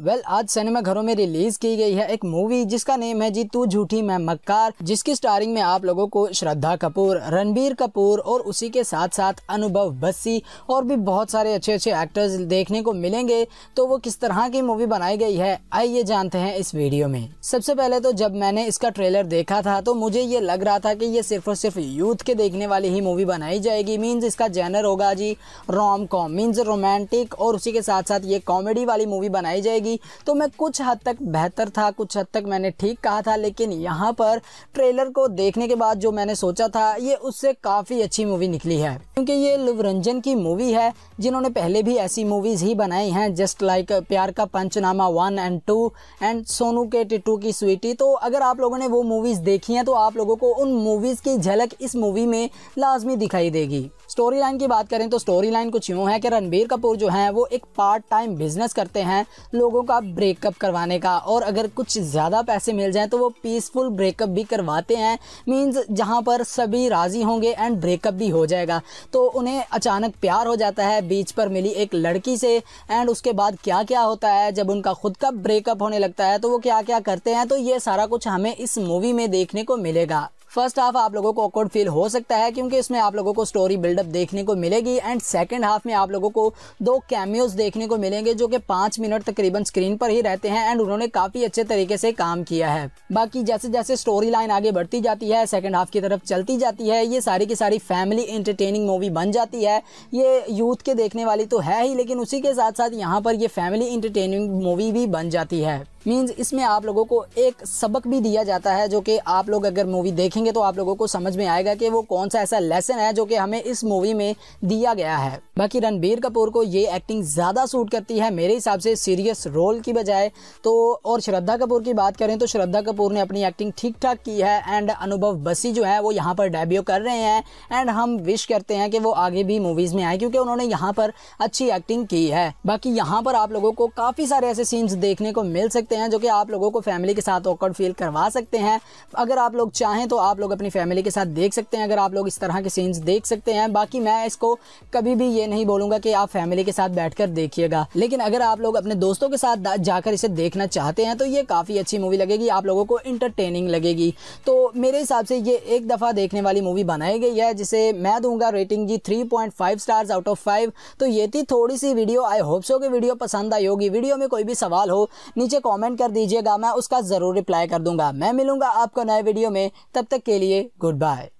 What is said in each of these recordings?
well well, आज cinema घरों में रिलीज की गई है एक मूवी जिसका नेम है जी तू झूठी मैं मक्कार जिसकी स्टारिंग में आप लोगों को श्रद्धा कपूर रणबीर कपूर और उसी के साथ साथ अनुभव बस्सी और भी बहुत सारे अच्छे अच्छे एक्टर्स देखने को मिलेंगे तो वो किस तरह की मूवी बनाई गई है आइए जानते हैं इस वीडियो में सबसे पहले तो जब मैंने इसका ट्रेलर देखा था तो मुझे ये लग रहा था की ये सिर्फ और सिर्फ यूथ के देखने वाली ही मूवी बनाई जाएगी मीन्स इसका जैनर होगा जी रोम कॉम मीन्स रोमांटिक और उसी के साथ साथ ये कॉमेडी वाली मूवी बनाई जाएगी थी तो मैं कुछ हद तक बेहतर था कुछ हद तक मैंने ठीक कहा था लेकिन यहाँ पर ट्रेलर को देखने के बाद जो मैंने सोचा था ये उससे काफ़ी अच्छी मूवी निकली है क्योंकि ये लुवरंजन की मूवी है जिन्होंने पहले भी ऐसी मूवीज़ ही बनाई हैं just like Pyaar Ka Punchnama one and two and Sonu Ke Titu की स्वीटी तो अगर आप लोगों ने वो मूवीज़ देखी हैं तो आप लोगों को उन मूवीज़ की झलक इस मूवी में लाजमी दिखाई देगी स्टोरी लाइन की बात करें तो स्टोरी लाइन कुछ यूँ है कि रणबीर कपूर जो हैं वो एक पार्ट टाइम बिजनेस करते हैं लोगों का ब्रेकअप करवाने का और अगर कुछ ज़्यादा पैसे मिल जाएँ तो वो पीसफुल ब्रेकअप भी करवाते हैं मीन्स जहाँ पर सभी राज़ी होंगे एंड ब्रेकअप भी हो जाएगा तो उन्हें अचानक प्यार हो जाता है बीच पर मिली एक लड़की से एंड उसके बाद क्या क्या होता है जब उनका खुद का ब्रेकअप होने लगता है तो वो क्या क्या करते हैं तो ये सारा कुछ हमें इस मूवी में देखने को मिलेगा फर्स्ट हाफ आप लोगों को ऑकवर्ड फील हो सकता है क्योंकि इसमें आप लोगों को स्टोरी बिल्डअप देखने को मिलेगी एंड सेकेंड हाफ में आप लोगों को दो कैमियोज देखने को मिलेंगे जो कि पाँच मिनट तकरीबन स्क्रीन पर ही रहते हैं एंड उन्होंने काफ़ी अच्छे तरीके से काम किया है बाकी जैसे जैसे स्टोरी लाइन आगे बढ़ती जाती है सेकेंड हाफ की तरफ चलती जाती है ये सारी की सारी फैमिली इंटरटेनिंग मूवी बन जाती है ये यूथ के देखने वाली तो है ही लेकिन उसी के साथ साथ यहाँ पर ये फैमिली इंटरटेनिंग मूवी भी बन जाती है मीन्स इसमें आप लोगों को एक सबक भी दिया जाता है जो कि आप लोग अगर मूवी देखेंगे तो आप लोगों को समझ में आएगा कि वो कौन सा ऐसा लेसन है जो कि हमें इस मूवी में दिया गया है बाकी रणबीर कपूर को ये एक्टिंग ज़्यादा सूट करती है मेरे हिसाब से सीरियस रोल की बजाय तो और श्रद्धा कपूर की बात करें तो श्रद्धा कपूर ने अपनी एक्टिंग ठीक ठाक की है एंड अनुभव बसी जो है वो यहाँ पर डेब्यू कर रहे हैं एंड हम विश करते हैं कि वो आगे भी मूवीज़ में आए क्योंकि उन्होंने यहाँ पर अच्छी एक्टिंग की है बाकी यहाँ पर आप लोगों को काफ़ी सारे ऐसे सीन्स देखने को मिल सकते सकते हैं जो कि आप लोगों को फैमिली के साथ ऑकर्ड फील करवा सकते हैं अगर आप लोग चाहें तो आप लोग अपनी फैमिली के साथ देख सकते हैं अगर आप लोग इस तरह के सीन्स देख सकते हैं बाकी मैं इसको कभी भी ये नहीं बोलूंगा कि आप फैमिली के साथ बैठकर देखिएगा लेकिन अगर आप लोग अपने दोस्तों के साथ जाकर इसे देखना चाहते हैं तो ये काफ़ी अच्छी मूवी लगेगी आप लोगों को इंटरटेनिंग लगेगी तो मेरे हिसाब से ये एक दफ़ा देखने वाली मूवी बनाई गई है जिसे मैं दूंगा रेटिंग जी 3.5 स्टार्स आउट ऑफ फाइव तो ये थी थोड़ी सी वीडियो आई होप सो कि वीडियो पसंद आई होगी वीडियो में कोई भी सवाल हो नीचे कॉमेंट कमेंट कर दीजिएगा मैं उसका ज़रूर रिप्लाई कर दूंगा मैं मिलूंगा आपको नए वीडियो में तब तक के लिए गुड बाय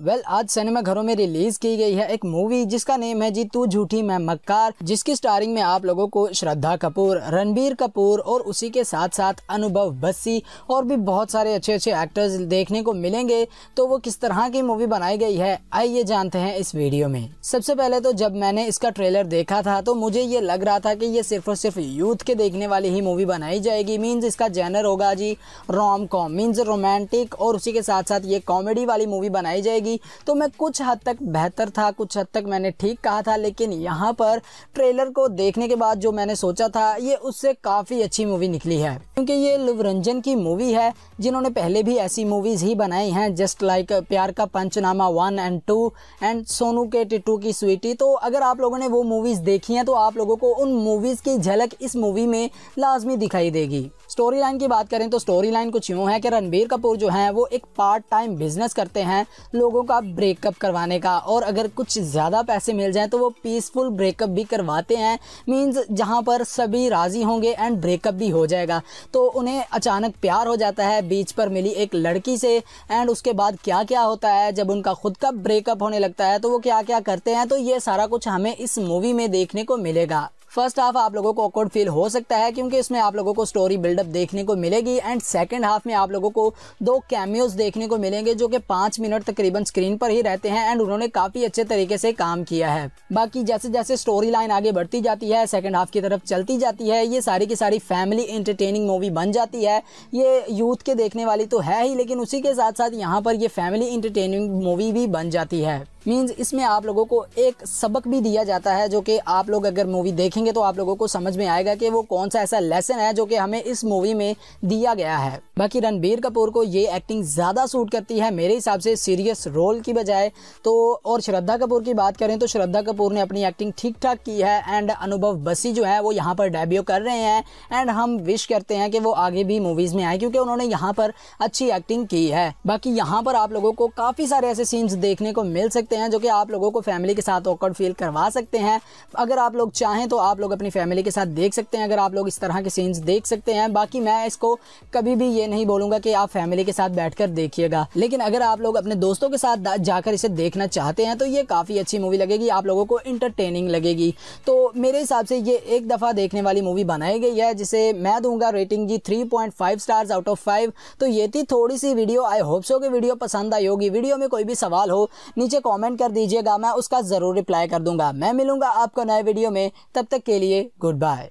वेल well, आज सिनेमा घरों में रिलीज की गई है एक मूवी जिसका नेम है जी तू झूठी मैं मक्कार जिसकी स्टारिंग में आप लोगों को श्रद्धा कपूर रणबीर कपूर और उसी के साथ साथ अनुभव बस्सी और भी बहुत सारे अच्छे अच्छे एक्टर्स देखने को मिलेंगे तो वो किस तरह की मूवी बनाई गई है आइए जानते हैं इस वीडियो में सबसे पहले तो जब मैंने इसका ट्रेलर देखा था तो मुझे ये लग रहा था की ये सिर्फ और सिर्फ यूथ के देखने वाली ही मूवी बनाई जाएगी मीन्स इसका जैनर होगा जी रोम कॉम मीन्स रोमांटिक और उसी के साथ साथ ये कॉमेडी वाली मूवी बनाई जाएगी जाएगी तो मैं कुछ हद तक बेहतर था कुछ हद तक मैंने ठीक कहा था लेकिन यहाँ पर ट्रेलर को देखने के बाद जो मैंने सोचा था ये उससे काफ़ी अच्छी मूवी निकली है क्योंकि ये लुवरंजन की मूवी है जिन्होंने पहले भी ऐसी मूवीज़ ही बनाई हैं just like Pyaar Ka Punchnama one and two and Sonu Ke Titu की स्वीटी तो अगर आप लोगों ने वो मूवीज़ देखी हैं तो आप लोगों को उन मूवीज़ की झलक इस मूवी में लाजमी दिखाई देगी स्टोरी लाइन की बात करें तो स्टोरी लाइन कुछ यूँ है कि रणबीर कपूर जो हैं वो एक पार्ट टाइम बिजनेस करते हैं लोगों का ब्रेकअप करवाने का और अगर कुछ ज़्यादा पैसे मिल जाएँ तो वो पीसफुल ब्रेकअप भी करवाते हैं मीन्स जहाँ पर सभी राज़ी होंगे एंड ब्रेकअप भी हो जाएगा तो उन्हें अचानक प्यार हो जाता है बीच पर मिली एक लड़की से एंड उसके बाद क्या क्या होता है जब उनका खुद का ब्रेकअप होने लगता है तो वो क्या क्या करते हैं तो ये सारा कुछ हमें इस मूवी में देखने को मिलेगा फर्स्ट हाफ आप लोगों को ऑकवर्ड फील हो सकता है क्योंकि इसमें आप लोगों को स्टोरी बिल्डअप देखने को मिलेगी एंड सेकेंड हाफ में आप लोगों को दो कैमियोज देखने को मिलेंगे जो कि पाँच मिनट तकरीबन स्क्रीन पर ही रहते हैं एंड उन्होंने काफ़ी अच्छे तरीके से काम किया है बाकी जैसे जैसे स्टोरी लाइन आगे बढ़ती जाती है सेकेंड हाफ की तरफ चलती जाती है ये सारी की सारी फैमिली इंटरटेनिंग मूवी बन जाती है ये यूथ के देखने वाली तो है ही लेकिन उसी के साथ साथ यहाँ पर ये फैमिली इंटरटेनिंग मूवी भी बन जाती है मीन्स इसमें आप लोगों को एक सबक भी दिया जाता है जो कि आप लोग अगर मूवी देखेंगे तो आप लोगों को समझ में आएगा कि वो कौन सा ऐसा लेसन है जो कि हमें इस मूवी में दिया गया है बाकी रणबीर कपूर को ये एक्टिंग ज़्यादा सूट करती है मेरे हिसाब से सीरियस रोल की बजाय तो और श्रद्धा कपूर की बात करें तो श्रद्धा कपूर ने अपनी एक्टिंग ठीक ठाक की है एंड अनुभव बसी जो है वो यहाँ पर डेब्यू कर रहे हैं एंड हम विश करते हैं कि वो आगे भी मूवीज़ में आए क्योंकि उन्होंने यहाँ पर अच्छी एक्टिंग की है बाकी यहाँ पर आप लोगों को काफ़ी सारे ऐसे सीन्स देखने को मिल सकते सकते हैं जो कि आप लोगों को फैमिली के साथ ऑकर्ड फील करवा सकते हैं अगर आप लोग चाहें तो आप लोग अपनी फैमिली के साथ देख सकते हैं अगर आप लोग इस तरह के सीन्स देख सकते हैं बाकी मैं इसको कभी भी ये नहीं बोलूंगा कि आप फैमिली के साथ बैठ देखिएगा लेकिन अगर आप लोग अपने दोस्तों के साथ जाकर इसे देखना चाहते हैं तो ये काफ़ी अच्छी मूवी लगेगी आप लोगों को इंटरटेनिंग लगेगी तो मेरे हिसाब से ये एक दफ़ा देखने वाली मूवी बनाई गई है जिसे मैं दूंगा रेटिंग जी 3.5 स्टार्स आउट ऑफ 5 तो ये थी थोड़ी सी वीडियो आई होप सो कि वीडियो पसंद आई होगी वीडियो में कोई भी सवाल हो नीचे कॉमेंट कमेंट कर दीजिएगा मैं उसका ज़रूर रिप्लाई कर दूंगा मैं मिलूंगा आपको नए वीडियो में तब तक के लिए गुड बाय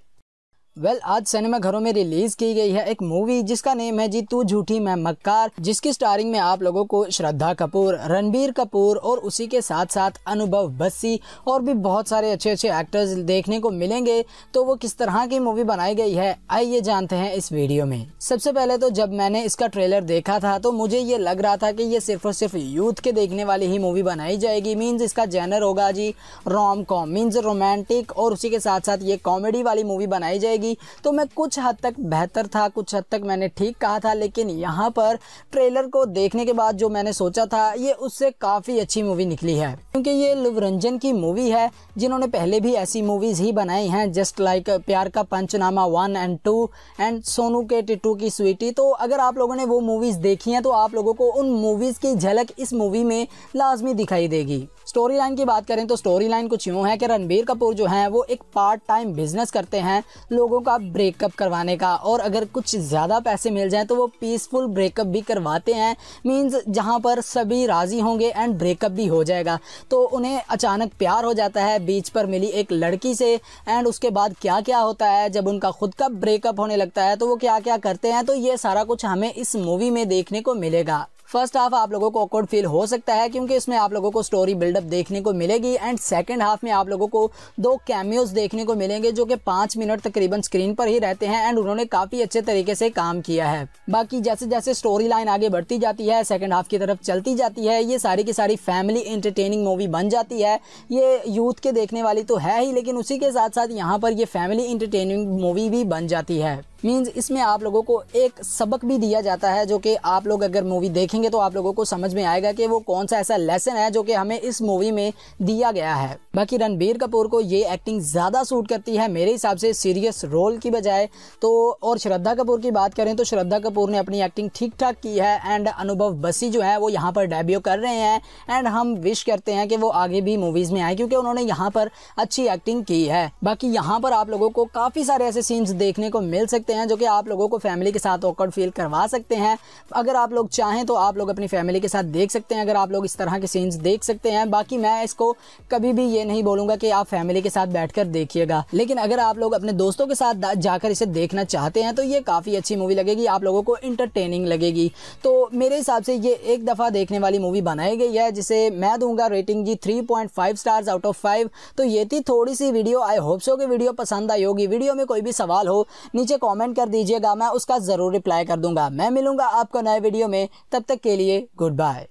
वेल well, आज सिनेमा घरों में रिलीज की गई है एक मूवी जिसका नेम है जी तू झूठी मैं मक्कार जिसकी स्टारिंग में आप लोगों को श्रद्धा कपूर रणबीर कपूर और उसी के साथ साथ अनुभव बस्सी और भी बहुत सारे अच्छे अच्छे एक्टर्स देखने को मिलेंगे तो वो किस तरह की मूवी बनाई गई है आइए जानते हैं इस वीडियो में सबसे पहले तो जब मैंने इसका ट्रेलर देखा था तो मुझे ये लग रहा था की ये सिर्फ और सिर्फ यूथ के देखने वाली ही मूवी बनाई जाएगी मीन्स इसका जैनर होगा जी रोम कॉम मीन्स रोमांटिक और उसी के साथ साथ ये कॉमेडी वाली मूवी बनाई जाएगी जाएगी तो मैं कुछ हद तक बेहतर था कुछ हद तक मैंने ठीक कहा था लेकिन यहाँ पर ट्रेलर को देखने के बाद जो मैंने सोचा था ये उससे काफ़ी अच्छी मूवी निकली है क्योंकि ये लुवरंजन की मूवी है जिन्होंने पहले भी ऐसी मूवीज़ ही बनाई हैं just like Pyaar Ka Punchnama one and two and Sonu Ke Titu की स्वीटी तो अगर आप लोगों ने वो मूवीज़ देखी हैं तो आप लोगों को उन मूवीज़ की झलक इस मूवी में लाजमी दिखाई देगी स्टोरी लाइन की बात करें तो स्टोरी लाइन कुछ यूँ है कि रणबीर कपूर जो हैं वो एक पार्ट टाइम बिजनेस करते हैं लोगों लोगों का ब्रेकअप करवाने का और अगर कुछ ज़्यादा पैसे मिल जाएँ तो वो पीसफुल ब्रेकअप भी करवाते हैं मीन्स जहाँ पर सभी राज़ी होंगे एंड ब्रेकअप भी हो जाएगा तो उन्हें अचानक प्यार हो जाता है बीच पर मिली एक लड़की से एंड उसके बाद क्या क्या होता है जब उनका खुद का ब्रेकअप होने लगता है तो वो क्या क्या करते हैं तो ये सारा कुछ हमें इस मूवी में देखने को मिलेगा फर्स्ट हाफ आप लोगों को ऑकवर्ड फील हो सकता है क्योंकि इसमें आप लोगों को स्टोरी बिल्डअप देखने को मिलेगी एंड सेकेंड हाफ में आप लोगों को दो कैमियोज देखने को मिलेंगे जो कि पांच मिनट तकरीबन स्क्रीन पर ही रहते हैं एंड उन्होंने काफ़ी अच्छे तरीके से काम किया है बाकी जैसे जैसे स्टोरी लाइन आगे बढ़ती जाती है सेकेंड हाफ की तरफ चलती जाती है ये सारी की सारी फैमिली इंटरटेनिंग मूवी बन जाती है ये यूथ के देखने वाली तो है ही लेकिन उसी के साथ साथ यहाँ पर ये फैमिली इंटरटेनिंग मूवी भी बन जाती है मीन्स इसमें आप लोगों को एक सबक भी दिया जाता है जो कि आप लोग अगर मूवी देखेंगे देखेंगे तो आप लोगों को समझ में आएगा कि वो कौन सा ऐसा लेसन है जो कि हमें इस मूवी में दिया गया है बाकी रणबीर कपूर को ये एक्टिंग ज़्यादा सूट करती है मेरे हिसाब से सीरियस रोल की बजाय तो और श्रद्धा कपूर की बात करें तो श्रद्धा कपूर ने अपनी एक्टिंग ठीक ठाक की है एंड अनुभव बसी जो है वो यहाँ पर डेब्यू कर रहे हैं एंड हम विश करते हैं कि वो आगे भी मूवीज़ में आए क्योंकि उन्होंने यहाँ पर अच्छी एक्टिंग की है बाकी यहाँ पर आप लोगों को काफ़ी सारे ऐसे सीन्स देखने को मिल सकते हैं जो कि आप लोगों को फैमिली के साथ ऑकर्ड फील करवा सकते हैं अगर आप लोग चाहें तो आप आप लोग अपनी फैमिली के साथ देख सकते हैं अगर आप लोग इस तरह के सीन्स देख सकते हैं बाकी मैं इसको कभी भी ये नहीं बोलूंगा कि आप फैमिली के साथ बैठ देखिएगा लेकिन अगर आप लोग अपने दोस्तों के साथ जाकर इसे देखना चाहते हैं तो ये काफ़ी अच्छी मूवी लगेगी आप लोगों को इंटरटेनिंग लगेगी तो मेरे हिसाब से ये एक दफ़ा देखने वाली मूवी बनाई गई है जिसे मैं दूंगा रेटिंग जी three point five stars out of five तो ये थी थोड़ी सी वीडियो आई होप सो कि वीडियो पसंद आई होगी वीडियो में कोई भी सवाल हो नीचे कॉमेंट कर दीजिएगा मैं उसका ज़रूर रिप्लाई कर दूंगा मैं मिलूंगा आपको नए वीडियो में तब तक के लिए गुड बाय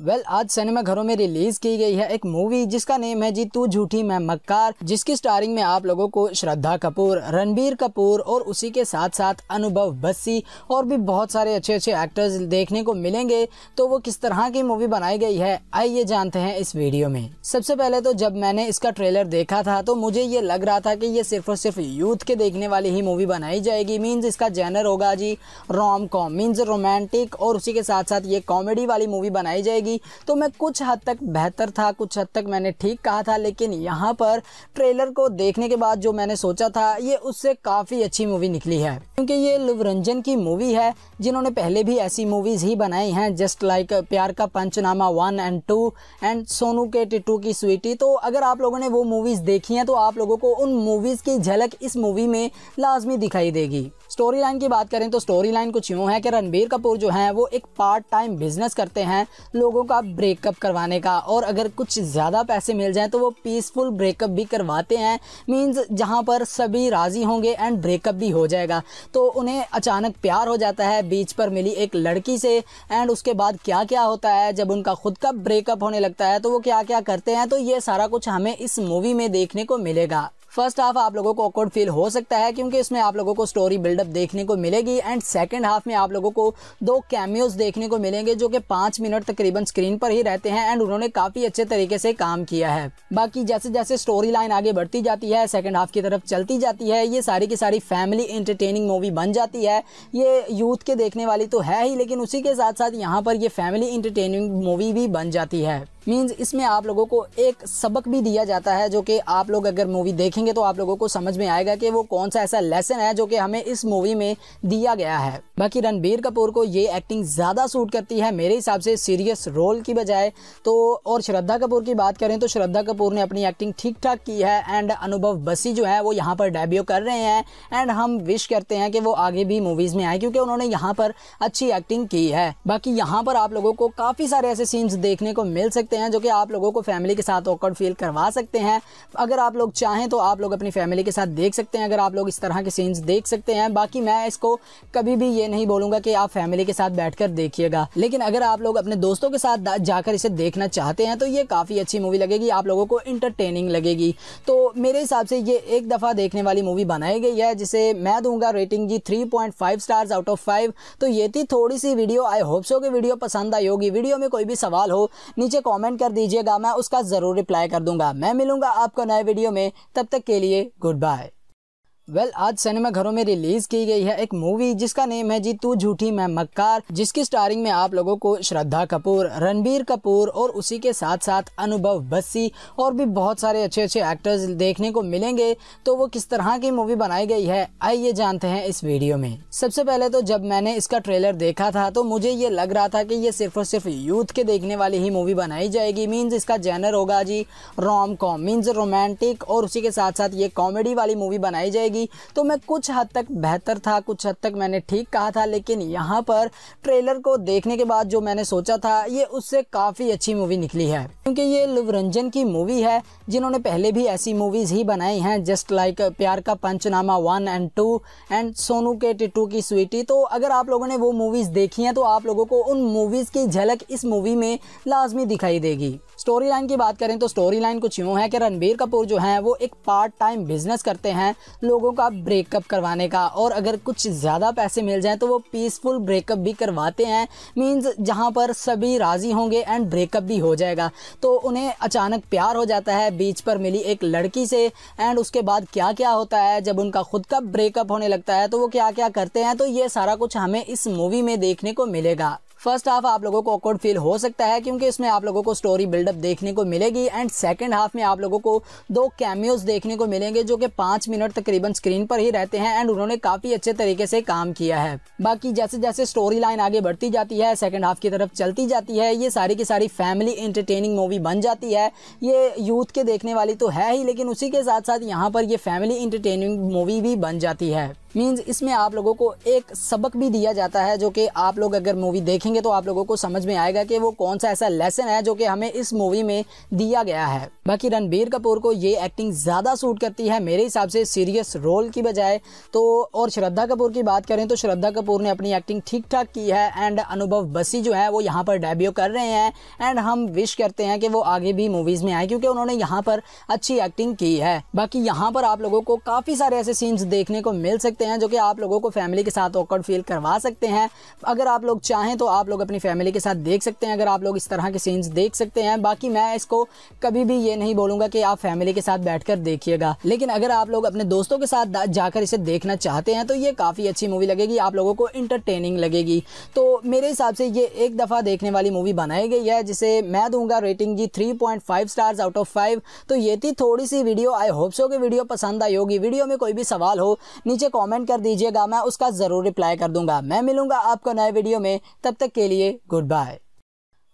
वेल well, आज सिनेमा घरों में रिलीज की गई है एक मूवी जिसका नेम है जी तू झूठी मैं मक्कार जिसकी स्टारिंग में आप लोगों को श्रद्धा कपूर रणबीर कपूर और उसी के साथ साथ अनुभव बस्सी और भी बहुत सारे अच्छे अच्छे एक्टर्स देखने को मिलेंगे तो वो किस तरह की मूवी बनाई गई है आइए जानते हैं इस वीडियो में सबसे पहले तो जब मैंने इसका ट्रेलर देखा था तो मुझे ये लग रहा था की ये सिर्फ और सिर्फ यूथ के देखने वाली ही मूवी बनाई जाएगी मीन्स इसका जैनर होगा जी रोम कॉम मीन्स रोमांटिक और उसी के साथ साथ ये कॉमेडी वाली मूवी बनाई जाएगी लगी तो मैं कुछ हद तक बेहतर था कुछ हद तक मैंने ठीक कहा था लेकिन यहाँ पर ट्रेलर को देखने के बाद जो मैंने सोचा था ये उससे काफ़ी अच्छी मूवी निकली है क्योंकि ये लुवरंजन की मूवी है जिन्होंने पहले भी ऐसी मूवीज़ ही बनाई हैं just like Pyaar Ka Punchnama one and two and Sonu Ke Titu की स्वीटी तो अगर आप लोगों ने वो मूवीज़ देखी हैं तो आप लोगों को उन मूवीज़ की झलक इस मूवी में लाजमी दिखाई देगी स्टोरी लाइन की बात करें तो स्टोरी लाइन कुछ यूँ है कि रणबीर कपूर जो हैं वो एक पार्ट टाइम बिजनेस करते हैं लोगों का ब्रेकअप करवाने का और अगर कुछ ज़्यादा पैसे मिल जाएँ तो वो पीसफुल ब्रेकअप भी करवाते हैं मीन्स जहाँ पर सभी राज़ी होंगे एंड ब्रेकअप भी हो जाएगा तो उन्हें अचानक प्यार हो जाता है बीच पर मिली एक लड़की से एंड उसके बाद क्या क्या होता है जब उनका खुद का ब्रेकअप होने लगता है तो वो क्या क्या करते हैं तो ये सारा कुछ हमें इस मूवी में देखने को मिलेगा फर्स्ट हाफ आप लोगों को ऑकवर्ड फील हो सकता है क्योंकि इसमें आप लोगों को स्टोरी बिल्डअप देखने को मिलेगी एंड सेकेंड हाफ में आप लोगों को दो कैमियोज देखने को मिलेंगे जो कि पाँच मिनट तकरीबन स्क्रीन पर ही रहते हैं एंड उन्होंने काफ़ी अच्छे तरीके से काम किया है बाकी जैसे जैसे स्टोरी लाइन आगे बढ़ती जाती है सेकेंड हाफ की तरफ चलती जाती है ये सारी की सारी फैमिली इंटरटेनिंग मूवी बन जाती है ये यूथ के देखने वाली तो है ही लेकिन उसी के साथ साथ यहाँ पर ये फैमिली इंटरटेनिंग मूवी भी बन जाती है मीन्स इसमें आप लोगों को एक सबक भी दिया जाता है जो कि आप लोग अगर मूवी देखेंगे तो आप लोगों को समझ में आएगा कि वो कौन सा ऐसा लेसन है जो कि हमें इस मूवी में दिया गया है बाकी रणबीर कपूर को ये एक्टिंग ज़्यादा सूट करती है मेरे हिसाब से सीरियस रोल की बजाय तो और श्रद्धा कपूर की बात करें तो श्रद्धा कपूर ने अपनी एक्टिंग ठीक ठाक की है एंड अनुभव बसी जो है वो यहाँ पर डेब्यू कर रहे हैं एंड हम विश करते हैं कि वो आगे भी मूवीज़ में आए क्योंकि उन्होंने यहाँ पर अच्छी एक्टिंग की है बाकी यहाँ पर आप लोगों को काफ़ी सारे ऐसे सीन्स देखने को मिल सकते हैं जो कि आप लोगों को फैमिली के साथ ऑकर्ड फील करवा सकते हैं अगर आप लोग चाहें तो आप लोग अपनी फैमिली के साथ देख सकते हैं अगर आप लोग इस तरह के सीन्स देख सकते हैं बाकी मैं इसको कभी भी ये नहीं बोलूंगा कि आप फैमिली के साथ बैठ देखिएगा लेकिन अगर आप लोग अपने दोस्तों के साथ जाकर इसे देखना चाहते हैं तो ये काफ़ी अच्छी मूवी लगेगी आप लोगों को इंटरटेनिंग लगेगी तो मेरे हिसाब से ये एक दफ़ा देखने वाली मूवी बनाई गई है जिसे मैं दूंगा रेटिंग जी three point five stars out of five तो ये थी थोड़ी सी वीडियो आई होप सो कि वीडियो पसंद आई होगी वीडियो में कोई भी सवाल हो नीचे कॉमेंट कमेंट कर दीजिएगा मैं उसका ज़रूर रिप्लाई कर दूंगा मैं मिलूंगा आपको नए वीडियो में तब तक के लिए गुड बाय वेल well, आज सिनेमा घरों में रिलीज की गई है एक मूवी जिसका नेम है जी तू झूठी मैं मक्कार जिसकी स्टारिंग में आप लोगों को श्रद्धा कपूर रणबीर कपूर और उसी के साथ साथ अनुभव बस्सी और भी बहुत सारे अच्छे अच्छे एक्टर्स देखने को मिलेंगे तो वो किस तरह की मूवी बनाई गई है आइए जानते हैं इस वीडियो में सबसे पहले तो जब मैंने इसका ट्रेलर देखा था तो मुझे ये लग रहा था की ये सिर्फ और सिर्फ यूथ के देखने वाली ही मूवी बनाई जाएगी मीन्स इसका जैनर होगा जी रोम कॉम मीन्स रोमांटिक और उसी के साथ साथ ये कॉमेडी वाली मूवी बनाई जाएगी लगी तो मैं कुछ हद तक बेहतर था कुछ हद तक मैंने ठीक कहा था लेकिन यहाँ पर ट्रेलर को देखने के बाद जो मैंने सोचा था ये उससे काफ़ी अच्छी मूवी निकली है क्योंकि ये लुवरंजन की मूवी है जिन्होंने पहले भी ऐसी मूवीज़ ही बनाई हैं just like Pyaar Ka Punchnama one and two and Sonu Ke Titu की स्वीटी तो अगर आप लोगों ने वो मूवीज़ देखी हैं तो आप लोगों को उन मूवीज़ की झलक इस मूवी में लाजमी दिखाई देगी स्टोरी लाइन की बात करें तो स्टोरी लाइन कुछ यूँ है कि रणबीर कपूर जो हैं वो एक पार्ट टाइम बिजनेस करते हैं लोगों का ब्रेकअप करवाने का और अगर कुछ ज़्यादा पैसे मिल जाएँ तो वो पीसफुल ब्रेकअप भी करवाते हैं मीन्स जहाँ पर सभी राज़ी होंगे एंड ब्रेकअप भी हो जाएगा तो उन्हें अचानक प्यार हो जाता है बीच पर मिली एक लड़की से एंड उसके बाद क्या क्या होता है जब उनका खुद का ब्रेकअप होने लगता है तो वो क्या क्या करते हैं तो ये सारा कुछ हमें इस मूवी में देखने को मिलेगा फर्स्ट हाफ आप लोगों को ऑकवर्ड फील हो सकता है क्योंकि इसमें आप लोगों को स्टोरी बिल्डअप देखने को मिलेगी एंड सेकेंड हाफ में आप लोगों को दो कैमियोज देखने को मिलेंगे जो कि पाँच मिनट तकरीबन स्क्रीन पर ही रहते हैं एंड उन्होंने काफ़ी अच्छे तरीके से काम किया है बाकी जैसे जैसे स्टोरी लाइन आगे बढ़ती जाती है सेकेंड हाफ की तरफ चलती जाती है ये सारी की सारी फैमिली इंटरटेनिंग मूवी बन जाती है ये यूथ के देखने वाली तो है ही लेकिन उसी के साथ साथ यहाँ पर ये फैमिली इंटरटेनिंग मूवी भी बन जाती है मीन्स इसमें आप लोगों को एक सबक भी दिया जाता है जो कि आप लोग अगर मूवी देखेंगे तो आप लोगों को समझ में आएगा कि वो कौन सा ऐसा लेसन है जो कि हमें इस मूवी में दिया गया है बाकी रणबीर कपूर को ये एक्टिंग ज़्यादा सूट करती है मेरे हिसाब से सीरियस रोल की बजाय तो और श्रद्धा कपूर की बात करें तो श्रद्धा कपूर ने अपनी एक्टिंग ठीक ठाक की है एंड अनुभव बसी जो है वो यहाँ पर डेब्यू कर रहे हैं एंड हम विश करते हैं कि वो आगे भी मूवीज़ में आए क्योंकि उन्होंने यहाँ पर अच्छी एक्टिंग की है बाकी यहाँ पर आप लोगों को काफ़ी सारे ऐसे सीन्स देखने को मिल सकते हैं हैं जो कि आप लोगों को फैमिली के साथ ऑकर्ड फील करवा सकते हैं अगर आप लोग चाहें तो आप लोग अपनी फैमिली के साथ देख सकते हैं अगर आप लोग इस तरह के सीन्स देख सकते हैं बाकी मैं इसको कभी भी ये नहीं बोलूंगा कि आप फैमिली के साथ बैठ देखिएगा लेकिन अगर आप लोग अपने दोस्तों के साथ जाकर इसे देखना चाहते हैं तो ये काफ़ी अच्छी मूवी लगेगी आप लोगों को इंटरटेनिंग लगेगी तो मेरे हिसाब से ये एक दफ़ा देखने वाली मूवी बनाई गई है जिसे मैं दूंगा रेटिंग जी three point five stars out of five तो ये थी थोड़ी सी वीडियो आई होप सो कि वीडियो पसंद आई होगी वीडियो में कोई भी सवाल हो नीचे कॉमेंट कमेंट कर दीजिएगा मैं उसका ज़रूर रिप्लाई कर दूंगा मैं मिलूंगा आपको नए वीडियो में तब तक के लिए गुड बाय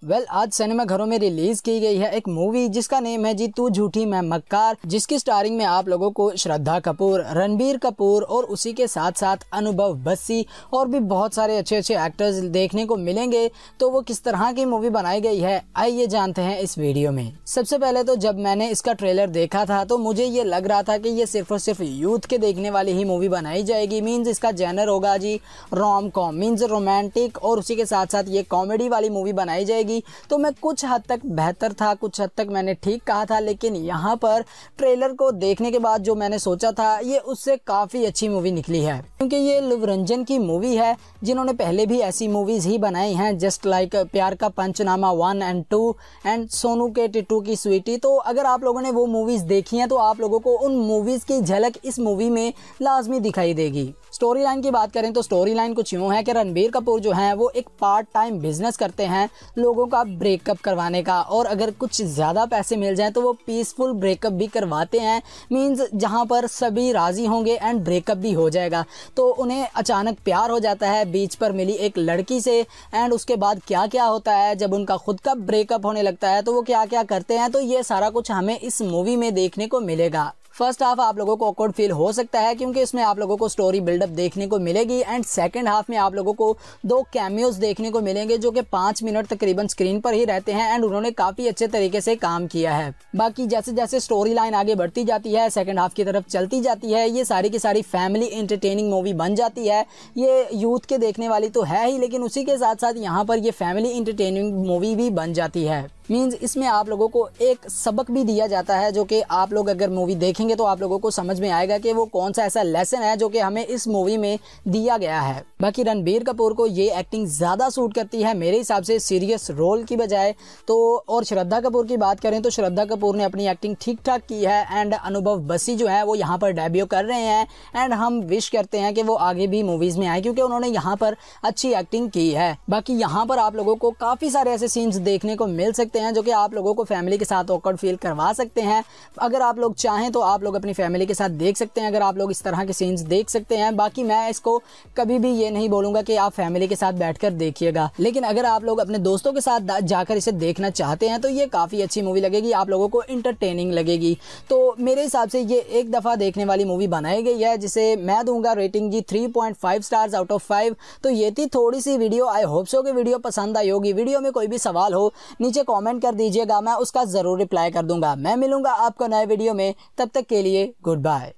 वेल well, आज सिनेमा घरों में रिलीज की गई है एक मूवी जिसका नेम है जी तू झूठी मैं मक्कार जिसकी स्टारिंग में आप लोगों को श्रद्धा कपूर रणबीर कपूर और उसी के साथ साथ अनुभव बस्सी और भी बहुत सारे अच्छे अच्छे एक्टर्स देखने को मिलेंगे तो वो किस तरह की मूवी बनाई गई है आइए जानते हैं इस वीडियो में सबसे पहले तो जब मैंने इसका ट्रेलर देखा था तो मुझे ये लग रहा था की ये सिर्फ और सिर्फ यूथ के देखने वाली ही मूवी बनाई जाएगी मीन्स इसका जैनर होगा जी रोम कॉम मीन्स रोमांटिक और उसी के साथ साथ ये कॉमेडी वाली मूवी बनाई जाएगी होगी तो मैं कुछ हद तक बेहतर था कुछ हद तक मैंने ठीक कहा था लेकिन यहाँ पर ट्रेलर को देखने के बाद जो मैंने सोचा था ये उससे काफ़ी अच्छी मूवी निकली है क्योंकि ये लुवरंजन की मूवी है जिन्होंने पहले भी ऐसी मूवीज़ ही बनाई हैं just like Pyaar Ka Punchnama one and two and Sonu Ke Titu की स्वीटी तो अगर आप लोगों ने वो मूवीज़ देखी हैं तो आप लोगों को उन मूवीज़ की झलक इस मूवी में लाजमी दिखाई देगी स्टोरी लाइन की बात करें तो स्टोरी लाइन कुछ यूँ है कि रणबीर कपूर जो हैं वो एक पार्ट टाइम बिजनेस करते हैं लोगों का ब्रेकअप करवाने का और अगर कुछ ज़्यादा पैसे मिल जाएँ तो वो पीसफुल ब्रेकअप भी करवाते हैं मीन्स जहाँ पर सभी राज़ी होंगे एंड ब्रेकअप भी हो जाएगा तो उन्हें अचानक प्यार हो जाता है बीच पर मिली एक लड़की से एंड उसके बाद क्या क्या होता है जब उनका खुद का ब्रेकअप होने लगता है तो वो क्या क्या करते हैं तो ये सारा कुछ हमें इस मूवी में देखने को मिलेगा फर्स्ट हाफ आप लोगों को ऑकवर्ड फील हो सकता है क्योंकि इसमें आप लोगों को स्टोरी बिल्डअप देखने को मिलेगी एंड सेकेंड हाफ में आप लोगों को दो कैमियोज देखने को मिलेंगे जो कि पाँच मिनट तकरीबन स्क्रीन पर ही रहते हैं एंड उन्होंने काफ़ी अच्छे तरीके से काम किया है बाकी जैसे जैसे स्टोरी लाइन आगे बढ़ती जाती है सेकेंड हाफ की तरफ चलती जाती है ये सारी की सारी फैमिली इंटरटेनिंग मूवी बन जाती है ये यूथ के देखने वाली तो है ही लेकिन उसी के साथ साथ यहाँ पर ये फैमिली इंटरटेनिंग मूवी भी बन जाती है मीन्स इसमें आप लोगों को एक सबक भी दिया जाता है जो कि आप लोग अगर मूवी देखेंगे तो आप लोगों को समझ में आएगा कि वो कौन सा ऐसा लेसन है जो कि हमें इस मूवी में दिया गया है बाकी रणबीर कपूर को ये एक्टिंग ज़्यादा सूट करती है मेरे हिसाब से सीरियस रोल की बजाय तो और श्रद्धा कपूर की बात करें तो श्रद्धा कपूर ने अपनी एक्टिंग ठीक ठाक की है एंड अनुभव बसी जो है वो यहाँ पर डेब्यू कर रहे हैं एंड हम विश करते हैं कि वो आगे भी मूवीज़ में आए क्योंकि उन्होंने यहाँ पर अच्छी एक्टिंग की है बाकी यहाँ पर आप लोगों को काफ़ी सारे ऐसे सीन्स देखने को मिल सकते सकते हैं जो कि आप लोगों को फैमिली के साथ ऑकर्ड फील करवा सकते हैं अगर आप लोग चाहें तो आप लोग अपनी फैमिली के साथ देख सकते हैं अगर आप लोग इस तरह के सीन्स देख सकते हैं बाकी मैं इसको कभी भी ये नहीं बोलूंगा कि आप फैमिली के साथ बैठ देखिएगा लेकिन अगर आप लोग अपने दोस्तों के साथ जाकर इसे देखना चाहते हैं तो ये काफ़ी अच्छी मूवी लगेगी आप लोगों को इंटरटेनिंग लगेगी तो मेरे हिसाब से ये एक दफ़ा देखने वाली मूवी बनाई गई है जिसे मैं दूंगा रेटिंग जी 3.5 स्टार्स आउट ऑफ 5 तो ये थी थोड़ी सी वीडियो आई होप सो कि वीडियो पसंद आई होगी वीडियो में कोई भी सवाल हो नीचे कॉमेंट कमेंट कर दीजिएगा मैं उसका ज़रूर रिप्लाई कर दूंगा मैं मिलूंगा आपको नए वीडियो में तब तक के लिए गुड बाय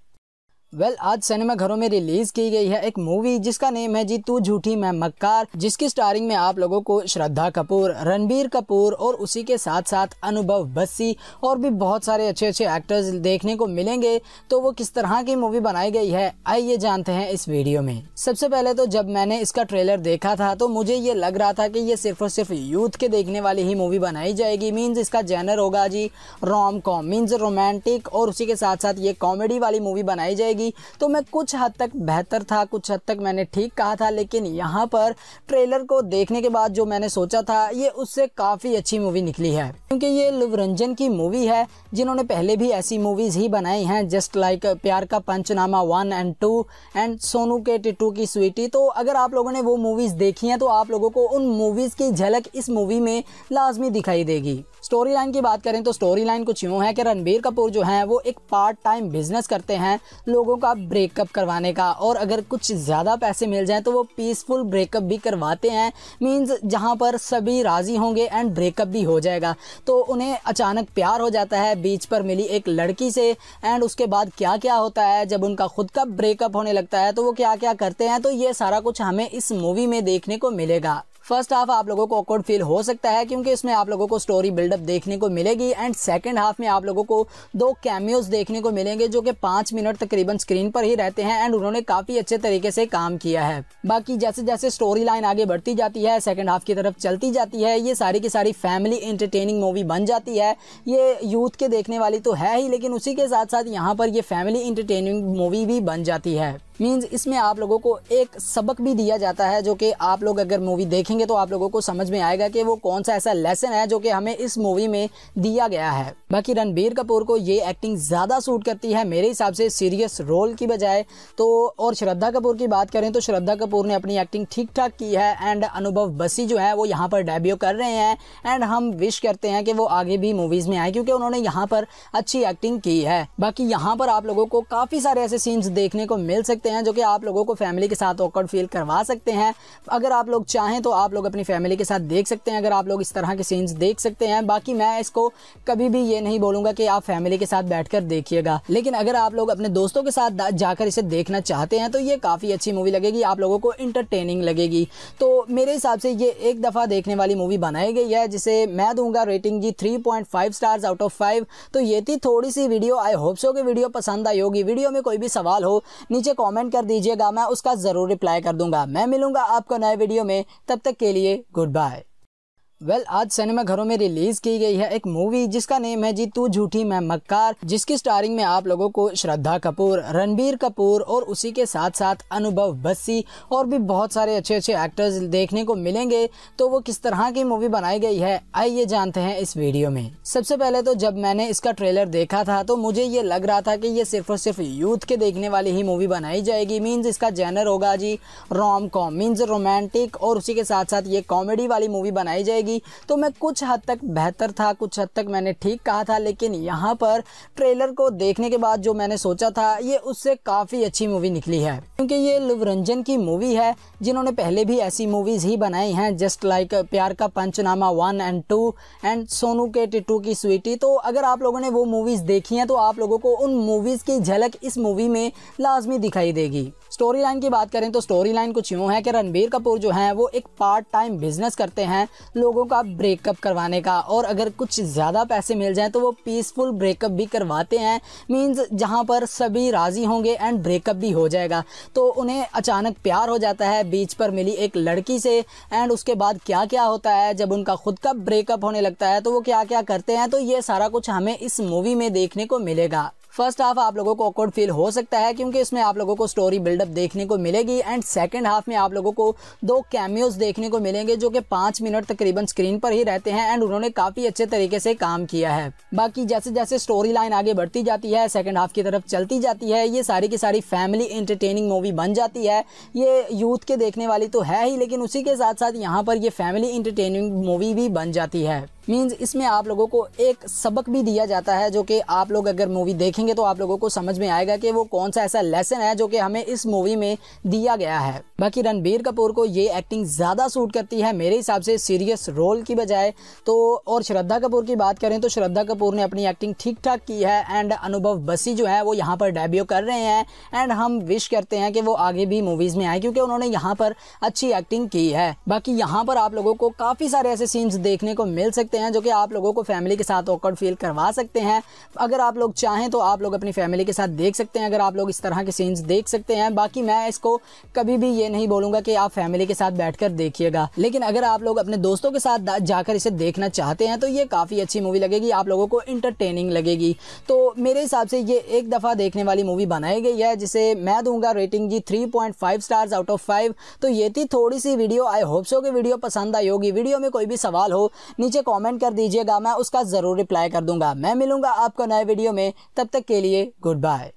वेल well, आज सिनेमा घरों में रिलीज की गई है एक मूवी जिसका नेम है जी तू झूठी मैं मक्कार जिसकी स्टारिंग में आप लोगों को श्रद्धा कपूर रणबीर कपूर और उसी के साथ साथ अनुभव बस्सी और भी बहुत सारे अच्छे अच्छे एक्टर्स देखने को मिलेंगे तो वो किस तरह की मूवी बनाई गई है आइए जानते हैं इस वीडियो में सबसे पहले तो जब मैंने इसका ट्रेलर देखा था तो मुझे ये लग रहा था की ये सिर्फ और सिर्फ यूथ के देखने वाली ही मूवी बनाई जाएगी मीन्स इसका जैनर होगा जी रोम कॉम मीन्स रोमांटिक और उसी के साथ साथ ये कॉमेडी वाली मूवी बनाई जाएगी थी तो मैं कुछ हद तक बेहतर था कुछ हद तक मैंने ठीक कहा था लेकिन यहाँ पर ट्रेलर को देखने के बाद जो मैंने सोचा था ये उससे काफ़ी अच्छी मूवी निकली है क्योंकि ये लुवरंजन की मूवी है जिन्होंने पहले भी ऐसी मूवीज़ ही बनाई हैं just like Pyaar Ka Punchnama one and two and Sonu Ke Titu की स्वीटी तो अगर आप लोगों ने वो मूवीज़ देखी हैं तो आप लोगों को उन मूवीज़ की झलक इस मूवी में लाजमी दिखाई देगी स्टोरी लाइन की बात करें तो स्टोरी लाइन कुछ यूँ है कि रणबीर कपूर जो हैं वो एक पार्ट टाइम बिजनेस करते हैं लोगों का ब्रेकअप करवाने का और अगर कुछ ज़्यादा पैसे मिल जाएँ तो वो पीसफुल ब्रेकअप भी करवाते हैं मीन्स जहाँ पर सभी राज़ी होंगे एंड ब्रेकअप भी हो जाएगा तो उन्हें अचानक प्यार हो जाता है बीच पर मिली एक लड़की से एंड उसके बाद क्या क्या होता है जब उनका खुद का ब्रेकअप होने लगता है तो वो क्या क्या करते हैं तो ये सारा कुछ हमें इस मूवी में देखने को मिलेगा फर्स्ट हाफ आप लोगों को ऑकवर्ड फील हो सकता है क्योंकि इसमें आप लोगों को स्टोरी बिल्डअप देखने को मिलेगी एंड सेकेंड हाफ में आप लोगों को दो कैमियोज देखने को मिलेंगे जो कि पाँच मिनट तकरीबन स्क्रीन पर ही रहते हैं एंड उन्होंने काफ़ी अच्छे तरीके से काम किया है बाकी जैसे जैसे स्टोरी लाइन आगे बढ़ती जाती है सेकेंड हाफ की तरफ चलती जाती है ये सारी की सारी फैमिली इंटरटेनिंग मूवी बन जाती है ये यूथ के देखने वाली तो है ही लेकिन उसी के साथ साथ यहाँ पर ये फैमिली इंटरटेनिंग मूवी भी बन जाती है मीन्स इसमें आप लोगों को एक सबक भी दिया जाता है जो कि आप लोग अगर मूवी देखेंगे तो आप लोगों को समझ में आएगा कि वो कौन सा ऐसा लेसन है जो कि हमें इस मूवी में दिया गया है बाकी रणबीर कपूर को ये एक्टिंग ज़्यादा सूट करती है मेरे हिसाब से सीरियस रोल की बजाय तो और श्रद्धा कपूर की बात करें तो श्रद्धा कपूर ने अपनी एक्टिंग ठीक ठाक की है एंड अनुभव बसी जो है वो यहाँ पर डेब्यू कर रहे हैं एंड हम विश करते हैं कि वो आगे भी मूवीज़ में आए क्योंकि उन्होंने यहाँ पर अच्छी एक्टिंग की है बाकी यहाँ पर आप लोगों को काफ़ी सारे ऐसे सीन्स देखने को मिल सकते सकते हैं जो कि आप लोगों को फैमिली के साथ ऑकर्ड फील करवा सकते हैं अगर आप लोग चाहें तो आप लोग अपनी फैमिली के साथ देख सकते हैं अगर आप लोग इस तरह के सीन्स देख सकते हैं बाकी मैं इसको कभी भी ये नहीं बोलूंगा कि आप फैमिली के साथ बैठ देखिएगा लेकिन अगर आप लोग अपने दोस्तों के साथ जाकर इसे देखना चाहते हैं तो ये काफ़ी अच्छी मूवी लगेगी आप लोगों को इंटरटेनिंग लगेगी तो मेरे हिसाब से ये एक दफ़ा देखने वाली मूवी बनाई गई है जिसे मैं दूंगा रेटिंग जी 3.5 स्टार्स आउट ऑफ फाइव तो ये थी थोड़ी सी वीडियो आई होप सो कि वीडियो पसंद आई होगी वीडियो में कोई भी सवाल हो नीचे कॉमेंट कमेंट कर दीजिएगा मैं उसका ज़रूर रिप्लाई कर दूंगा मैं मिलूंगा आपको नए वीडियो में तब तक के लिए गुड बाय वेल well, आज सिनेमा घरों में रिलीज की गई है एक मूवी जिसका नेम है जी तू झूठी मैं मक्कार जिसकी स्टारिंग में आप लोगों को श्रद्धा कपूर रणबीर कपूर और उसी के साथ साथ अनुभव बस्सी और भी बहुत सारे अच्छे अच्छे एक्टर्स देखने को मिलेंगे तो वो किस तरह की मूवी बनाई गई है आइए जानते हैं इस वीडियो में सबसे पहले तो जब मैंने इसका ट्रेलर देखा था तो मुझे ये लग रहा था की ये सिर्फ और सिर्फ यूथ के देखने वाली ही मूवी बनाई जाएगी मीन्स इसका जैनर होगा जी रोम कॉम मीन्स रोमांटिक और उसी के साथ साथ ये कॉमेडी वाली मूवी बनाई जाएगी जाएगी तो मैं कुछ हद तक बेहतर था कुछ हद तक मैंने ठीक कहा था लेकिन यहाँ पर ट्रेलर को देखने के बाद जो मैंने सोचा था ये उससे काफ़ी अच्छी मूवी निकली है क्योंकि ये रंजन की मूवी है जिन्होंने पहले भी ऐसी मूवीज़ ही बनाई हैं just like Pyaar Ka Punchnama one and two and Sonu Ke Titu की स्वीटी तो अगर आप लोगों ने वो मूवीज़ देखी हैं तो आप लोगों को उन मूवीज़ की झलक इस मूवी में लाजमी दिखाई देगी स्टोरी लाइन की बात करें तो स्टोरी लाइन कुछ यूँ है कि रणबीर कपूर जो है वो एक पार्ट टाइम बिजनेस करते हैं लोग लोगों का ब्रेकअप करवाने का और अगर कुछ ज़्यादा पैसे मिल जाएँ तो वो पीसफुल ब्रेकअप भी करवाते हैं मीन्स जहाँ पर सभी राज़ी होंगे एंड ब्रेकअप भी हो जाएगा तो उन्हें अचानक प्यार हो जाता है बीच पर मिली एक लड़की से एंड उसके बाद क्या क्या होता है जब उनका खुद का ब्रेकअप होने लगता है तो वो क्या क्या करते हैं तो ये सारा कुछ हमें इस मूवी में देखने को मिलेगा फर्स्ट हाफ आप लोगों को ऑकवर्ड फील हो सकता है क्योंकि इसमें आप लोगों को स्टोरी बिल्डअप देखने को मिलेगी एंड सेकेंड हाफ में आप लोगों को दो कैमियोज देखने को मिलेंगे जो कि पाँच मिनट तकरीबन स्क्रीन पर ही रहते हैं एंड उन्होंने काफ़ी अच्छे तरीके से काम किया है बाकी जैसे जैसे स्टोरी लाइन आगे बढ़ती जाती है सेकेंड हाफ की तरफ चलती जाती है ये सारी की सारी फैमिली इंटरटेनिंग मूवी बन जाती है ये यूथ के देखने वाली तो है ही लेकिन उसी के साथ साथ यहाँ पर ये फैमिली इंटरटेनिंग मूवी भी बन जाती है मीन्स इसमें आप लोगों को एक सबक भी दिया जाता है जो कि आप लोग अगर मूवी देखेंगे तो आप लोगों को समझ में आएगा कि वो कौन सा ऐसा लेसन है जो कि हमें इस मूवी में दिया गया है बाकी रणबीर कपूर को ये एक्टिंग ज़्यादा सूट करती है मेरे हिसाब से सीरियस रोल की बजाय तो और श्रद्धा कपूर की बात करें तो श्रद्धा कपूर ने अपनी एक्टिंग ठीक ठाक की है एंड अनुभव बसी जो है वो यहाँ पर डेब्यू कर रहे हैं एंड हम विश करते हैं कि वो आगे भी मूवीज़ में आए क्योंकि उन्होंने यहाँ पर अच्छी एक्टिंग की है बाकी यहाँ पर आप लोगों को काफ़ी सारे ऐसे सीन्स देखने को मिल सकते सकते हैं जो कि आप लोगों को फैमिली के साथ ऑकवर्ड फील करवा सकते हैं अगर आप लोग चाहें तो आप लोग अपनी फैमिली के साथ देख सकते हैं अगर आप लोग इस तरह के सीन्स देख सकते हैं बाकी मैं इसको कभी भी ये नहीं बोलूंगा कि आप फैमिली के साथ बैठ देखिएगा लेकिन अगर आप लोग अपने दोस्तों के साथ जाकर इसे देखना चाहते हैं तो ये काफ़ी अच्छी मूवी लगेगी आप लोगों को इंटरटेनिंग लगेगी तो मेरे हिसाब से ये एक दफ़ा देखने वाली मूवी बनाई गई है जिसे मैं दूंगा रेटिंग जी 3.5 स्टार्स आउट ऑफ 5 तो ये थी थोड़ी सी वीडियो आई होप सो कि वीडियो पसंद आई होगी वीडियो में कोई भी सवाल हो नीचे कॉमेंट कमेंट कर दीजिएगा मैं उसका ज़रूर रिप्लाई कर दूंगा मैं मिलूंगा आपको नए वीडियो में तब तक के लिए गुड बाय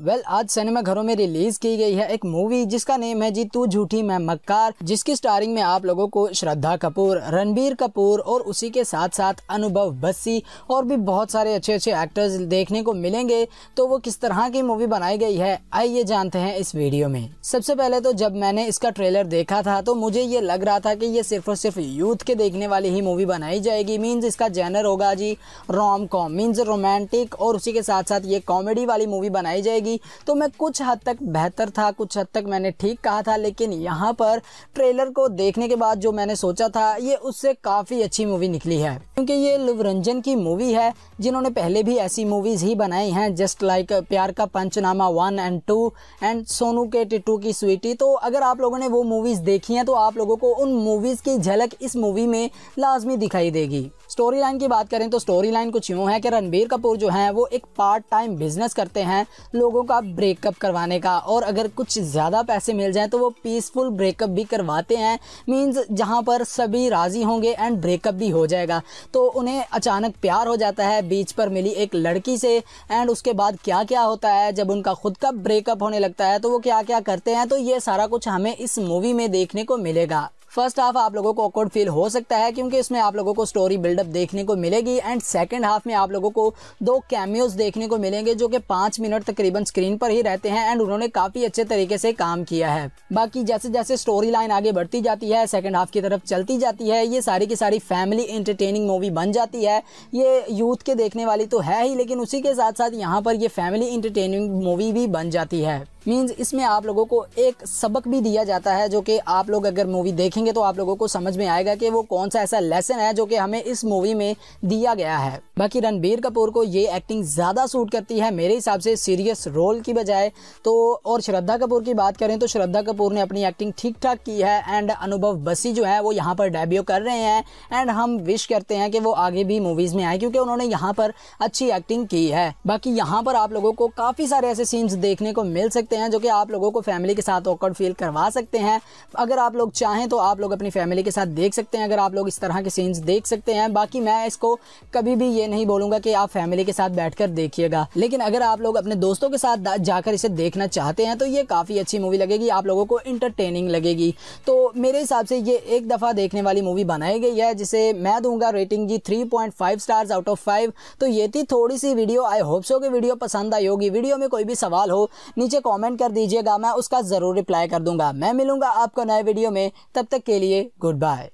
वेल well, आज सिनेमा घरों में रिलीज की गई है एक मूवी जिसका नेम है जी तू झूठी मैं मक्कार जिसकी स्टारिंग में आप लोगों को श्रद्धा कपूर रणबीर कपूर और उसी के साथ साथ अनुभव बस्सी और भी बहुत सारे अच्छे अच्छे एक्टर्स देखने को मिलेंगे तो वो किस तरह की मूवी बनाई गई है आइए जानते हैं इस वीडियो में सबसे पहले तो जब मैंने इसका ट्रेलर देखा था तो मुझे ये लग रहा था की ये सिर्फ और सिर्फ यूथ के देखने वाली ही मूवी बनाई जाएगी मीन्स इसका जैनर होगा जी रोम कॉम मीन्स रोमांटिक और उसी के साथ साथ ये कॉमेडी वाली मूवी बनाई जाएगी जाएगी तो मैं कुछ हद तक बेहतर था कुछ हद तक मैंने ठीक कहा था लेकिन यहाँ पर ट्रेलर को देखने के बाद जो मैंने सोचा था ये उससे काफ़ी अच्छी मूवी निकली है क्योंकि ये लुवरंजन की मूवी है जिन्होंने पहले भी ऐसी मूवीज़ ही बनाई हैं just like Pyaar Ka Punchnama one and two and Sonu Ke Titu की स्वीटी तो अगर आप लोगों ने वो मूवीज़ देखी हैं तो आप लोगों को उन मूवीज़ की झलक इस मूवी में लाजमी दिखाई देगी स्टोरी लाइन की बात करें तो स्टोरी लाइन कुछ यूँ है कि रणबीर कपूर जो हैं वो एक पार्ट टाइम बिजनेस करते हैं लोगों का ब्रेकअप करवाने का और अगर कुछ ज़्यादा पैसे मिल जाएँ तो वो पीसफुल ब्रेकअप भी करवाते हैं मीन्स जहाँ पर सभी राज़ी होंगे एंड ब्रेकअप भी हो जाएगा तो उन्हें अचानक प्यार हो जाता है बीच पर मिली एक लड़की से एंड उसके बाद क्या क्या होता है जब उनका खुद का ब्रेकअप होने लगता है तो वो क्या क्या करते हैं तो ये सारा कुछ हमें इस मूवी में देखने को मिलेगा फर्स्ट हाफ आप लोगों को ऑकवर्ड फील हो सकता है क्योंकि इसमें आप लोगों को स्टोरी बिल्डअप देखने को मिलेगी एंड सेकेंड हाफ में आप लोगों को दो कैमियोज देखने को मिलेंगे जो कि पाँच मिनट तकरीबन स्क्रीन पर ही रहते हैं एंड उन्होंने काफ़ी अच्छे तरीके से काम किया है बाकी जैसे जैसे स्टोरी लाइन आगे बढ़ती जाती है सेकेंड हाफ की तरफ चलती जाती है ये सारी की सारी फैमिली इंटरटेनिंग मूवी बन जाती है ये यूथ के देखने वाली तो है ही लेकिन उसी के साथ साथ यहाँ पर ये फैमिली इंटरटेनिंग मूवी भी बन जाती है मीन्स इसमें आप लोगों को एक सबक भी दिया जाता है जो कि आप लोग अगर मूवी देखेंगे तो आप लोगों को समझ में आएगा कि वो कौन सा ऐसा लेसन है जो कि हमें इस मूवी में दिया गया है बाकी रणबीर कपूर को ये एक्टिंग ज़्यादा सूट करती है मेरे हिसाब से सीरियस रोल की बजाय तो और श्रद्धा कपूर की बात करें तो श्रद्धा कपूर ने अपनी एक्टिंग ठीक ठाक की है एंड अनुभव बसी जो है वो यहाँ पर डेब्यू कर रहे हैं एंड हम विश करते हैं कि वो आगे भी मूवीज़ में आए क्योंकि उन्होंने यहाँ पर अच्छी एक्टिंग की है बाकी यहाँ पर आप लोगों को काफ़ी सारे ऐसे सीन्स देखने को मिल सकते सकते हैं जो कि आप लोगों को फैमिली के साथ ऑकर्ड फील करवा सकते हैं अगर आप लोग चाहें तो आप लोग अपनी फैमिली के साथ देख सकते हैं अगर आप लोग इस तरह के सीन्स देख सकते हैं बाकी मैं इसको कभी भी ये नहीं बोलूँगा कि आप फैमिली के साथ बैठ देखिएगा लेकिन अगर आप लोग अपने दोस्तों के साथ जाकर इसे देखना चाहते हैं तो ये काफ़ी अच्छी मूवी लगेगी आप लोगों को इंटरटेनिंग लगेगी तो मेरे हिसाब से ये एक दफ़ा देखने वाली मूवी बनाई गई है जिसे मैं दूंगा रेटिंग जी 3.5 स्टार्स आउट ऑफ 5 तो ये थी थोड़ी सी वीडियो आई होप सो कि वीडियो पसंद आई होगी वीडियो में कोई भी सवाल हो नीचे कॉमेंट कमेंट कर दीजिएगा मैं उसका ज़रूर रिप्लाई कर दूंगा मैं मिलूंगा आपको नए वीडियो में तब तक के लिए गुड बाय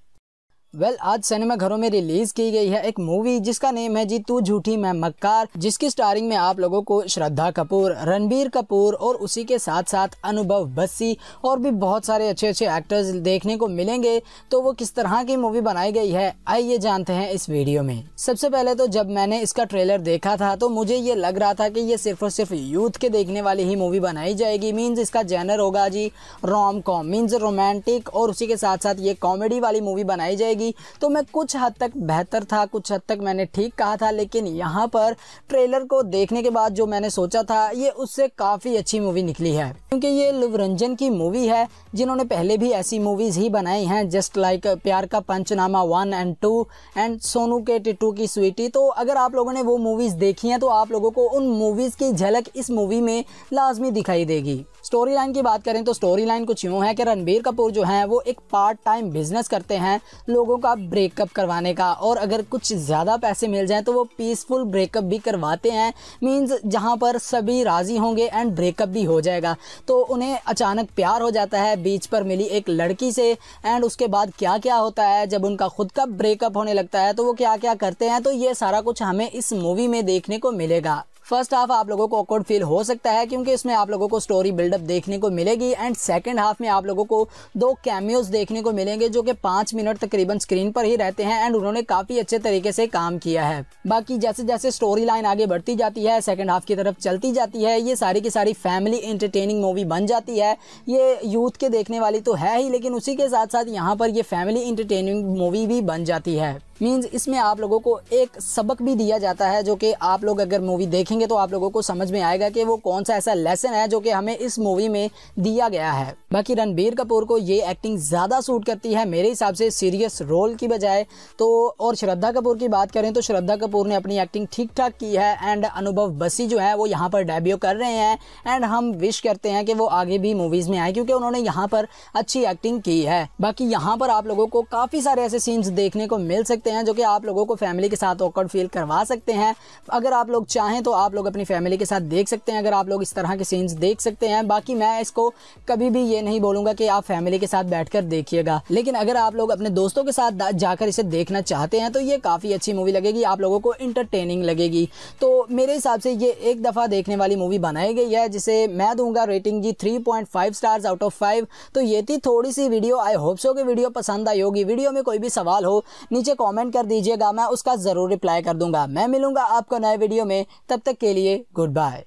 वेल well, आज सिनेमा घरों में रिलीज की गई है एक मूवी जिसका नेम है जी तू झूठी मैं मक्कार जिसकी स्टारिंग में आप लोगों को श्रद्धा कपूर रणबीर कपूर और उसी के साथ साथ अनुभव बस्सी और भी बहुत सारे अच्छे अच्छे एक्टर्स देखने को मिलेंगे तो वो किस तरह की मूवी बनाई गई है आइए जानते हैं इस वीडियो में सबसे पहले तो जब मैंने इसका ट्रेलर देखा था तो मुझे ये लग रहा था की ये सिर्फ और सिर्फ यूथ के देखने वाली ही मूवी बनाई जाएगी मीन्स इसका जैनर होगा जी रोम कॉम मीन्स रोमांटिक और उसी के साथ साथ ये कॉमेडी वाली मूवी बनाई जाएगी लगी तो मैं कुछ हद तक बेहतर था कुछ हद तक मैंने ठीक कहा था लेकिन यहाँ पर ट्रेलर को देखने के बाद जो मैंने सोचा था ये उससे काफ़ी अच्छी मूवी निकली है क्योंकि ये लुवरंजन की मूवी है जिन्होंने पहले भी ऐसी मूवीज़ ही बनाई हैं just like Pyaar Ka Punchnama one and two and Sonu Ke Titu की स्वीटी तो अगर आप लोगों ने वो मूवीज़ देखी हैं तो आप लोगों को उन मूवीज़ की झलक इस मूवी में लाजमी दिखाई देगी स्टोरी लाइन की बात करें तो स्टोरी लाइन कुछ यूँ है कि रणबीर कपूर जो हैं वो एक पार्ट टाइम बिजनेस करते हैं लोगों का ब्रेकअप करवाने का और अगर कुछ ज़्यादा पैसे मिल जाएँ तो वो पीसफुल ब्रेकअप भी करवाते हैं मीन्स जहाँ पर सभी राज़ी होंगे एंड ब्रेकअप भी हो जाएगा तो उन्हें अचानक प्यार हो जाता है बीच पर मिली एक लड़की से एंड उसके बाद क्या क्या होता है जब उनका खुद का ब्रेकअप होने लगता है तो वो क्या क्या करते हैं तो ये सारा कुछ हमें इस मूवी में देखने को मिलेगा फर्स्ट हाफ आप लोगों को ऑकवर्ड फील हो सकता है क्योंकि इसमें आप लोगों को स्टोरी बिल्डअप देखने को मिलेगी एंड सेकेंड हाफ में आप लोगों को दो कैमियोज देखने को मिलेंगे जो कि पाँच मिनट तकरीबन स्क्रीन पर ही रहते हैं एंड उन्होंने काफ़ी अच्छे तरीके से काम किया है बाकी जैसे जैसे स्टोरी लाइन आगे बढ़ती जाती है सेकेंड हाफ की तरफ चलती जाती है ये सारी की सारी फैमिली इंटरटेनिंग मूवी बन जाती है ये यूथ के देखने वाली तो है ही लेकिन उसी के साथ साथ यहाँ पर ये फैमिली इंटरटेनिंग मूवी भी बन जाती है मीन्स इसमें आप लोगों को एक सबक भी दिया जाता है जो कि आप लोग अगर मूवी देखेंगे तो आप लोगों को समझ में आएगा कि वो कौन सा ऐसा लेसन है जो कि हमें इस मूवी में दिया गया है बाकी रणबीर कपूर को ये एक्टिंग ज़्यादा सूट करती है मेरे हिसाब से सीरियस रोल की बजाय तो और श्रद्धा कपूर की बात करें तो श्रद्धा कपूर ने अपनी एक्टिंग ठीक ठाक की है एंड अनुभव बसी जो है वो यहाँ पर डेब्यू कर रहे हैं एंड हम विश करते हैं कि वो आगे भी मूवीज़ में आए क्योंकि उन्होंने यहाँ पर अच्छी एक्टिंग की है बाकी यहाँ पर आप लोगों को काफ़ी सारे ऐसे सीन्स देखने को मिल सकते हैं जो कि आप लोगों को फैमिली के साथ ऑकर्ड फील करवा सकते हैं अगर आप लोग चाहें तो आप लोग अपनी फैमिली के साथ देख सकते हैं अगर आप लोग इस तरह के सीन्स देख सकते हैं बाकी मैं इसको कभी भी ये नहीं बोलूँगा कि आप फैमिली के साथ बैठ देखिएगा लेकिन अगर आप लोग अपने दोस्तों के साथ जाकर इसे देखना चाहते हैं तो ये काफ़ी अच्छी मूवी लगेगी आप लोगों को इंटरटेनिंग लगेगी तो मेरे हिसाब से ये एक दफ़ा देखने वाली मूवी बनाई गई है जिसे मैं दूंगा रेटिंग जी 3.5 स्टार्स आउट ऑफ फाइव तो ये थी थोड़ी सी वीडियो आई होप सो कि वीडियो पसंद आई होगी वीडियो में कोई भी सवाल हो नीचे कॉमेंट कमेंट कर दीजिएगा मैं उसका ज़रूर रिप्लाई कर दूंगा मैं मिलूंगा आपको नए वीडियो में तब तक के लिए गुड बाय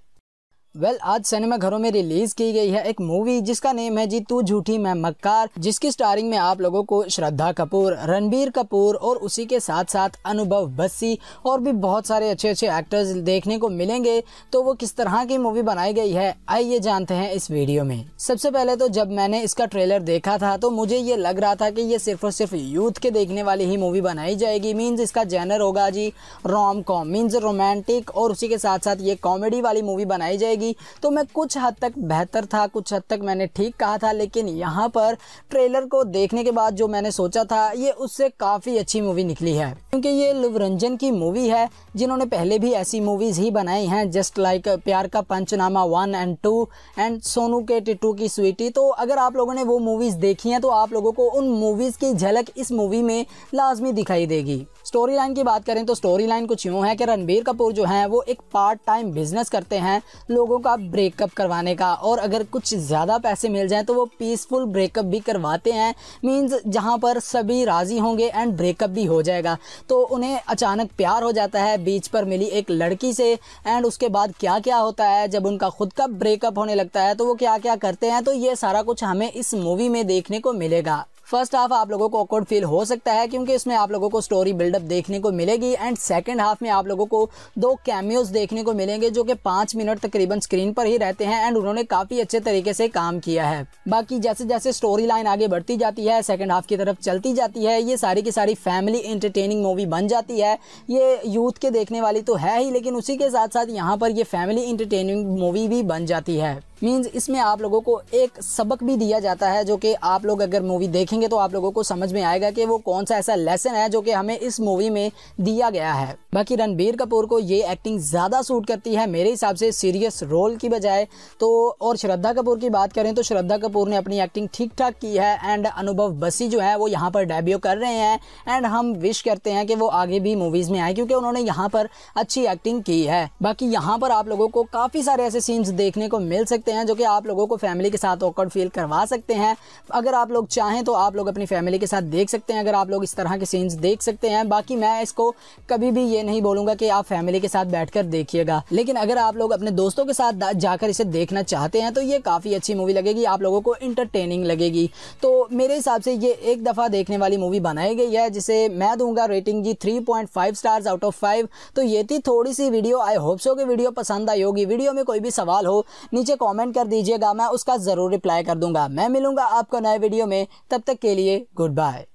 वेल well, आज सिनेमा घरों में रिलीज की गई है एक मूवी जिसका नेम है जी तू झूठी मैं मक्कार जिसकी स्टारिंग में आप लोगों को श्रद्धा कपूर रणबीर कपूर और उसी के साथ साथ अनुभव बस्सी और भी बहुत सारे अच्छे अच्छे एक्टर्स देखने को मिलेंगे तो वो किस तरह की मूवी बनाई गई है आइए जानते हैं इस वीडियो में सबसे पहले तो जब मैंने इसका ट्रेलर देखा था तो मुझे ये लग रहा था की ये सिर्फ और सिर्फ यूथ के देखने वाली ही मूवी बनाई जाएगी मीन्स इसका जैनर होगा जी रोम कॉम मीन्स रोमांटिक और उसी के साथ साथ ये कॉमेडी वाली मूवी बनाई जाएगी लगी तो मैं कुछ हद तक बेहतर था कुछ हद तक मैंने ठीक कहा था लेकिन यहाँ पर ट्रेलर को देखने के बाद जो मैंने सोचा था ये उससे काफ़ी अच्छी मूवी निकली है क्योंकि ये लुवरंजन की मूवी है जिन्होंने पहले भी ऐसी मूवीज़ ही बनाई हैं just like Pyaar Ka Punchnama one and two and Sonu Ke Titu की स्वीटी तो अगर आप लोगों ने वो मूवीज़ देखी हैं तो आप लोगों को उन मूवीज़ की झलक इस मूवी में लाजमी दिखाई देगी स्टोरी लाइन की बात करें तो स्टोरी लाइन कुछ यूँ है कि रणबीर कपूर जो हैं वो एक पार्ट टाइम बिजनेस करते हैं लोगों का ब्रेकअप करवाने का और अगर कुछ ज़्यादा पैसे मिल जाएँ तो वो पीसफुल ब्रेकअप भी करवाते हैं मीन्स जहाँ पर सभी राज़ी होंगे एंड ब्रेकअप भी हो जाएगा तो उन्हें अचानक प्यार हो जाता है बीच पर मिली एक लड़की से एंड उसके बाद क्या क्या होता है जब उनका खुद का ब्रेकअप होने लगता है तो वो क्या क्या करते हैं तो ये सारा कुछ हमें इस मूवी में देखने को मिलेगा फर्स्ट हाफ आप लोगों को ऑकवर्ड फील हो सकता है क्योंकि इसमें आप लोगों को स्टोरी बिल्डअप देखने को मिलेगी एंड सेकेंड हाफ में आप लोगों को दो कैमियोज देखने को मिलेंगे जो कि पाँच मिनट तकरीबन स्क्रीन पर ही रहते हैं एंड उन्होंने काफ़ी अच्छे तरीके से काम किया है बाकी जैसे जैसे स्टोरी लाइन आगे बढ़ती जाती है सेकेंड हाफ की तरफ चलती जाती है ये सारी की सारी फैमिली इंटरटेनिंग मूवी बन जाती है ये यूथ के देखने वाली तो है ही लेकिन उसी के साथ साथ यहाँ पर ये फैमिली इंटरटेनिंग मूवी भी बन जाती है मीन्स इसमें आप लोगों को एक सबक भी दिया जाता है जो कि आप लोग अगर मूवी देखेंगे तो आप लोगों को समझ में आएगा कि वो कौन सा ऐसा लेसन है जो कि हमें इस मूवी में दिया गया है बाकी रणबीर कपूर को ये एक्टिंग ज़्यादा सूट करती है मेरे हिसाब से सीरियस रोल की बजाय तो और श्रद्धा कपूर की बात करें तो श्रद्धा कपूर ने अपनी एक्टिंग ठीक ठाक की है एंड अनुभव बसी जो है वो यहाँ पर डेब्यू कर रहे हैं एंड हम विश करते हैं कि वो आगे भी मूवीज़ में आए क्योंकि उन्होंने यहाँ पर अच्छी एक्टिंग की है बाकी यहाँ पर आप लोगों को काफ़ी सारे ऐसे सीन्स देखने को मिल सकते सकते हैं जो कि आप लोगों को फैमिली के साथ ऑकर्ड फील करवा सकते हैं अगर आप लोग चाहें तो आप लोग अपनी फैमिली के साथ देख सकते हैं अगर आप लोग इस तरह के सीन्स देख सकते हैं बाकी मैं इसको कभी भी ये नहीं बोलूंगा कि आप फैमिली के साथ बैठ देखिएगा लेकिन अगर आप लोग अपने दोस्तों के साथ जाकर इसे देखना चाहते हैं तो ये काफ़ी अच्छी मूवी लगेगी आप लोगों को इंटरटेनिंग लगेगी तो मेरे हिसाब से ये एक दफ़ा देखने वाली मूवी बनाई गई है जिसे मैं दूंगा रेटिंग जी five stars out of five तो ये थी थोड़ी सी वीडियो आई होप सो कि वीडियो पसंद आई होगी वीडियो में कोई भी सवाल हो नीचे कॉमेंट कमेंट कर दीजिएगा मैं उसका ज़रूर रिप्लाई कर दूंगा मैं मिलूंगा आपको नए वीडियो में तब तक के लिए गुड बाय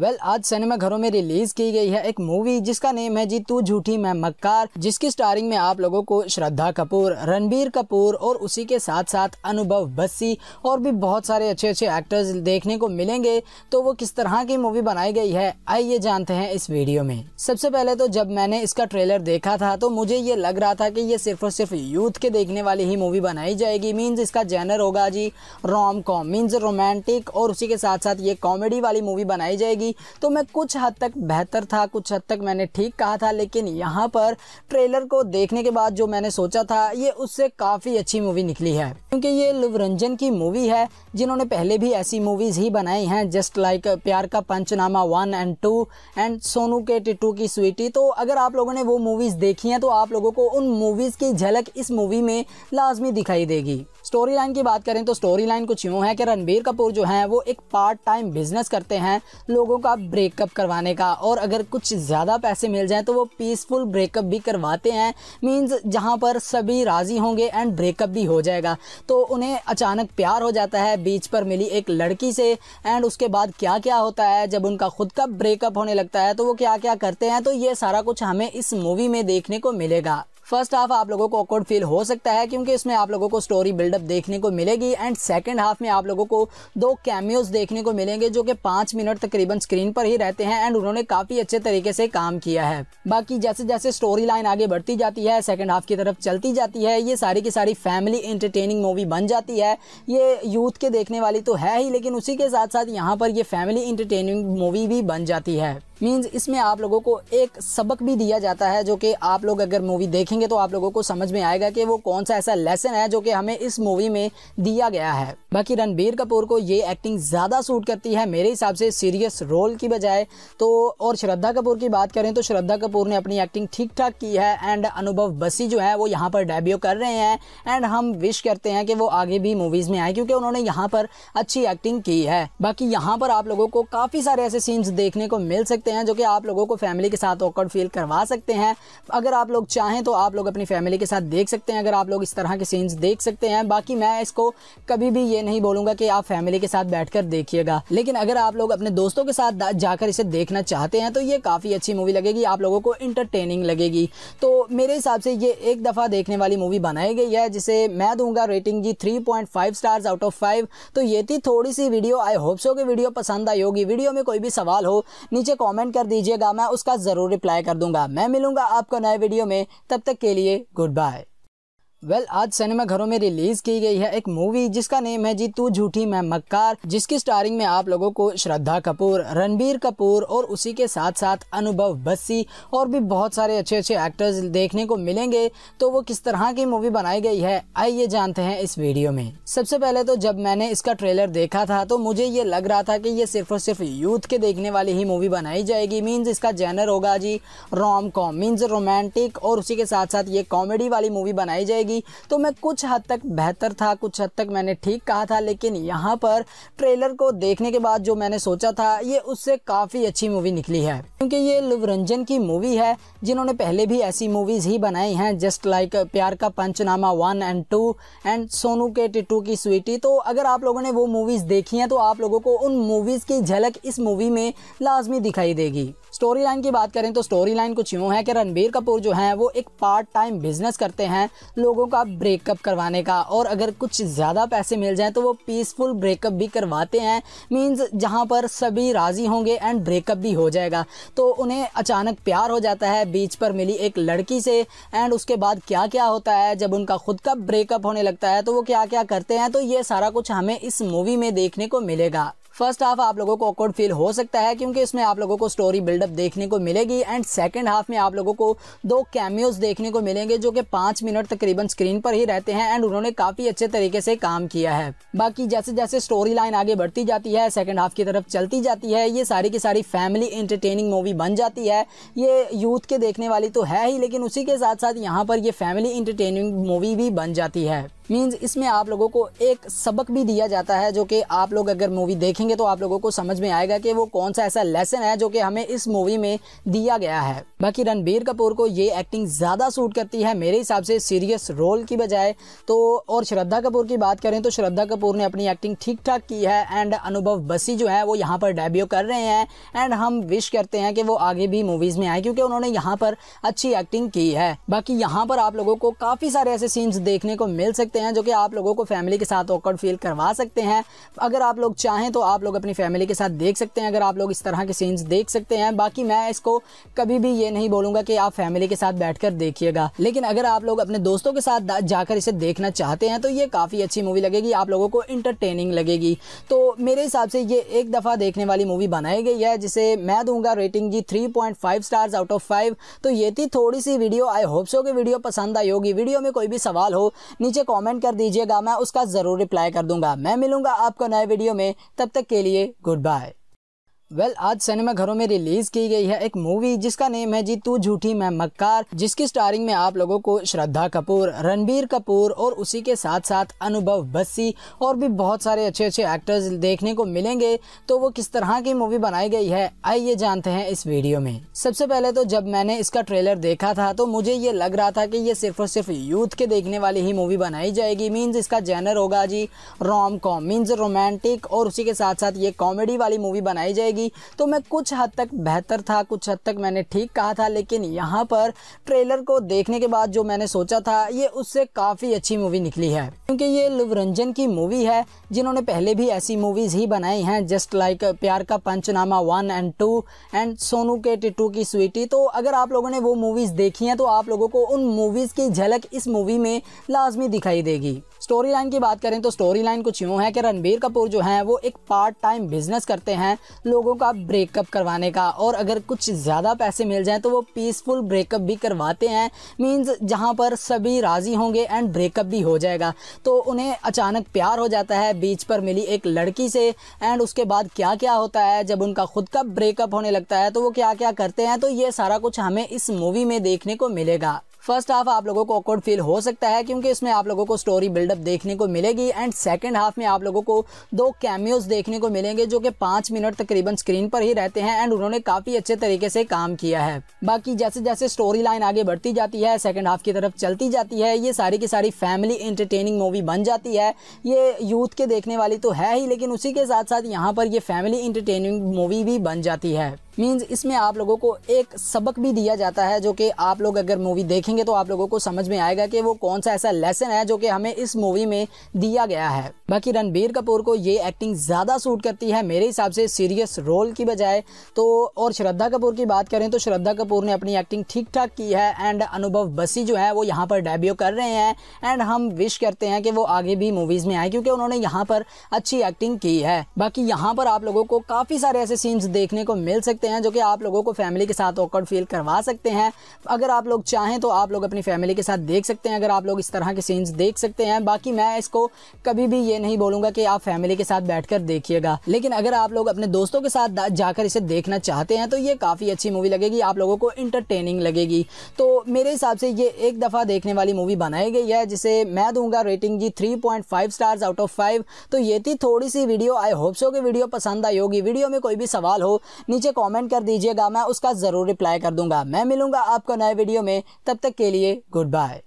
वेल well, आज सिनेमा घरों में रिलीज की गई है एक मूवी जिसका नेम है जी तू झूठी मैं मक्कार जिसकी स्टारिंग में आप लोगों को श्रद्धा कपूर रणबीर कपूर और उसी के साथ साथ अनुभव बस्सी और भी बहुत सारे अच्छे अच्छे एक्टर्स देखने को मिलेंगे तो वो किस तरह की मूवी बनाई गई है आइए जानते हैं इस वीडियो में सबसे पहले तो जब मैंने इसका ट्रेलर देखा था तो मुझे ये लग रहा था की ये सिर्फ और सिर्फ यूथ के देखने वाली ही मूवी बनाई जाएगी मीन्स इसका जैनर होगा जी रोम कॉम मीन्स रोमांटिक और उसी के साथ साथ ये कॉमेडी वाली मूवी बनाई जाएगी होगी तो मैं कुछ हद तक बेहतर था कुछ हद तक मैंने ठीक कहा था लेकिन यहाँ पर ट्रेलर को देखने के बाद जो मैंने सोचा था ये उससे काफ़ी अच्छी मूवी निकली है क्योंकि ये लुवरंजन की मूवी है जिन्होंने पहले भी ऐसी मूवीज़ ही बनाई हैं just like Pyaar Ka Punchnama one and two and Sonu Ke Titu की स्वीटी तो अगर आप लोगों ने वो मूवीज़ देखी हैं तो आप लोगों को उन मूवीज़ की झलक इस मूवी में लाजमी दिखाई देगी स्टोरी लाइन की बात करें तो स्टोरी लाइन कुछ यूँ है कि रणबीर कपूर जो हैं वो एक पार्ट टाइम बिजनेस करते हैं लोगों का ब्रेकअप करवाने का और अगर कुछ ज़्यादा पैसे मिल जाएँ तो वो पीसफुल ब्रेकअप भी करवाते हैं मीन्स जहाँ पर सभी राज़ी होंगे एंड ब्रेकअप भी हो जाएगा तो उन्हें अचानक प्यार हो जाता है बीच पर मिली एक लड़की से एंड उसके बाद क्या क्या होता है जब उनका खुद का ब्रेकअप होने लगता है तो वो क्या क्या करते हैं तो ये सारा कुछ हमें इस मूवी में देखने को मिलेगा फर्स्ट हाफ आप लोगों को ऑकवर्ड फील हो सकता है क्योंकि इसमें आप लोगों को स्टोरी बिल्डअप देखने को मिलेगी एंड सेकेंड हाफ में आप लोगों को दो कैमियोज देखने को मिलेंगे जो कि पाँच मिनट तकरीबन स्क्रीन पर ही रहते हैं एंड उन्होंने काफ़ी अच्छे तरीके से काम किया है बाकी जैसे जैसे स्टोरी लाइन आगे बढ़ती जाती है सेकेंड हाफ की तरफ चलती जाती है ये सारी की सारी फैमिली इंटरटेनिंग मूवी बन जाती है ये यूथ के देखने वाली तो है ही लेकिन उसी के साथ साथ यहाँ पर ये फैमिली इंटरटेनिंग मूवी भी बन जाती है मीन्स इसमें आप लोगों को एक सबक भी दिया जाता है जो कि आप लोग अगर मूवी देखेंगे तो आप लोगों को समझ में आएगा कि वो कौन सा ऐसा लेसन है जो कि हमें इस मूवी में दिया गया है बाकी रणबीर कपूर को ये एक्टिंग ज़्यादा सूट करती है मेरे हिसाब से सीरियस रोल की बजाय तो और श्रद्धा कपूर की बात करें तो श्रद्धा कपूर ने अपनी एक्टिंग ठीक ठाक की है एंड अनुभव बसी जो है वो यहाँ पर डेब्यू कर रहे हैं एंड हम विश करते हैं कि वो आगे भी मूवीज़ में आए क्योंकि उन्होंने यहाँ पर अच्छी एक्टिंग की है बाकी यहाँ पर आप लोगों को काफ़ी सारे ऐसे सीन्स देखने को मिल सकते सकते हैं जो कि आप लोगों को फैमिली के साथ ऑकर्ड फील करवा सकते हैं अगर आप लोग चाहें तो आप लोग अपनी फैमिली के साथ देख सकते हैं अगर आप लोग इस तरह के सीन्स देख सकते हैं बाकी मैं इसको कभी भी ये नहीं बोलूंगा कि आप फैमिली के साथ बैठ देखिएगा लेकिन अगर आप लोग अपने दोस्तों के साथ जाकर इसे देखना चाहते हैं तो ये काफ़ी अच्छी मूवी लगेगी आप लोगों को इंटरटेनिंग लगेगी तो मेरे हिसाब से ये एक दफ़ा देखने वाली मूवी बनाई गई है जिसे मैं दूंगा रेटिंग जी three point five stars out of five तो ये थी थोड़ी सी वीडियो आई होप सो कि वीडियो पसंद आई होगी वीडियो में कोई भी सवाल हो नीचे कॉमेंट कमेंट कर दीजिएगा मैं उसका ज़रूर रिप्लाई कर दूंगा मैं मिलूंगा आपको नए वीडियो में तब तक के लिए गुड बाय वेल well, आज सिनेमा घरों में रिलीज की गई है एक मूवी जिसका नेम है जी तू झूठी मैं मक्कार जिसकी स्टारिंग में आप लोगों को श्रद्धा कपूर रणबीर कपूर और उसी के साथ साथ अनुभव बस्सी और भी बहुत सारे अच्छे अच्छे एक्टर्स देखने को मिलेंगे तो वो किस तरह की मूवी बनाई गई है आइए जानते हैं इस वीडियो में सबसे पहले तो जब मैंने इसका ट्रेलर देखा था तो मुझे ये लग रहा था की ये सिर्फ और सिर्फ यूथ के देखने वाली ही मूवी बनाई जाएगी मीन्स इसका जैनर होगा जी रोम कॉम मीन्स रोमांटिक और उसी के साथ साथ ये कॉमेडी वाली मूवी बनाई जाएगी जाएगी तो मैं कुछ हद तक बेहतर था कुछ हद तक मैंने ठीक कहा था लेकिन यहाँ पर ट्रेलर को देखने के बाद जो मैंने सोचा था ये उससे काफ़ी अच्छी मूवी निकली है क्योंकि ये लुवरंजन की मूवी है जिन्होंने पहले भी ऐसी मूवीज़ ही बनाई हैं just like Pyaar Ka Punchnama one and two and Sonu Ke Titu की स्वीटी तो अगर आप लोगों ने वो मूवीज़ देखी हैं तो आप लोगों को उन मूवीज़ की झलक इस मूवी में लाजमी दिखाई देगी स्टोरी लाइन की बात करें तो स्टोरी लाइन कुछ यूँ है कि रणबीर कपूर जो हैं वो एक पार्ट टाइम बिजनेस करते हैं लोग लोगों का ब्रेकअप करवाने का और अगर कुछ ज़्यादा पैसे मिल जाए तो वो पीसफुल ब्रेकअप भी करवाते हैं मीन्स जहाँ पर सभी राज़ी होंगे एंड ब्रेकअप भी हो जाएगा तो उन्हें अचानक प्यार हो जाता है बीच पर मिली एक लड़की से एंड उसके बाद क्या क्या होता है जब उनका खुद का ब्रेकअप होने लगता है तो वो क्या क्या करते हैं तो ये सारा कुछ हमें इस मूवी में देखने को मिलेगा फर्स्ट हाफ आप लोगों को ऑकवर्ड फील हो सकता है क्योंकि इसमें आप लोगों को स्टोरी बिल्डअप देखने को मिलेगी एंड सेकेंड हाफ में आप लोगों को दो कैमियोज देखने को मिलेंगे जो कि पाँच मिनट तकरीबन स्क्रीन पर ही रहते हैं एंड उन्होंने काफ़ी अच्छे तरीके से काम किया है बाकी जैसे जैसे स्टोरी लाइन आगे बढ़ती जाती है सेकेंड हाफ की तरफ चलती जाती है ये सारी की सारी फैमिली इंटरटेनिंग मूवी बन जाती है ये यूथ के देखने वाली तो है ही लेकिन उसी के साथ साथ यहाँ पर ये फैमिली इंटरटेनिंग मूवी भी बन जाती है मीन्स इसमें आप लोगों को एक सबक भी दिया जाता है जो कि आप लोग अगर मूवी देखेंगे तो आप लोगों को समझ में आएगा कि वो कौन सा ऐसा लेसन है जो कि हमें इस मूवी में दिया गया है बाकी रणबीर कपूर को ये एक्टिंग ज़्यादा सूट करती है मेरे हिसाब से सीरियस रोल की बजाय तो और श्रद्धा कपूर की बात करें तो श्रद्धा कपूर ने अपनी एक्टिंग ठीक ठाक की है एंड अनुभव बसी जो है वो यहाँ पर डेब्यू कर रहे हैं एंड हम विश करते हैं कि वो आगे भी मूवीज़ में आए क्योंकि उन्होंने यहाँ पर अच्छी एक्टिंग की है बाकी यहाँ पर आप लोगों को काफ़ी सारे ऐसे सीन्स देखने को मिल सकते सकते हैं जो कि आप लोगों को फैमिली के साथ ऑकर्ड फील करवा सकते हैं अगर आप लोग चाहें तो आप लोग अपनी फैमिली के साथ देख सकते हैं अगर आप लोग इस तरह के सीन्स देख सकते हैं बाकी मैं इसको कभी भी ये नहीं बोलूंगा कि आप फैमिली के साथ बैठ देखिएगा लेकिन अगर आप लोग अपने दोस्तों के साथ जाकर इसे देखना चाहते हैं तो ये काफ़ी अच्छी मूवी लगेगी आप लोगों को इंटरटेनिंग लगेगी तो मेरे हिसाब से ये एक दफ़ा देखने वाली मूवी बनाई गई है जिसे मैं दूंगा रेटिंग जी 3.5 स्टार्स आउट ऑफ फाइव तो ये थी थोड़ी सी वीडियो आई होप सो कि वीडियो पसंद आई होगी वीडियो में कोई भी सवाल हो नीचे कॉमेंट कमेंट कर दीजिएगा मैं उसका ज़रूर रिप्लाई कर दूंगा मैं मिलूंगा आपको नए वीडियो में तब तक के लिए गुड बाय वेल well, आज सिनेमा घरों में रिलीज की गई है एक मूवी जिसका नेम है जी तू झूठी मैं मक्कार जिसकी स्टारिंग में आप लोगों को श्रद्धा कपूर रणबीर कपूर और उसी के साथ साथ अनुभव बस्सी और भी बहुत सारे अच्छे अच्छे एक्टर्स देखने को मिलेंगे तो वो किस तरह की मूवी बनाई गई है आइए जानते हैं इस वीडियो में सबसे पहले तो जब मैंने इसका ट्रेलर देखा था तो मुझे ये लग रहा था की ये सिर्फ और सिर्फ यूथ के देखने वाली ही मूवी बनाई जाएगी मीन्स इसका जैनर होगा जी रोम कॉम मीन्स रोमांटिक और उसी के साथ साथ ये कॉमेडी वाली मूवी बनाई जाएगी जाएगी तो मैं कुछ हद तक बेहतर था कुछ हद तक मैंने ठीक कहा था लेकिन यहाँ पर ट्रेलर को देखने के बाद जो मैंने सोचा था ये उससे काफ़ी अच्छी मूवी निकली है क्योंकि ये लुवरंजन की मूवी है जिन्होंने पहले भी ऐसी मूवीज़ ही बनाई हैं just like Pyaar Ka Punchnama one and two and Sonu Ke Titu की स्वीटी तो अगर आप लोगों ने वो मूवीज़ देखी हैं तो आप लोगों को उन मूवीज़ की झलक इस मूवी में लाजमी दिखाई देगी स्टोरी लाइन की बात करें तो स्टोरी लाइन कुछ यूँ है कि रणबीर कपूर जो हैं वो एक पार्ट टाइम बिजनेस करते हैं लोगों का ब्रेकअप करवाने का और अगर कुछ ज़्यादा पैसे मिल जाएँ तो वो पीसफुल ब्रेकअप भी करवाते हैं मीन्स जहाँ पर सभी राज़ी होंगे एंड ब्रेकअप भी हो जाएगा तो उन्हें अचानक प्यार हो जाता है बीच पर मिली एक लड़की से एंड उसके बाद क्या क्या होता है जब उनका खुद का ब्रेकअप होने लगता है तो वो क्या क्या करते हैं तो ये सारा कुछ हमें इस मूवी में देखने को मिलेगा फर्स्ट हाफ आप लोगों को ऑकवर्ड फील हो सकता है क्योंकि इसमें आप लोगों को स्टोरी बिल्डअप देखने को मिलेगी एंड सेकेंड हाफ में आप लोगों को दो कैमियोज देखने को मिलेंगे जो कि पाँच मिनट तकरीबन स्क्रीन पर ही रहते हैं एंड उन्होंने काफ़ी अच्छे तरीके से काम किया है बाकी जैसे जैसे स्टोरी लाइन आगे बढ़ती जाती है सेकेंड हाफ की तरफ चलती जाती है ये सारी की सारी फैमिली इंटरटेनिंग मूवी बन जाती है ये यूथ के देखने वाली तो है ही लेकिन उसी के साथ साथ यहाँ पर ये फैमिली इंटरटेनिंग मूवी भी बन जाती है मीन्स इसमें आप लोगों को एक सबक भी दिया जाता है जो कि आप लोग अगर मूवी देखेंगे तो आप लोगों को समझ में आएगा कि वो कौन सा ऐसा लेसन है जो कि हमें इस मूवी में दिया गया है बाकी रणबीर कपूर को ये एक्टिंग ज़्यादा सूट करती है मेरे हिसाब से सीरियस रोल की बजाय तो और श्रद्धा कपूर की बात करें तो श्रद्धा कपूर ने अपनी एक्टिंग ठीक ठाक की है एंड अनुभव बसी जो है वो यहाँ पर डेब्यू कर रहे हैं एंड हम विश करते हैं कि वो आगे भी मूवीज़ में आए क्योंकि उन्होंने यहाँ पर अच्छी एक्टिंग की है बाकी यहाँ पर आप लोगों को काफ़ी सारे ऐसे सीन्स देखने को मिल सकते सकते हैं जो कि आप लोगों को फैमिली के साथ ऑकवर्ड फील करवा सकते हैं अगर आप लोग चाहें तो आप लोग अपनी फैमिली के साथ देख सकते हैं अगर आप लोग इस तरह के सीन्स देख सकते हैं बाकी मैं इसको कभी भी ये नहीं बोलूंगा कि आप फैमिली के साथ बैठ देखिएगा लेकिन अगर आप लोग अपने दोस्तों के साथ जाकर इसे देखना चाहते हैं तो ये काफ़ी अच्छी मूवी लगेगी आप लोगों को इंटरटेनिंग लगेगी तो मेरे हिसाब से ये एक दफ़ा देखने वाली मूवी बनाई गई है जिसे मैं दूंगा रेटिंग जी 3.5 स्टार्स आउट ऑफ 5 तो ये थी थोड़ी सी वीडियो आई होप सो कि वीडियो पसंद आई होगी वीडियो में कोई भी सवाल हो नीचे कॉमेंट कमेंट कर दीजिएगा मैं उसका ज़रूर रिप्लाई कर दूंगा मैं मिलूंगा आपको नए वीडियो में तब तक के लिए गुड बाय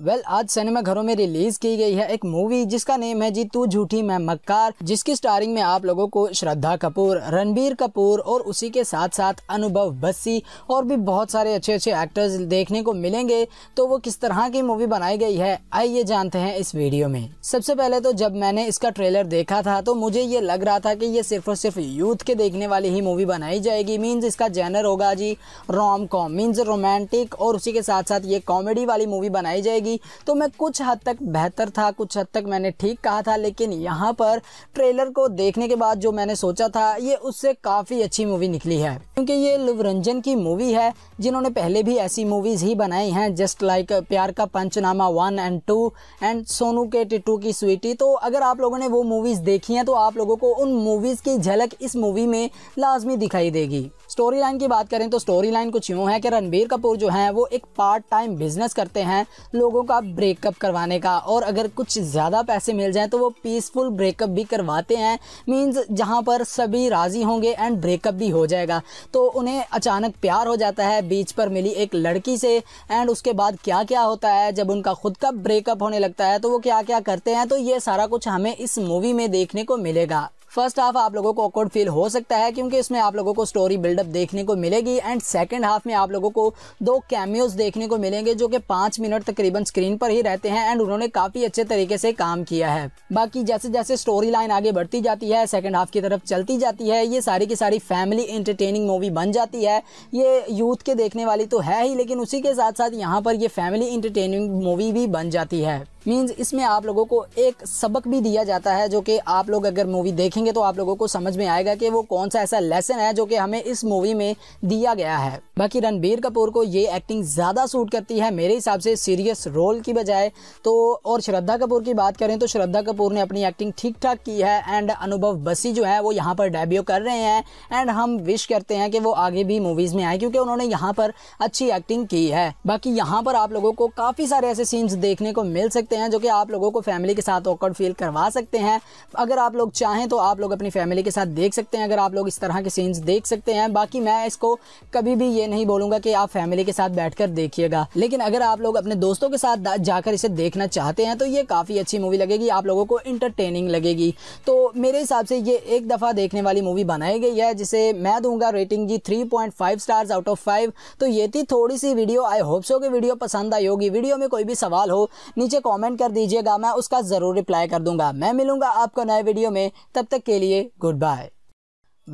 वेल well, आज सिनेमा घरों में रिलीज की गई है एक मूवी जिसका नेम है जी तू झूठी मैं मक्कार जिसकी स्टारिंग में आप लोगों को श्रद्धा कपूर रणबीर कपूर और उसी के साथ साथ अनुभव बस्सी और भी बहुत सारे अच्छे अच्छे एक्टर्स देखने को मिलेंगे तो वो किस तरह की मूवी बनाई गई है आइए जानते हैं इस वीडियो में सबसे पहले तो जब मैंने इसका ट्रेलर देखा था तो मुझे ये लग रहा था की ये सिर्फ और सिर्फ यूथ के देखने वाली ही मूवी बनाई जाएगी मीन्स इसका जैनर होगा जी रोम कॉम मीन्स रोमांटिक और उसी के साथ साथ ये कॉमेडी वाली मूवी बनाई जाएगी जाएगी तो मैं कुछ हद तक बेहतर था कुछ हद तक मैंने ठीक कहा था लेकिन यहाँ पर ट्रेलर को देखने के बाद जो मैंने सोचा था ये उससे काफ़ी अच्छी मूवी निकली है क्योंकि ये लुवरंजन की मूवी है जिन्होंने पहले भी ऐसी मूवीज़ ही बनाई हैं just like Pyaar Ka Punchnama one and two and Sonu Ke Titu की स्वीटी तो अगर आप लोगों ने वो मूवीज़ देखी हैं तो आप लोगों को उन मूवीज़ की झलक इस मूवी में लाजमी दिखाई देगी स्टोरी लाइन की बात करें तो स्टोरी लाइन कुछ यूँ है कि रणबीर कपूर जो हैं वो एक पार्ट टाइम बिजनेस करते हैं लोगों का ब्रेकअप करवाने का और अगर कुछ ज़्यादा पैसे मिल जाएँ तो वो पीसफुल ब्रेकअप भी करवाते हैं मीन्स जहाँ पर सभी राज़ी होंगे एंड ब्रेकअप भी हो जाएगा तो उन्हें अचानक प्यार हो जाता है बीच पर मिली एक लड़की से एंड उसके बाद क्या क्या होता है जब उनका खुद का ब्रेकअप होने लगता है तो वो क्या क्या करते हैं तो ये सारा कुछ हमें इस मूवी में देखने को मिलेगा फर्स्ट हाफ आप लोगों को ऑकवर्ड फील हो सकता है क्योंकि इसमें आप लोगों को स्टोरी बिल्डअप देखने को मिलेगी एंड सेकेंड हाफ में आप लोगों को दो कैमियोज देखने को मिलेंगे जो कि पाँच मिनट तकरीबन स्क्रीन पर ही रहते हैं एंड उन्होंने काफ़ी अच्छे तरीके से काम किया है बाकी जैसे जैसे स्टोरी लाइन आगे बढ़ती जाती है सेकेंड हाफ की तरफ चलती जाती है ये सारी की सारी फैमिली इंटरटेनिंग मूवी बन जाती है ये यूथ के देखने वाली तो है ही लेकिन उसी के साथ साथ यहाँ पर ये फैमिली इंटरटेनिंग मूवी भी बन जाती है मीन्स इसमें आप लोगों को एक सबक भी दिया जाता है जो कि आप लोग अगर मूवी देखेंगे तो आप लोगों को समझ में आएगा कि वो कौन सा ऐसा लेसन है जो कि हमें इस मूवी में दिया गया है बाकी रणबीर कपूर को ये एक्टिंग ज़्यादा सूट करती है मेरे हिसाब से सीरियस रोल की बजाय तो और श्रद्धा कपूर की बात करें तो श्रद्धा कपूर ने अपनी एक्टिंग ठीक ठाक की है एंड अनुभव बसी जो है वो यहाँ पर डेब्यू कर रहे हैं एंड हम विश करते हैं कि वो आगे भी मूवीज़ में आए क्योंकि उन्होंने यहाँ पर अच्छी एक्टिंग की है बाकी यहाँ पर आप लोगों को काफ़ी सारे ऐसे सीन्स देखने को मिल सकते सकते हैं जो कि आप लोगों को फैमिली के साथ ऑकर्ड फील करवा सकते हैं अगर आप लोग चाहें तो आप लोग अपनी फैमिली के साथ देख सकते हैं अगर आप लोग इस तरह के सीन्स देख सकते हैं बाकी मैं इसको कभी भी ये नहीं बोलूँगा कि आप फैमिली के साथ बैठ देखिएगा लेकिन अगर आप लोग अपने दोस्तों के साथ जाकर इसे देखना चाहते हैं तो ये काफ़ी अच्छी मूवी लगेगी आप लोगों को इंटरटेनिंग लगेगी तो मेरे हिसाब से ये एक दफ़ा देखने वाली मूवी बनाई गई है जिसे मैं दूंगा रेटिंग जी 3.5 स्टार्स आउट ऑफ 5 तो ये थी थोड़ी सी वीडियो आई होप सो कि वीडियो पसंद आई होगी वीडियो में कोई भी सवाल हो नीचे कॉमेंट कमेंट कर दीजिएगा मैं उसका ज़रूर रिप्लाई कर दूंगा मैं मिलूंगा आपको नए वीडियो में तब तक के लिए गुड बाय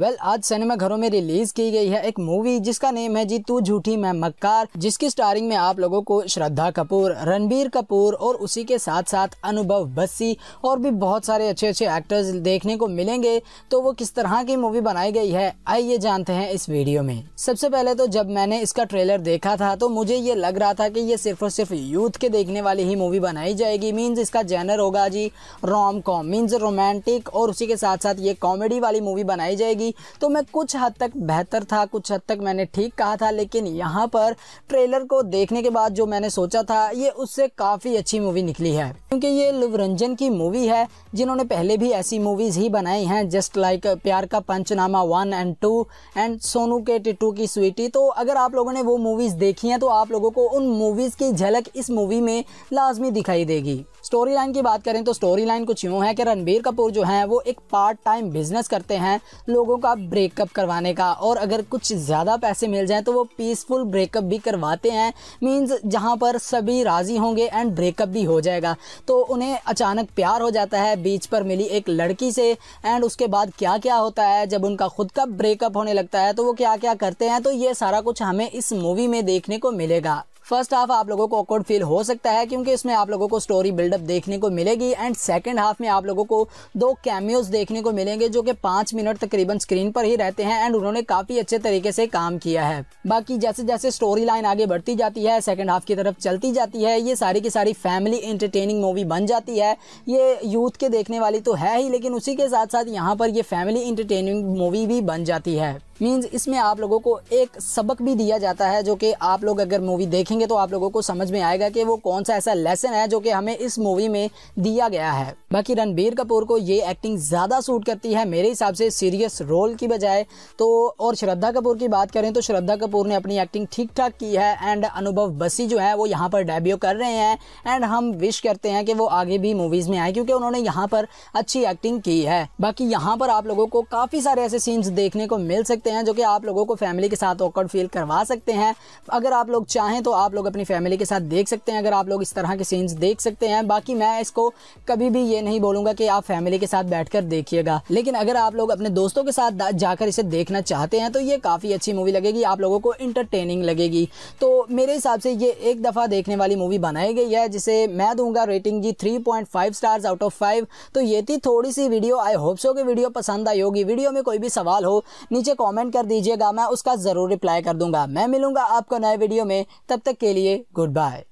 वेल well, आज सिनेमा घरों में रिलीज की गई है एक मूवी जिसका नेम है जी तू झूठी मैं मक्कार जिसकी स्टारिंग में आप लोगों को श्रद्धा कपूर रणबीर कपूर और उसी के साथ साथ अनुभव बस्सी और भी बहुत सारे अच्छे अच्छे एक्टर्स देखने को मिलेंगे तो वो किस तरह की मूवी बनाई गई है आइए जानते हैं इस वीडियो में सबसे पहले तो जब मैंने इसका ट्रेलर देखा था तो मुझे ये लग रहा था की ये सिर्फ और सिर्फ यूथ के देखने वाली ही मूवी बनाई जाएगी मीन्स इसका जैनर होगा जी रोम कॉम मीन्स रोमांटिक और उसी के साथ साथ ये कॉमेडी वाली मूवी बनाई जाएगी लगी तो मैं कुछ हद तक बेहतर था कुछ हद तक मैंने ठीक कहा था लेकिन यहाँ पर ट्रेलर को देखने के बाद जो मैंने सोचा था ये उससे काफ़ी अच्छी मूवी निकली है क्योंकि ये लुवरंजन की मूवी है जिन्होंने पहले भी ऐसी मूवीज़ ही बनाई हैं just like Pyaar Ka Punchnama one and two and Sonu Ke Titu की स्वीटी तो अगर आप लोगों ने वो मूवीज़ देखी हैं तो आप लोगों को उन मूवीज़ की झलक इस मूवी में लाजमी दिखाई देगी स्टोरी लाइन की बात करें तो स्टोरी लाइन कुछ यूँ है कि रणबीर कपूर जो हैं वो एक पार्ट टाइम बिजनेस करते हैं लोगों का ब्रेकअप करवाने का और अगर कुछ ज़्यादा पैसे मिल जाएँ तो वो पीसफुल ब्रेकअप भी करवाते हैं मीन्स जहाँ पर सभी राज़ी होंगे एंड ब्रेकअप भी हो जाएगा तो उन्हें अचानक प्यार हो जाता है बीच पर मिली एक लड़की से एंड उसके बाद क्या क्या होता है जब उनका खुद का ब्रेकअप होने लगता है तो वो क्या क्या करते हैं तो ये सारा कुछ हमें इस मूवी में देखने को मिलेगा फर्स्ट हाफ आप लोगों को ऑकवर्ड फील हो सकता है क्योंकि इसमें आप लोगों को स्टोरी बिल्डअप देखने को मिलेगी एंड सेकेंड हाफ में आप लोगों को दो कैमियोज देखने को मिलेंगे जो कि पाँच मिनट तकरीबन स्क्रीन पर ही रहते हैं एंड उन्होंने काफ़ी अच्छे तरीके से काम किया है बाकी जैसे जैसे स्टोरी लाइन आगे बढ़ती जाती है सेकेंड हाफ की तरफ चलती जाती है ये सारी की सारी फैमिली इंटरटेनिंग मूवी बन जाती है ये यूथ के देखने वाली तो है ही लेकिन उसी के साथ साथ यहाँ पर ये फैमिली इंटरटेनिंग मूवी भी बन जाती है मीन्स इसमें आप लोगों को एक सबक भी दिया जाता है जो कि आप लोग अगर मूवी देखेंगे तो आप लोगों को समझ में आएगा कि वो कौन सा ऐसा लेसन है जो कि हमें इस मूवी में दिया गया है बाकी रणबीर कपूर को ये एक्टिंग ज़्यादा सूट करती है मेरे हिसाब से सीरियस रोल की बजाय तो और श्रद्धा कपूर की बात करें तो श्रद्धा कपूर ने अपनी एक्टिंग ठीक ठाक की है एंड अनुभव बसी जो है वो यहाँ पर डेब्यू कर रहे हैं एंड हम विश करते हैं कि वो आगे भी मूवीज़ में आए क्योंकि उन्होंने यहाँ पर अच्छी एक्टिंग की है बाकी यहाँ पर आप लोगों को काफ़ी सारे ऐसे सीन्स देखने को मिल सकते सकते हैं जो कि आप लोगों को फैमिली के साथ ऑकर्ड फील करवा सकते हैं अगर आप लोग चाहें तो आप लोग अपनी फैमिली के साथ देख सकते हैं अगर आप लोग इस तरह के सीन्स देख सकते हैं बाकी मैं इसको कभी भी ये नहीं बोलूँगा कि आप फैमिली के साथ बैठ देखिएगा लेकिन अगर आप लोग अपने दोस्तों के साथ जाकर इसे देखना चाहते हैं तो ये काफ़ी अच्छी मूवी लगेगी आप लोगों को इंटरटेनिंग लगेगी तो मेरे हिसाब से ये एक दफ़ा देखने वाली मूवी बनाई गई है जिसे मैं दूंगा रेटिंग जी 3.5 स्टार्स आउट ऑफ फाइव तो ये थी थोड़ी सी वीडियो आई होप सो कि वीडियो पसंद आई होगी वीडियो में कोई भी सवाल हो नीचे कॉमेंट कमेंट कर दीजिएगा मैं उसका ज़रूर रिप्लाई कर दूंगा मैं मिलूंगा आपको नए वीडियो में तब तक के लिए गुड बाय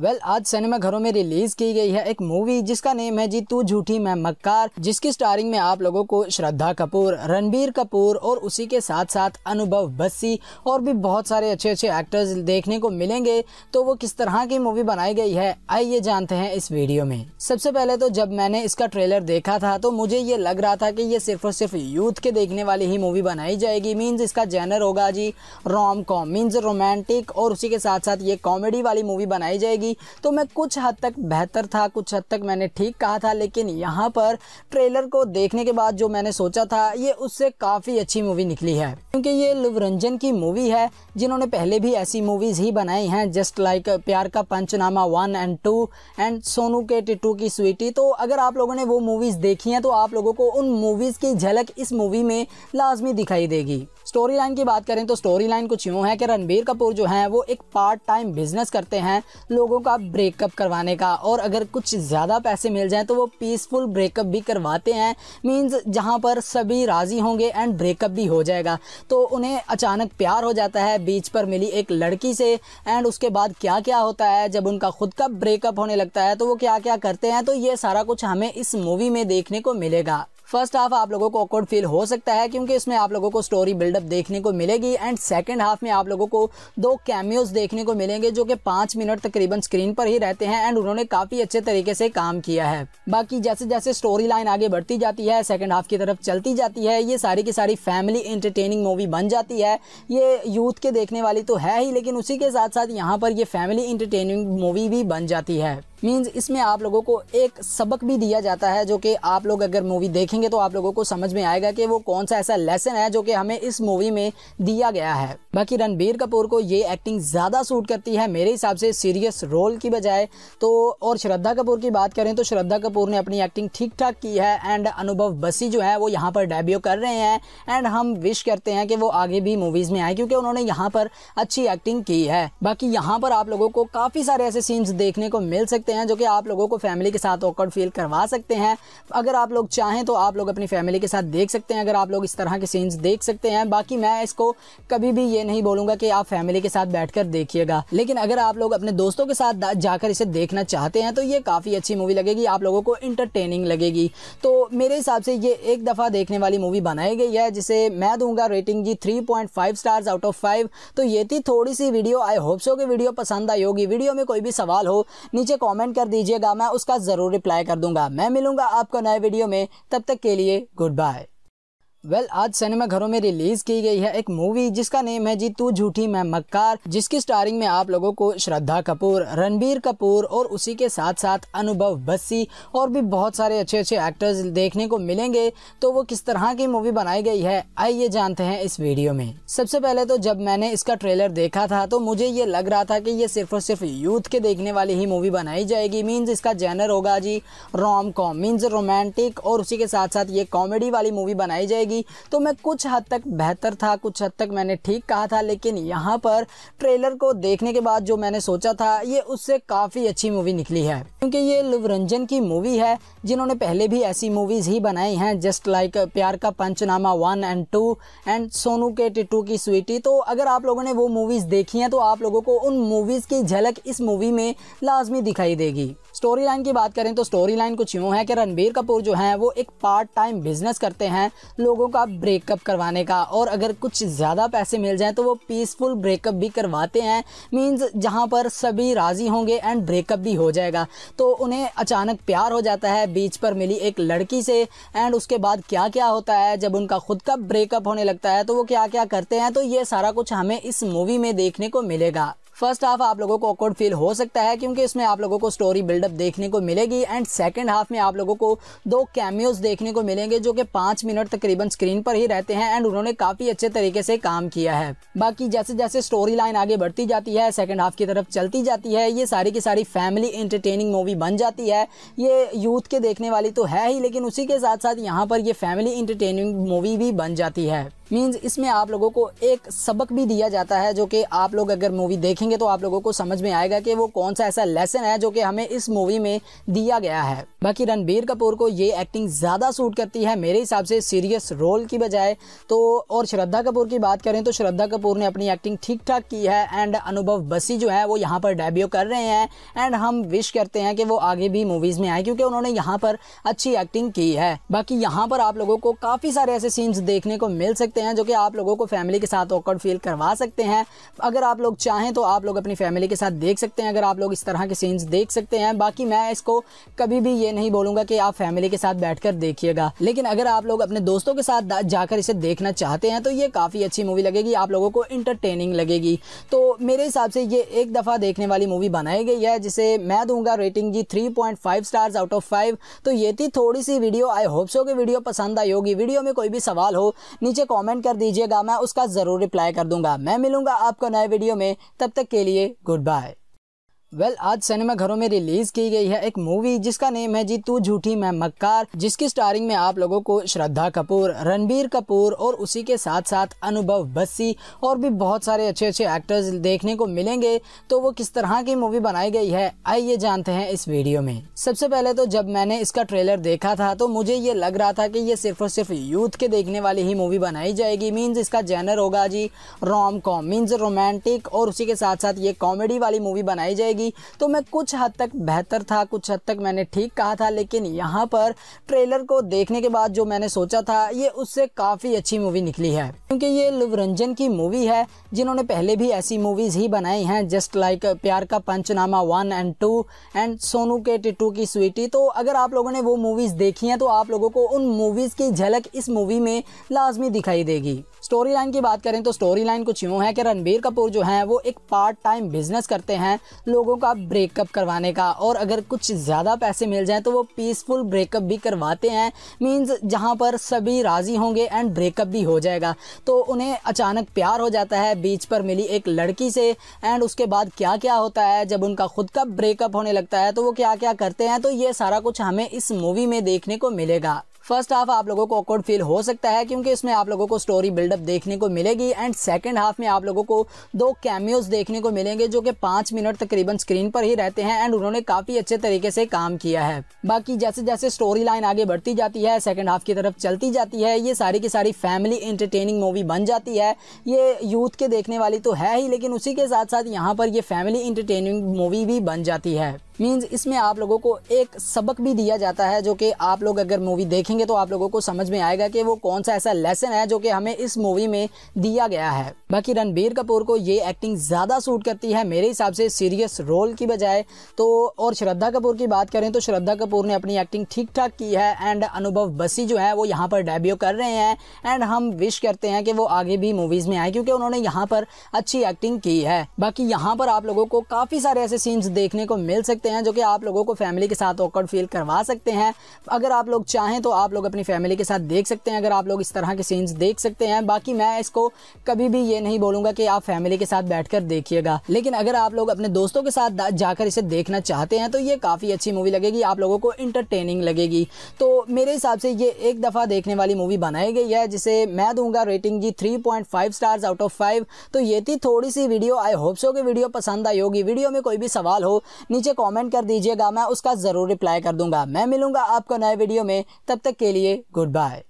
वेल well, आज सिनेमा घरों में रिलीज की गई है एक मूवी जिसका नेम है जी तू झूठी मैं मक्कार जिसकी स्टारिंग में आप लोगों को श्रद्धा कपूर रणबीर कपूर और उसी के साथ साथ अनुभव बस्सी और भी बहुत सारे अच्छे अच्छे एक्टर्स देखने को मिलेंगे तो वो किस तरह की मूवी बनाई गई है आइए जानते हैं इस वीडियो में सबसे पहले तो जब मैंने इसका ट्रेलर देखा था तो मुझे ये लग रहा था की ये सिर्फ और सिर्फ यूथ के देखने वाली ही मूवी बनाई जाएगी मीन्स इसका जैनर होगा जी रोम कॉम मीन्स रोमांटिक और उसी के साथ साथ ये कॉमेडी वाली मूवी बनाई जाएगी लगी तो मैं कुछ हद तक बेहतर था कुछ हद तक मैंने ठीक कहा था लेकिन यहाँ पर ट्रेलर को देखने के बाद जो मैंने सोचा था ये उससे काफ़ी अच्छी मूवी निकली है क्योंकि ये लुवरंजन की मूवी है जिन्होंने पहले भी ऐसी मूवीज़ ही बनाई हैं just like Pyaar Ka Punchnama one and two and Sonu Ke Titu की स्वीटी तो अगर आप लोगों ने वो मूवीज़ देखी हैं तो आप लोगों को उन मूवीज़ की झलक इस मूवी में लाजमी दिखाई देगी स्टोरी लाइन की बात करें तो स्टोरी लाइन कुछ यूँ है कि रणबीर कपूर जो हैं वो एक पार्ट टाइम बिजनेस करते हैं लोगों का ब्रेकअप करवाने का और अगर कुछ ज़्यादा पैसे मिल जाएँ तो वो पीसफुल ब्रेकअप भी करवाते हैं मीन्स जहाँ पर सभी राज़ी होंगे एंड ब्रेकअप भी हो जाएगा तो उन्हें अचानक प्यार हो जाता है बीच पर मिली एक लड़की से एंड उसके बाद क्या क्या होता है जब उनका खुद का ब्रेकअप होने लगता है तो वो क्या क्या करते हैं तो ये सारा कुछ हमें इस मूवी में देखने को मिलेगा फर्स्ट हाफ आप लोगों को ऑकवर्ड फील हो सकता है क्योंकि इसमें आप लोगों को स्टोरी बिल्डअप देखने को मिलेगी एंड सेकेंड हाफ में आप लोगों को दो कैमियोज देखने को मिलेंगे जो कि पाँच मिनट तकरीबन स्क्रीन पर ही रहते हैं एंड उन्होंने काफ़ी अच्छे तरीके से काम किया है बाकी जैसे जैसे स्टोरी लाइन आगे बढ़ती जाती है सेकेंड हाफ की तरफ चलती जाती है ये सारी की सारी फैमिली इंटरटेनिंग मूवी बन जाती है ये यूथ के देखने वाली तो है ही लेकिन उसी के साथ साथ यहाँ पर ये फैमिली इंटरटेनिंग मूवी भी बन जाती है मीन्स इसमें आप लोगों को एक सबक भी दिया जाता है जो कि आप लोग अगर मूवी देखेंगे तो आप लोगों को समझ में आएगा कि वो कौन सा ऐसा लेसन है जो कि हमें इस मूवी में दिया गया है बाकी रणबीर कपूर को ये एक्टिंग ज़्यादा सूट करती है मेरे हिसाब से सीरियस रोल की बजाय तो और श्रद्धा कपूर की बात करें तो श्रद्धा कपूर ने अपनी एक्टिंग ठीक ठाक की है एंड अनुभव बसी जो है वो यहाँ पर डेब्यू कर रहे हैं एंड हम विश करते हैं कि वो आगे भी मूवीज़ में आए क्योंकि उन्होंने यहाँ पर अच्छी एक्टिंग की है बाकी यहाँ पर आप लोगों को काफ़ी सारे ऐसे सीन्स देखने को मिल सकते सकते हैं जो कि आप लोगों को फैमिली के साथ ऑकर्ड फील करवा सकते हैं अगर आप लोग चाहें तो आप लोग अपनी फैमिली के साथ देख सकते हैं अगर आप लोग इस तरह के सीन्स देख सकते हैं बाकी मैं इसको कभी भी ये नहीं बोलूंगा कि आप फैमिली के साथ बैठ देखिएगा लेकिन अगर आप लोग अपने दोस्तों के साथ जाकर इसे देखना चाहते हैं तो ये काफ़ी अच्छी मूवी लगेगी आप लोगों को इंटरटेनिंग लगेगी तो मेरे हिसाब से ये एक दफ़ा देखने वाली मूवी बनाई गई है जिसे मैं दूंगा रेटिंग जी three point five star out of five तो ये थी थोड़ी सी वीडियो आई होप सो कि वीडियो पसंद आई होगी वीडियो में कोई भी सवाल हो नीचे कॉमेंट कमेंट कर दीजिएगा मैं उसका ज़रूर रिप्लाई कर दूंगा मैं मिलूंगा आपको नए वीडियो में तब तक के लिए गुड बाय वेल well, आज सिनेमा घरों में रिलीज की गई है एक मूवी जिसका नेम है जी तू झूठी मैं मक्कार जिसकी स्टारिंग में आप लोगों को श्रद्धा कपूर रणबीर कपूर और उसी के साथ साथ अनुभव बस्सी और भी बहुत सारे अच्छे अच्छे एक्टर्स देखने को मिलेंगे तो वो किस तरह की मूवी बनाई गई है आइए जानते हैं इस वीडियो में सबसे पहले तो जब मैंने इसका ट्रेलर देखा था तो मुझे ये लग रहा था की ये सिर्फ और सिर्फ यूथ के देखने वाली ही मूवी बनाई जाएगी मीन्स इसका जैनर होगा जी रोम कॉम मीन्स रोमांटिक और उसी के साथ साथ ये कॉमेडी वाली मूवी बनाई जाएगी थी तो मैं कुछ हद तक बेहतर था कुछ हद तक मैंने ठीक कहा था लेकिन यहाँ पर ट्रेलर को देखने के बाद जो मैंने सोचा था ये उससे काफ़ी अच्छी मूवी निकली है क्योंकि ये लुवरंजन की मूवी है जिन्होंने पहले भी ऐसी मूवीज़ ही बनाई हैं just like Pyaar Ka Punchnama one and two and Sonu Ke Titu की स्वीटी तो अगर आप लोगों ने वो मूवीज़ देखी हैं तो आप लोगों को उन मूवीज़ की झलक इस मूवी में लाजमी दिखाई देगी स्टोरी लाइन की बात करें तो स्टोरी लाइन कुछ यूँ है कि रणबीर कपूर जो हैं वो एक पार्ट टाइम बिजनेस करते हैं लोग लोगों का ब्रेकअप करवाने का और अगर कुछ ज़्यादा पैसे मिल जाएँ तो वो पीसफुल ब्रेकअप भी करवाते हैं मीन्स जहाँ पर सभी राज़ी होंगे एंड ब्रेकअप भी हो जाएगा तो उन्हें अचानक प्यार हो जाता है बीच पर मिली एक लड़की से एंड उसके बाद क्या क्या होता है जब उनका खुद का ब्रेकअप होने लगता है तो वो क्या क्या करते हैं तो ये सारा कुछ हमें इस मूवी में देखने को मिलेगा फर्स्ट हाफ आप लोगों को ऑकवर्ड फील हो सकता है क्योंकि इसमें आप लोगों को स्टोरी बिल्डअप देखने को मिलेगी एंड सेकेंड हाफ में आप लोगों को दो कैमियोज देखने को मिलेंगे जो कि पाँच मिनट तकरीबन स्क्रीन पर ही रहते हैं एंड उन्होंने काफ़ी अच्छे तरीके से काम किया है बाकी जैसे जैसे स्टोरी लाइन आगे बढ़ती जाती है सेकेंड हाफ की तरफ चलती जाती है ये सारी की सारी फैमिली इंटरटेनिंग मूवी बन जाती है ये यूथ के देखने वाली तो है ही लेकिन उसी के साथ साथ यहाँ पर ये फैमिली इंटरटेनिंग मूवी भी बन जाती है मीन्स इसमें आप लोगों को एक सबक भी दिया जाता है जो कि आप लोग अगर मूवी देखेंगे तो आप लोगों को समझ में आएगा कि वो कौन सा ऐसा लेसन है जो कि हमें इस मूवी में दिया गया है बाकी रणबीर कपूर को ये एक्टिंग ज़्यादा सूट करती है मेरे हिसाब से सीरियस रोल की बजाय तो और श्रद्धा कपूर की बात करें तो श्रद्धा कपूर ने अपनी एक्टिंग ठीक ठाक की है एंड अनुभव बसी जो है वो यहाँ पर डेब्यू कर रहे हैं एंड हम विश करते हैं कि वो आगे भी मूवीज़ में आए क्योंकि उन्होंने यहाँ पर अच्छी एक्टिंग की है बाकी यहाँ पर आप लोगों को काफ़ी सारे ऐसे सीन्स देखने को मिल सकते सकते हैं जो कि आप लोगों को फैमिली के साथ ऑकर्ड फील करवा सकते हैं अगर आप लोग चाहें तो आप लोग अपनी फैमिली के साथ देख सकते हैं अगर आप लोग इस तरह के सीन्स देख सकते हैं बाकी मैं इसको कभी भी ये नहीं बोलूंगा कि आप फैमिली के साथ बैठ देखिएगा लेकिन अगर आप लोग अपने दोस्तों के साथ जाकर इसे देखना चाहते हैं तो ये काफ़ी अच्छी मूवी लगेगी आप लोगों को इंटरटेनिंग लगेगी तो मेरे हिसाब से ये एक दफ़ा देखने वाली मूवी बनाई गई है जिसे मैं दूंगा रेटिंग जी three point five stars out of five तो ये थी थोड़ी सी वीडियो आई होप सो कि वीडियो पसंद आई होगी वीडियो में कोई भी सवाल हो नीचे कॉमेंट कमेंट कर दीजिएगा मैं उसका ज़रूर रिप्लाई कर दूंगा मैं मिलूंगा आपको नए वीडियो में तब तक के लिए गुड बाय वेल well, आज सिनेमा घरों में रिलीज की गई है एक मूवी जिसका नेम है जी तू झूठी मैं मक्कार जिसकी स्टारिंग में आप लोगों को श्रद्धा कपूर रणबीर कपूर और उसी के साथ साथ अनुभव बस्सी और भी बहुत सारे अच्छे अच्छे एक्टर्स देखने को मिलेंगे तो वो किस तरह की मूवी बनाई गई है आइए जानते हैं इस वीडियो में सबसे पहले तो जब मैंने इसका ट्रेलर देखा था तो मुझे ये लग रहा था की ये सिर्फ और सिर्फ यूथ के देखने वाली ही मूवी बनाई जाएगी मीन्स इसका जैनर होगा जी रोम कॉम मीन्स रोमांटिक और उसी के साथ साथ ये कॉमेडी वाली मूवी बनाई जाएगी थी तो मैं कुछ हद तक बेहतर था कुछ हद तक मैंने ठीक कहा था लेकिन यहाँ पर ट्रेलर को देखने के बाद जो मैंने सोचा था ये उससे काफ़ी अच्छी मूवी निकली है क्योंकि ये लुवरंजन की मूवी है जिन्होंने पहले भी ऐसी मूवीज़ ही बनाई हैं just like Pyaar Ka Punchnama one and two and Sonu Ke Titu की स्वीटी तो अगर आप लोगों ने वो मूवीज़ देखी हैं तो आप लोगों को उन मूवीज़ की झलक इस मूवी में लाजमी दिखाई देगी स्टोरी लाइन की बात करें तो स्टोरी लाइन कुछ यूँ है कि रणबीर कपूर जो हैं वो एक पार्ट टाइम बिजनेस करते हैं लोगों का ब्रेकअप करवाने का और अगर कुछ ज़्यादा पैसे मिल जाएँ तो वो पीसफुल ब्रेकअप भी करवाते हैं मीन्स जहाँ पर सभी राज़ी होंगे एंड ब्रेकअप भी हो जाएगा तो उन्हें अचानक प्यार हो जाता है बीच पर मिली एक लड़की से एंड उसके बाद क्या क्या होता है जब उनका खुद का ब्रेकअप होने लगता है तो वो क्या क्या करते हैं तो ये सारा कुछ हमें इस मूवी में देखने को मिलेगा फर्स्ट हाफ आप लोगों को ऑकवर्ड फील हो सकता है क्योंकि इसमें आप लोगों को स्टोरी बिल्डअप देखने को मिलेगी एंड सेकेंड हाफ में आप लोगों को दो कैमियोज देखने को मिलेंगे जो कि पाँच मिनट तकरीबन स्क्रीन पर ही रहते हैं एंड उन्होंने काफ़ी अच्छे तरीके से काम किया है बाकी जैसे जैसे स्टोरी लाइन आगे बढ़ती जाती है सेकेंड हाफ की तरफ चलती जाती है ये सारी की सारी फैमिली इंटरटेनिंग मूवी बन जाती है ये यूथ के देखने वाली तो है ही लेकिन उसी के साथ साथ यहाँ पर ये फैमिली इंटरटेनिंग मूवी भी बन जाती है मीन्स इसमें आप लोगों को एक सबक भी दिया जाता है जो कि आप लोग अगर मूवी देखेंगे तो आप लोगों को समझ में आएगा कि वो कौन सा ऐसा लेसन है जो कि हमें इस मूवी में दिया गया है बाकी रणबीर कपूर को ये एक्टिंग ज़्यादा सूट करती है मेरे हिसाब से सीरियस रोल की बजाय तो और श्रद्धा कपूर की बात करें तो श्रद्धा कपूर ने अपनी एक्टिंग ठीक ठाक की है एंड अनुभव बसी जो है वो यहाँ पर डेब्यू कर रहे हैं एंड हम विश करते हैं कि वो आगे भी मूवीज़ में आए क्योंकि उन्होंने यहाँ पर अच्छी एक्टिंग की है बाकी यहाँ पर आप लोगों को काफ़ी सारे ऐसे सीन्स देखने को मिल सकते हैं जो कि आप लोगों को फैमिली के साथ ऑकर्ड फील करवा सकते हैं अगर आप लोग चाहें तो आप लोग अपनी फैमिली के साथ देख सकते हैं अगर आप लोग इस तरह के सीन्स देख सकते हैं बाकी मैं इसको कभी भी ये ये नहीं बोलूंगा कि आप फैमिली के साथ बैठकर देखिएगा लेकिन अगर आप लोग अपने दोस्तों के साथ जाकर इसे देखना चाहते हैं तो ये काफ़ी अच्छी मूवी लगेगी आप लोगों को इंटरटेनिंग लगेगी तो मेरे हिसाब से ये एक दफ़ा देखने वाली मूवी बनाई गई है जिसे मैं दूंगा रेटिंग जी three point five stars out of five तो ये थी थोड़ी सी वीडियो आई होप सो कि वीडियो पसंद आई होगी वीडियो में कोई भी सवाल हो नीचे कॉमेंट कर दीजिएगा मैं उसका ज़रूर रिप्लाई कर दूंगा मैं मिलूंगा आपको नए वीडियो में तब तक के लिए गुड बाय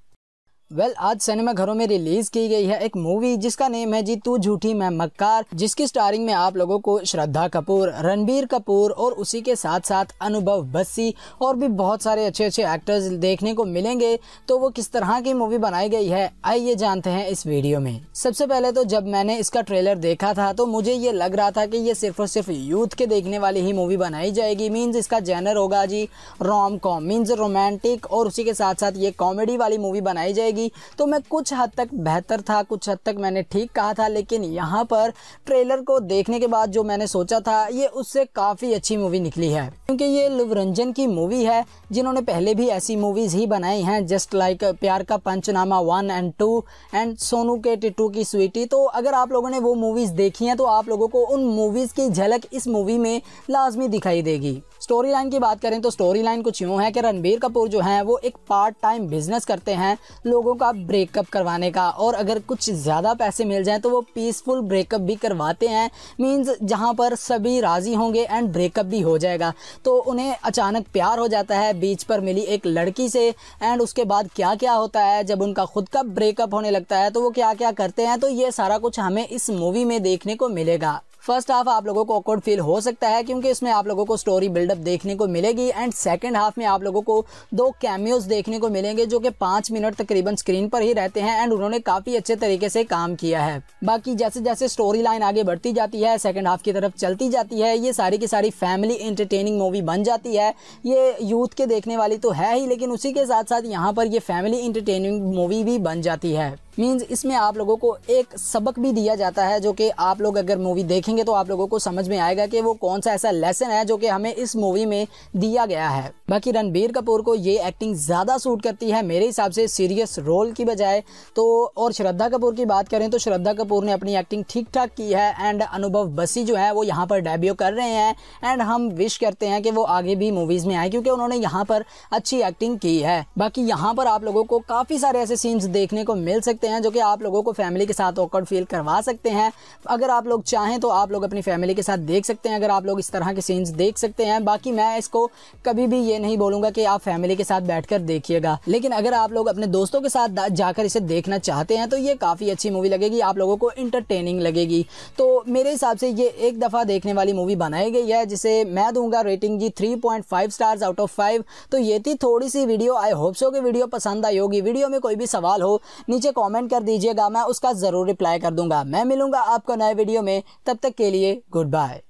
वेल well, आज सिनेमा घरों में रिलीज की गई है एक मूवी जिसका नेम है जी तू झूठी मैं मक्कार जिसकी स्टारिंग में आप लोगों को श्रद्धा कपूर रणबीर कपूर और उसी के साथ साथ अनुभव बस्सी और भी बहुत सारे अच्छे अच्छे एक्टर्स देखने को मिलेंगे तो वो किस तरह की मूवी बनाई गई है आइए जानते हैं इस वीडियो में सबसे पहले तो जब मैंने इसका ट्रेलर देखा था तो मुझे ये लग रहा था की ये सिर्फ और सिर्फ यूथ के देखने वाली ही मूवी बनाई जाएगी मीन्स इसका जैनर होगा जी रोम कॉम मीन्स रोमांटिक और उसी के साथ साथ ये कॉमेडी वाली मूवी बनाई जाएगी जाएगी तो मैं कुछ हद तक बेहतर था कुछ हद तक मैंने ठीक कहा था लेकिन यहाँ पर ट्रेलर को देखने के बाद जो मैंने सोचा था ये उससे काफ़ी अच्छी मूवी निकली है क्योंकि ये लुवरंजन की मूवी है जिन्होंने पहले भी ऐसी मूवीज़ ही बनाई हैं just like Pyaar Ka Punchnama one and two and Sonu Ke Titu की स्वीटी तो अगर आप लोगों ने वो मूवीज़ देखी हैं तो आप लोगों को उन मूवीज़ की झलक इस मूवी में लाजमी दिखाई देगी स्टोरी लाइन की बात करें तो स्टोरी लाइन कुछ यूँ है कि रणबीर कपूर जो हैं वो एक पार्ट टाइम बिजनेस करते हैं लोगों का ब्रेकअप करवाने का और अगर कुछ ज़्यादा पैसे मिल जाएँ तो वो पीसफुल ब्रेकअप भी करवाते हैं मीन्स जहाँ पर सभी राज़ी होंगे एंड ब्रेकअप भी हो जाएगा तो उन्हें अचानक प्यार हो जाता है बीच पर मिली एक लड़की से एंड उसके बाद क्या क्या होता है जब उनका खुद का ब्रेकअप होने लगता है तो वो क्या क्या करते हैं तो ये सारा कुछ हमें इस मूवी में देखने को मिलेगा फर्स्ट हाफ आप लोगों को ऑकवर्ड फील हो सकता है क्योंकि इसमें आप लोगों को स्टोरी बिल्डअप देखने को मिलेगी एंड सेकेंड हाफ में आप लोगों को दो कैमियोज देखने को मिलेंगे जो कि पाँच मिनट तकरीबन स्क्रीन पर ही रहते हैं एंड उन्होंने काफ़ी अच्छे तरीके से काम किया है बाकी जैसे जैसे स्टोरी लाइन आगे बढ़ती जाती है सेकेंड हाफ की तरफ चलती जाती है ये सारी की सारी फैमिली इंटरटेनिंग मूवी बन जाती है ये यूथ के देखने वाली तो है ही लेकिन उसी के साथ साथ यहाँ पर ये फैमिली इंटरटेनिंग मूवी भी बन जाती है मीन्स इसमें आप लोगों को एक सबक भी दिया जाता है जो कि आप लोग अगर मूवी देखेंगे तो आप लोगों को समझ में आएगा कि वो कौन सा ऐसा लेसन है जो कि हमें इस मूवी में दिया गया है बाकी रणबीर कपूर को ये एक्टिंग ज़्यादा सूट करती है मेरे हिसाब से सीरियस रोल की बजाय तो और श्रद्धा कपूर की बात करें तो श्रद्धा कपूर ने अपनी एक्टिंग ठीक ठाक की है एंड अनुभव बसी जो है वो यहाँ पर डेब्यू कर रहे हैं एंड हम विश करते हैं कि वो आगे भी मूवीज़ में आए क्योंकि उन्होंने यहाँ पर अच्छी एक्टिंग की है बाकी यहाँ पर आप लोगों को काफ़ी सारे ऐसे सीन्स देखने को मिल सकते सकते हैं जो कि आप लोगों को फैमिली के साथ ऑकर्ड फील करवा सकते हैं अगर आप लोग चाहें तो आप लोग अपनी फैमिली के साथ देख सकते हैं अगर आप लोग इस तरह के सीन्स देख सकते हैं बाकी मैं इसको कभी भी ये नहीं बोलूंगा कि आप फैमिली के साथ बैठ देखिएगा लेकिन अगर आप लोग अपने दोस्तों के साथ जाकर इसे देखना चाहते हैं तो ये काफ़ी अच्छी मूवी लगेगी आप लोगों को इंटरटेनिंग लगेगी तो मेरे हिसाब से ये एक दफ़ा देखने वाली मूवी बनाई गई है जिसे मैं दूंगा रेटिंग जी 3.5 स्टार्स आउट ऑफ 5 तो ये थी थोड़ी सी वीडियो आई होप सो कि वीडियो पसंद आई होगी वीडियो में कोई भी सवाल हो नीचे कॉमेंट कमेंट कर दीजिएगा मैं उसका ज़रूर रिप्लाई कर दूंगा मैं मिलूंगा आपको नए वीडियो में तब तक के लिए गुड बाय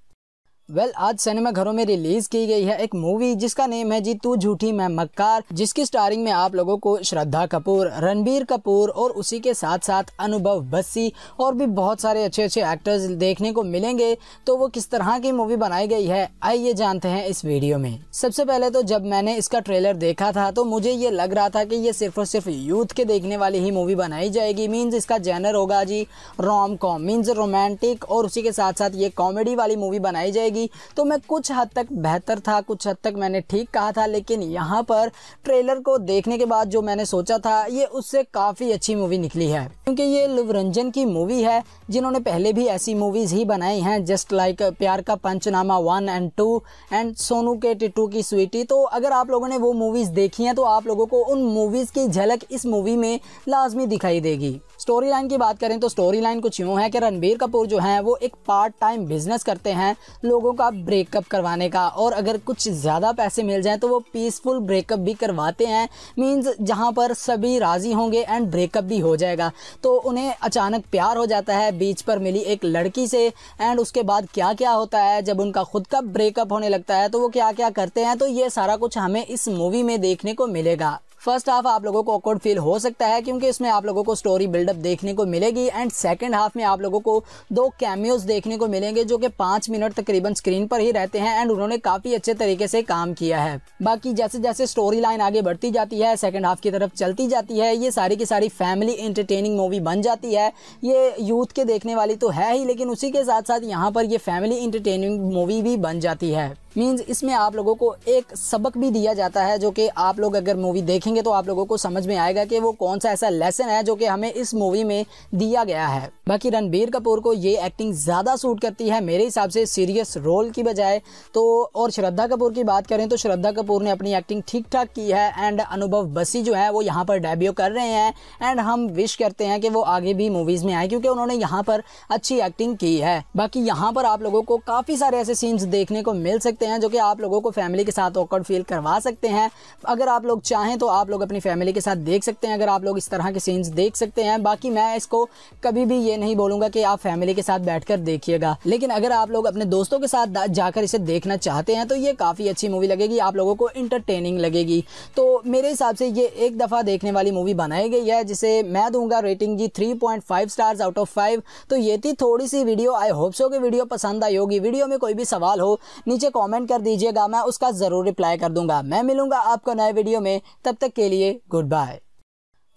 वेल well, आज सिनेमा घरों में रिलीज की गई है एक मूवी जिसका नेम है जी तू झूठी मैं मक्कार जिसकी स्टारिंग में आप लोगों को श्रद्धा कपूर रणबीर कपूर और उसी के साथ साथ अनुभव बस्सी और भी बहुत सारे अच्छे अच्छे एक्टर्स देखने को मिलेंगे तो वो किस तरह की मूवी बनाई गई है आइए जानते हैं इस वीडियो में सबसे पहले तो जब मैंने इसका ट्रेलर देखा था तो मुझे ये लग रहा था की ये सिर्फ और सिर्फ यूथ के देखने वाली ही मूवी बनाई जाएगी मीन्स इसका जैनर होगा जी रोम कॉम मीन्स रोमांटिक और उसी के साथ साथ ये कॉमेडी वाली मूवी बनाई जाएगी जाएगी तो मैं कुछ हद तक बेहतर था कुछ हद तक मैंने ठीक कहा था लेकिन यहाँ पर ट्रेलर को देखने के बाद जो मैंने सोचा था ये उससे काफ़ी अच्छी मूवी निकली है क्योंकि ये लुवरंजन की मूवी है जिन्होंने पहले भी ऐसी मूवीज़ ही बनाई हैं just like Pyaar Ka Punchnama one and two and Sonu Ke Titu की स्वीटी तो अगर आप लोगों ने वो मूवीज़ देखी हैं तो आप लोगों को उन मूवीज़ की झलक इस मूवी में लाजमी दिखाई देगी स्टोरी लाइन की बात करें तो स्टोरी लाइन कुछ यूँ है कि रणबीर कपूर जो हैं वो एक पार्ट टाइम बिजनेस करते हैं लोगों का ब्रेकअप करवाने का और अगर कुछ ज़्यादा पैसे मिल जाएँ तो वो पीसफुल ब्रेकअप भी करवाते हैं मीन्स जहाँ पर सभी राज़ी होंगे एंड ब्रेकअप भी हो जाएगा तो उन्हें अचानक प्यार हो जाता है बीच पर मिली एक लड़की से एंड उसके बाद क्या क्या होता है जब उनका खुद का ब्रेकअप होने लगता है तो वो क्या क्या करते हैं तो ये सारा कुछ हमें इस मूवी में देखने को मिलेगा फर्स्ट हाफ आप लोगों को ऑकवर्ड फील हो सकता है क्योंकि इसमें आप लोगों को स्टोरी बिल्डअप देखने को मिलेगी एंड सेकेंड हाफ में आप लोगों को दो कैमियोज देखने को मिलेंगे जो कि पाँच मिनट तकरीबन स्क्रीन पर ही रहते हैं एंड उन्होंने काफ़ी अच्छे तरीके से काम किया है बाकी जैसे जैसे स्टोरी लाइन आगे बढ़ती जाती है सेकेंड हाफ की तरफ चलती जाती है ये सारी की सारी फैमिली इंटरटेनिंग मूवी बन जाती है ये यूथ के देखने वाली तो है ही लेकिन उसी के साथ साथ यहाँ पर ये फैमिली इंटरटेनिंग मूवी भी बन जाती है मीन्स इसमें आप लोगों को एक सबक भी दिया जाता है जो कि आप लोग अगर मूवी देखेंगे तो आप लोगों को समझ में आएगा कि वो कौन सा ऐसा लेसन है जो कि हमें इस मूवी में दिया गया है बाकी रणबीर कपूर को ये एक्टिंग ज़्यादा सूट करती है मेरे हिसाब से सीरियस रोल की बजाय तो और श्रद्धा कपूर की बात करें तो श्रद्धा कपूर ने अपनी एक्टिंग ठीक ठाक की है एंड अनुभव बसी जो है वो यहाँ पर डेब्यू कर रहे हैं एंड हम विश करते हैं कि वो आगे भी मूवीज़ में आए क्योंकि उन्होंने यहाँ पर अच्छी एक्टिंग की है बाकी यहाँ पर आप लोगों को काफ़ी सारे ऐसे सीन्स देखने को मिल सकते सकते हैं जो कि आप लोगों को फैमिली के साथ ऑकर्ड फील करवा सकते हैं अगर आप लोग चाहें तो आप लोग अपनी फैमिली के साथ देख सकते हैं अगर आप लोग इस तरह के सीन्स देख सकते हैं बाकी मैं इसको कभी भी ये नहीं बोलूँगा कि आप फैमिली के साथ बैठ देखिएगा लेकिन अगर आप लोग अपने दोस्तों के साथ जाकर इसे देखना चाहते हैं तो ये काफ़ी अच्छी मूवी लगेगी आप लोगों को इंटरटेनिंग लगेगी तो मेरे हिसाब से ये एक दफ़ा देखने वाली मूवी बनाई गई है जिसे मैं दूंगा रेटिंग जी 3.5 स्टार्स आउट ऑफ 5 तो ये थी थोड़ी सी वीडियो आई होप सो कि वीडियो पसंद आई होगी वीडियो में कोई भी सवाल हो नीचे कॉमेंट कमेंट कर दीजिएगा मैं उसका ज़रूर रिप्लाई कर दूंगा मैं मिलूंगा आपको नए वीडियो में तब तक के लिए गुड बाय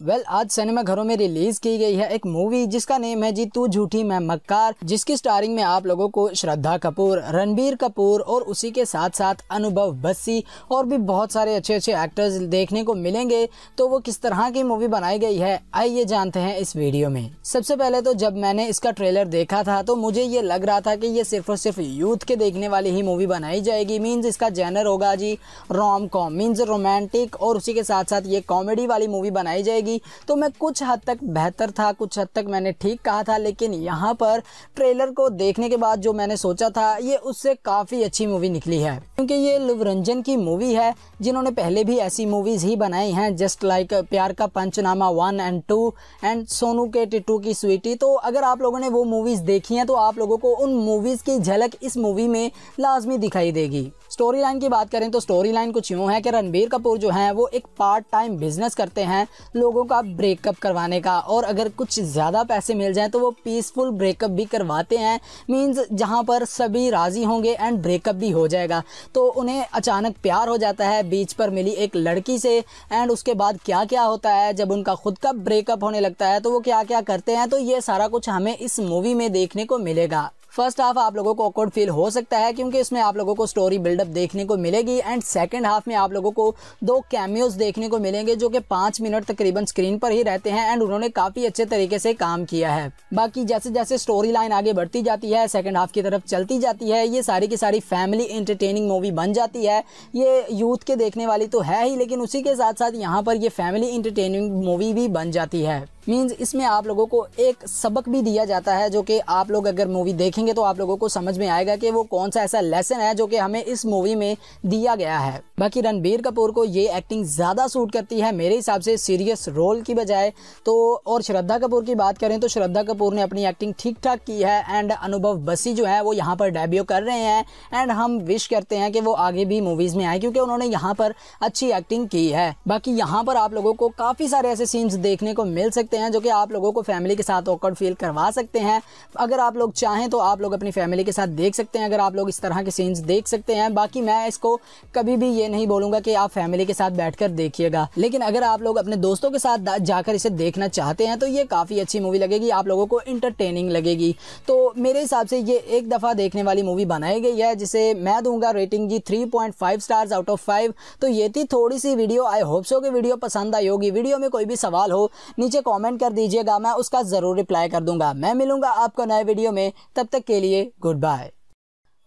वेल well, आज सिनेमा घरों में रिलीज की गई है एक मूवी जिसका नेम है जी तू झूठी मैं मक्कार जिसकी स्टारिंग में आप लोगों को श्रद्धा कपूर रणबीर कपूर और उसी के साथ साथ अनुभव बस्सी और भी बहुत सारे अच्छे अच्छे एक्टर्स देखने को मिलेंगे तो वो किस तरह की मूवी बनाई गई है आइए जानते हैं इस वीडियो में सबसे पहले तो जब मैंने इसका ट्रेलर देखा था तो मुझे ये लग रहा था की ये सिर्फ और सिर्फ यूथ के देखने वाली ही मूवी बनाई जाएगी मीन्स इसका जैनर होगा जी रोम कॉम मीन्स रोमांटिक और उसी के साथ साथ ये कॉमेडी वाली मूवी बनाई जाएगी लगी तो मैं कुछ हद तक बेहतर था कुछ हद तक मैंने ठीक कहा था लेकिन यहाँ पर ट्रेलर को देखने के बाद जो मैंने सोचा था ये उससे काफ़ी अच्छी मूवी निकली है क्योंकि ये लुवरंजन की मूवी है जिन्होंने पहले भी ऐसी मूवीज़ ही बनाई हैं just like Pyaar Ka Punchnama one and two and Sonu Ke Titu की स्वीटी तो अगर आप लोगों ने वो मूवीज़ देखी हैं तो आप लोगों को उन मूवीज़ की झलक इस मूवी में लाजमी दिखाई देगी स्टोरी लाइन की बात करें तो स्टोरी लाइन कुछ यूँ है कि रणबीर कपूर जो हैं वो एक पार्ट टाइम बिजनेस करते हैं लोगों का ब्रेकअप करवाने का और अगर कुछ ज़्यादा पैसे मिल जाएँ तो वो पीसफुल ब्रेकअप भी करवाते हैं मीन्स जहाँ पर सभी राज़ी होंगे एंड ब्रेकअप भी हो जाएगा तो उन्हें अचानक प्यार हो जाता है बीच पर मिली एक लड़की से एंड उसके बाद क्या क्या होता है जब उनका खुद का ब्रेकअप होने लगता है तो वो क्या क्या करते हैं तो ये सारा कुछ हमें इस मूवी में देखने को मिलेगा फर्स्ट हाफ आप लोगों को ऑकवर्ड फील हो सकता है क्योंकि इसमें आप लोगों को स्टोरी बिल्डअप देखने को मिलेगी एंड सेकेंड हाफ में आप लोगों को दो कैमियोज देखने को मिलेंगे जो कि पाँच मिनट तकरीबन स्क्रीन पर ही रहते हैं एंड उन्होंने काफ़ी अच्छे तरीके से काम किया है बाकी जैसे जैसे स्टोरी लाइन आगे बढ़ती जाती है सेकेंड हाफ की तरफ चलती जाती है ये सारी की सारी फैमिली इंटरटेनिंग मूवी बन जाती है ये यूथ के देखने वाली तो है ही लेकिन उसी के साथ साथ यहाँ पर ये फैमिली इंटरटेनिंग मूवी भी बन जाती है मीन्स इसमें आप लोगों को एक सबक भी दिया जाता है जो कि आप लोग अगर मूवी देखेंगे तो आप लोगों को समझ में आएगा कि वो कौन सा ऐसा लेसन है जो कि हमें इस मूवी में दिया गया है बाकी रणबीर कपूर को ये एक्टिंग ज़्यादा सूट करती है मेरे हिसाब से सीरियस रोल की बजाय तो और श्रद्धा कपूर की बात करें तो श्रद्धा कपूर ने अपनी एक्टिंग ठीक ठाक की है एंड अनुभव बसी जो है वो यहाँ पर डेब्यू कर रहे हैं एंड हम विश करते हैं कि वो आगे भी मूवीज़ में आए क्योंकि उन्होंने यहाँ पर अच्छी एक्टिंग की है बाकी यहाँ पर आप लोगों को काफ़ी सारे ऐसे सीन्स देखने को मिल सकते हैं जो कि आप लोगों को फैमिली के साथ ऑकवर्ड फील करवा सकते हैं अगर आप लोग चाहें तो आप लोग अपनी फैमिली के साथ देख सकते हैं अगर आप लोग इस तरह के सीन्स देख सकते हैं बाकी मैं इसको कभी भी ये नहीं बोलूँगा कि आप फैमिली के साथ बैठ देखिएगा लेकिन अगर आप लोग अपने दोस्तों के साथ जाकर इसे देखना चाहते हैं तो ये काफ़ी अच्छी मूवी लगेगी आप लोगों को इंटरटेनिंग लगेगी तो मेरे हिसाब से ये एक दफ़ा देखने वाली मूवी बनाई गई है जिसे मैं दूंगा रेटिंग जी three point five stars out of five तो ये थी थोड़ी सी वीडियो आई होप सो कि वीडियो पसंद आई होगी वीडियो में कोई भी सवाल हो नीचे कॉमेंट कमेंट कर दीजिएगा मैं उसका ज़रूर रिप्लाई कर दूंगा मैं मिलूंगा आपको नए वीडियो में तब तक के लिए गुड बाय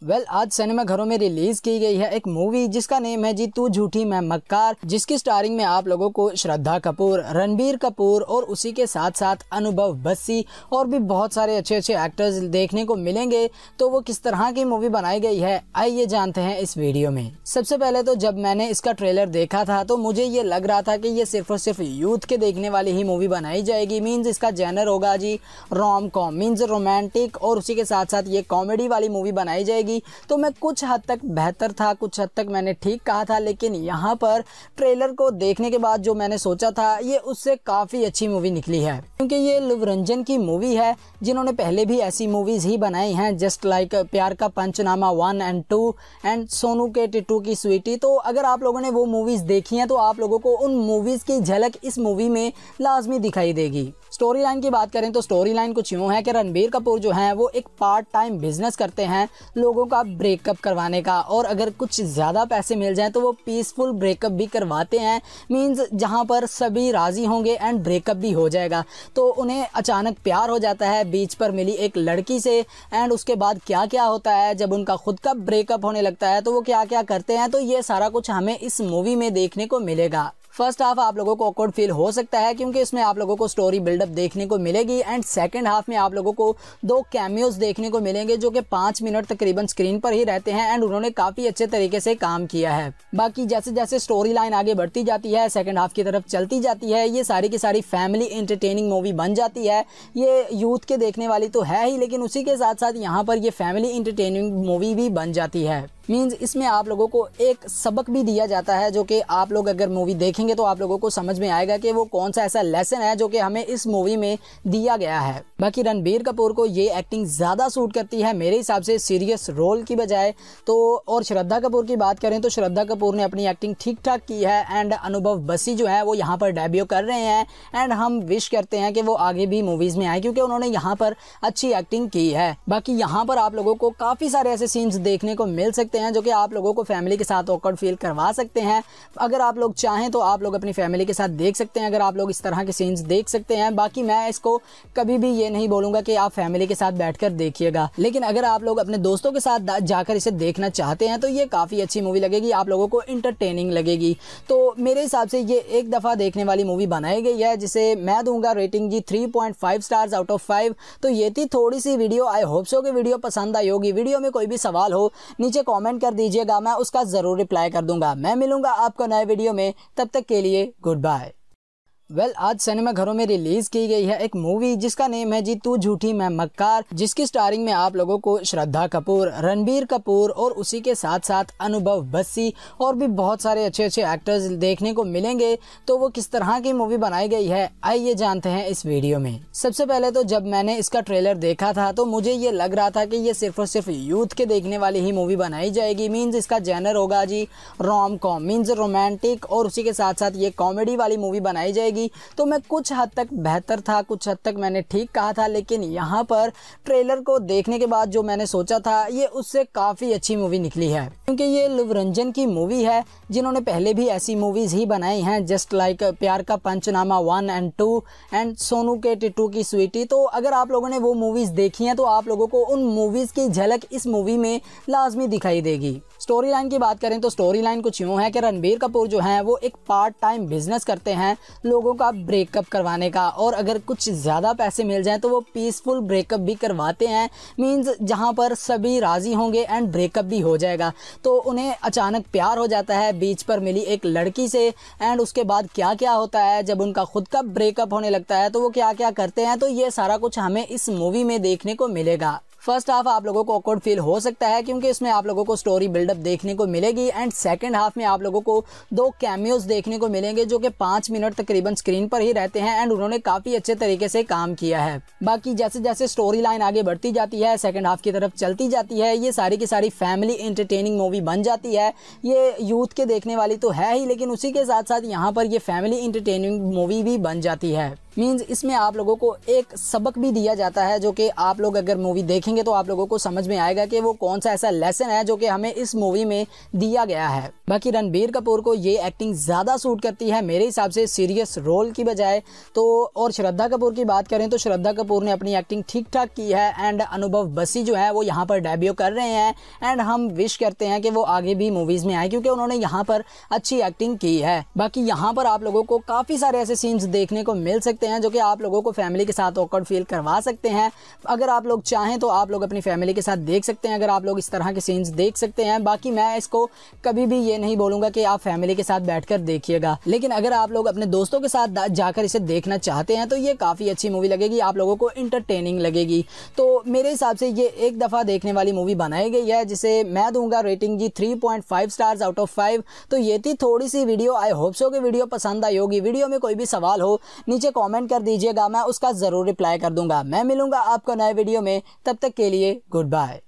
वेल well, आज सिनेमा घरों में रिलीज की गई है एक मूवी जिसका नेम है जी तू झूठी मैं मक्कार जिसकी स्टारिंग में आप लोगों को श्रद्धा कपूर रणबीर कपूर और उसी के साथ साथ अनुभव बस्सी और भी बहुत सारे अच्छे अच्छे एक्टर्स देखने को मिलेंगे तो वो किस तरह की मूवी बनाई गई है आइए जानते हैं इस वीडियो में सबसे पहले तो जब मैंने इसका ट्रेलर देखा था तो मुझे ये लग रहा था की ये सिर्फ और सिर्फ यूथ के देखने वाली ही मूवी बनाई जाएगी मीन्स इसका जैनर होगा जी रोम कॉम मीन्स रोमांटिक और उसी के साथ साथ ये कॉमेडी वाली मूवी बनाई जाएगी लगी तो मैं कुछ हद तक बेहतर था कुछ हद तक मैंने ठीक कहा था लेकिन यहाँ पर ट्रेलर को देखने के बाद जो मैंने सोचा था ये उससे काफ़ी अच्छी मूवी निकली है क्योंकि ये लुवरंजन की मूवी है जिन्होंने पहले भी ऐसी मूवीज़ ही बनाई हैं just like Pyaar Ka Punchnama one and two and Sonu Ke Titu की स्वीटी तो अगर आप लोगों ने वो मूवीज़ देखी हैं तो आप लोगों को उन मूवीज़ की झलक इस मूवी में लाजमी दिखाई देगी स्टोरी लाइन की बात करें तो स्टोरी लाइन कुछ यूँ है कि रणबीर कपूर जो हैं वो एक पार्ट टाइम बिजनेस करते हैं लोगों लोगों का ब्रेकअप करवाने का और अगर कुछ ज़्यादा पैसे मिल जाएँ तो वो पीसफुल ब्रेकअप भी करवाते हैं मीन्स जहाँ पर सभी राज़ी होंगे एंड ब्रेकअप भी हो जाएगा तो उन्हें अचानक प्यार हो जाता है बीच पर मिली एक लड़की से एंड उसके बाद क्या क्या होता है जब उनका खुद का ब्रेकअप होने लगता है तो वो क्या क्या करते हैं तो ये सारा कुछ हमें इस मूवी में देखने को मिलेगा फर्स्ट हाफ आप लोगों को ऑकवर्ड फील हो सकता है क्योंकि इसमें आप लोगों को स्टोरी बिल्डअप देखने को मिलेगी एंड सेकेंड हाफ में आप लोगों को दो कैमियोज देखने को मिलेंगे जो कि पाँच मिनट तकरीबन स्क्रीन पर ही रहते हैं एंड उन्होंने काफ़ी अच्छे तरीके से काम किया है बाकी जैसे जैसे स्टोरी लाइन आगे बढ़ती जाती है सेकेंड हाफ की तरफ चलती जाती है ये सारी की सारी फैमिली इंटरटेनिंग मूवी बन जाती है ये यूथ के देखने वाली तो है ही लेकिन उसी के साथ साथ यहाँ पर ये फैमिली इंटरटेनिंग मूवी भी बन जाती है मीन्स इसमें आप लोगों को एक सबक भी दिया जाता है जो कि आप लोग अगर मूवी देखेंगे तो आप लोगों को समझ में आएगा कि वो कौन सा ऐसा लेसन है जो कि हमें इस मूवी में दिया गया है बाकी रणबीर कपूर को ये एक्टिंग ज़्यादा सूट करती है मेरे हिसाब से सीरियस रोल की बजाय तो और श्रद्धा कपूर की बात करें तो श्रद्धा कपूर ने अपनी एक्टिंग ठीक ठाक की है एंड अनुभव बसी जो है वो यहाँ पर डेब्यू कर रहे हैं एंड हम विश करते हैं कि वो आगे भी मूवीज़ में आए क्योंकि उन्होंने यहाँ पर अच्छी एक्टिंग की है बाकी यहाँ पर आप लोगों को काफ़ी सारे ऐसे सीन्स देखने को मिल सकते सकते हैं जो कि आप लोगों को फैमिली के साथ ऑकर्ड फील करवा सकते हैं अगर आप लोग चाहें तो आप लोग अपनी फैमिली के साथ देख सकते हैं अगर आप लोग इस तरह के सीन्स देख सकते हैं बाकी मैं इसको कभी भी ये नहीं बोलूंगा कि आप फैमिली के साथ बैठ देखिएगा लेकिन अगर आप लोग अपने दोस्तों के साथ जाकर इसे देखना चाहते हैं तो ये काफ़ी अच्छी मूवी लगेगी आप लोगों को इंटरटेनिंग लगेगी तो मेरे हिसाब से ये एक दफ़ा देखने वाली मूवी बनाई गई है जिसे मैं दूंगा रेटिंग जी five stars out of five तो ये थी थोड़ी सी वीडियो आई होप सो कि वीडियो पसंद आई होगी वीडियो में कोई भी सवाल हो नीचे कॉमेंट कमेंट कर दीजिएगा मैं उसका ज़रूर रिप्लाई कर दूंगा मैं मिलूंगा आपको नए वीडियो में तब तक के लिए गुड बाय वेल well, आज सिनेमा घरों में रिलीज की गई है एक मूवी जिसका नेम है जी तू झूठी मैं मक्कार जिसकी स्टारिंग में आप लोगों को श्रद्धा कपूर रणबीर कपूर और उसी के साथ साथ अनुभव बस्सी और भी बहुत सारे अच्छे अच्छे एक्टर्स देखने को मिलेंगे तो वो किस तरह की मूवी बनाई गई है आइए जानते हैं इस वीडियो में सबसे पहले तो जब मैंने इसका ट्रेलर देखा था तो मुझे ये लग रहा था की ये सिर्फ और सिर्फ यूथ के देखने वाली ही मूवी बनाई जाएगी मीन्स इसका जैनर होगा जी रोम कॉम मीन्स रोमांटिक और उसी के साथ साथ ये कॉमेडी वाली मूवी बनाई जाएगी थी तो मैं कुछ हद तक बेहतर था कुछ हद तक मैंने ठीक कहा था लेकिन यहाँ पर ट्रेलर को देखने के बाद जो मैंने सोचा था ये उससे काफ़ी अच्छी मूवी निकली है क्योंकि ये लुवरंजन की मूवी है जिन्होंने पहले भी ऐसी मूवीज़ ही बनाई हैं just like Pyaar Ka Punchnama one and two and Sonu Ke Titu की स्वीटी तो अगर आप लोगों ने वो मूवीज़ देखी हैं तो आप लोगों को उन मूवीज़ की झलक इस मूवी में लाजमी दिखाई देगी स्टोरी लाइन की बात करें तो स्टोरी लाइन कुछ यूँ है कि रणबीर कपूर जो हैं वो एक पार्ट टाइम बिजनेस करते हैं लोगों का ब्रेकअप करवाने का और अगर कुछ ज़्यादा पैसे मिल जाएँ तो वो पीसफुल ब्रेकअप भी करवाते हैं मीन्स जहाँ पर सभी राज़ी होंगे एंड ब्रेकअप भी हो जाएगा तो उन्हें अचानक प्यार हो जाता है बीच पर मिली एक लड़की से एंड उसके बाद क्या क्या होता है जब उनका खुद का ब्रेकअप होने लगता है तो वो क्या क्या करते हैं तो ये सारा कुछ हमें इस मूवी में देखने को मिलेगा फर्स्ट हाफ आप लोगों को ऑकवर्ड फील हो सकता है क्योंकि इसमें आप लोगों को स्टोरी बिल्डअप देखने को मिलेगी एंड सेकेंड हाफ में आप लोगों को दो कैमियोज देखने को मिलेंगे जो कि पाँच मिनट तकरीबन स्क्रीन पर ही रहते हैं एंड उन्होंने काफ़ी अच्छे तरीके से काम किया है बाकी जैसे जैसे स्टोरी लाइन आगे बढ़ती जाती है सेकेंड हाफ की तरफ चलती जाती है ये सारी की सारी फैमिली इंटरटेनिंग मूवी बन जाती है ये यूथ के देखने वाली तो है ही लेकिन उसी के साथ साथ यहाँ पर ये फैमिली इंटरटेनिंग मूवी भी बन जाती है मीन्स इसमें आप लोगों को एक सबक भी दिया जाता है जो कि आप लोग अगर मूवी देखेंगे तो आप लोगों को समझ में आएगा कि वो कौन सा ऐसा लेसन है जो कि हमें इस मूवी में दिया गया है बाकी रणबीर कपूर को ये एक्टिंग ज़्यादा सूट करती है मेरे हिसाब से सीरियस रोल की बजाय तो और श्रद्धा कपूर की बात करें तो श्रद्धा कपूर ने अपनी एक्टिंग ठीक ठाक की है एंड अनुभव बसी जो है वो यहाँ पर डेब्यू कर रहे हैं एंड हम विश करते हैं कि वो आगे भी मूवीज़ में आए क्योंकि उन्होंने यहाँ पर अच्छी एक्टिंग की है बाकी यहाँ पर आप लोगों को काफ़ी सारे ऐसे सीन्स देखने को मिल सकते हैं जो कि आप लोगों को फैमिली के साथ ऑकर्ड फील करवा सकते हैं अगर आप लोग चाहें तो आप लोग अपनी फैमिली के साथ देख सकते हैं अगर आप लोग इस तरह के सीन्स देख सकते हैं बाकी मैं इसको कभी भी ये नहीं बोलूंगा कि आप फैमिली के साथ बैठकर देखिएगा लेकिन अगर आप लोग अपने दोस्तों के साथ जाकर इसे देखना चाहते हैं तो ये काफ़ी अच्छी मूवी लगेगी आप लोगों को इंटरटेनिंग लगेगी तो मेरे हिसाब से ये एक दफ़ा देखने वाली मूवी बनाई गई है जिसे मैं दूंगा रेटिंग जी three stars out of five तो ये थी थोड़ी सी वीडियो आई होप सो कि वीडियो पसंद आई होगी वीडियो में कोई भी सवाल हो नीचे कॉमेंट कर दीजिएगा मैं उसका ज़रूर रिप्लाई कर दूंगा मैं मिलूंगा आपको नए वीडियो में तब तक के लिए गुड बाय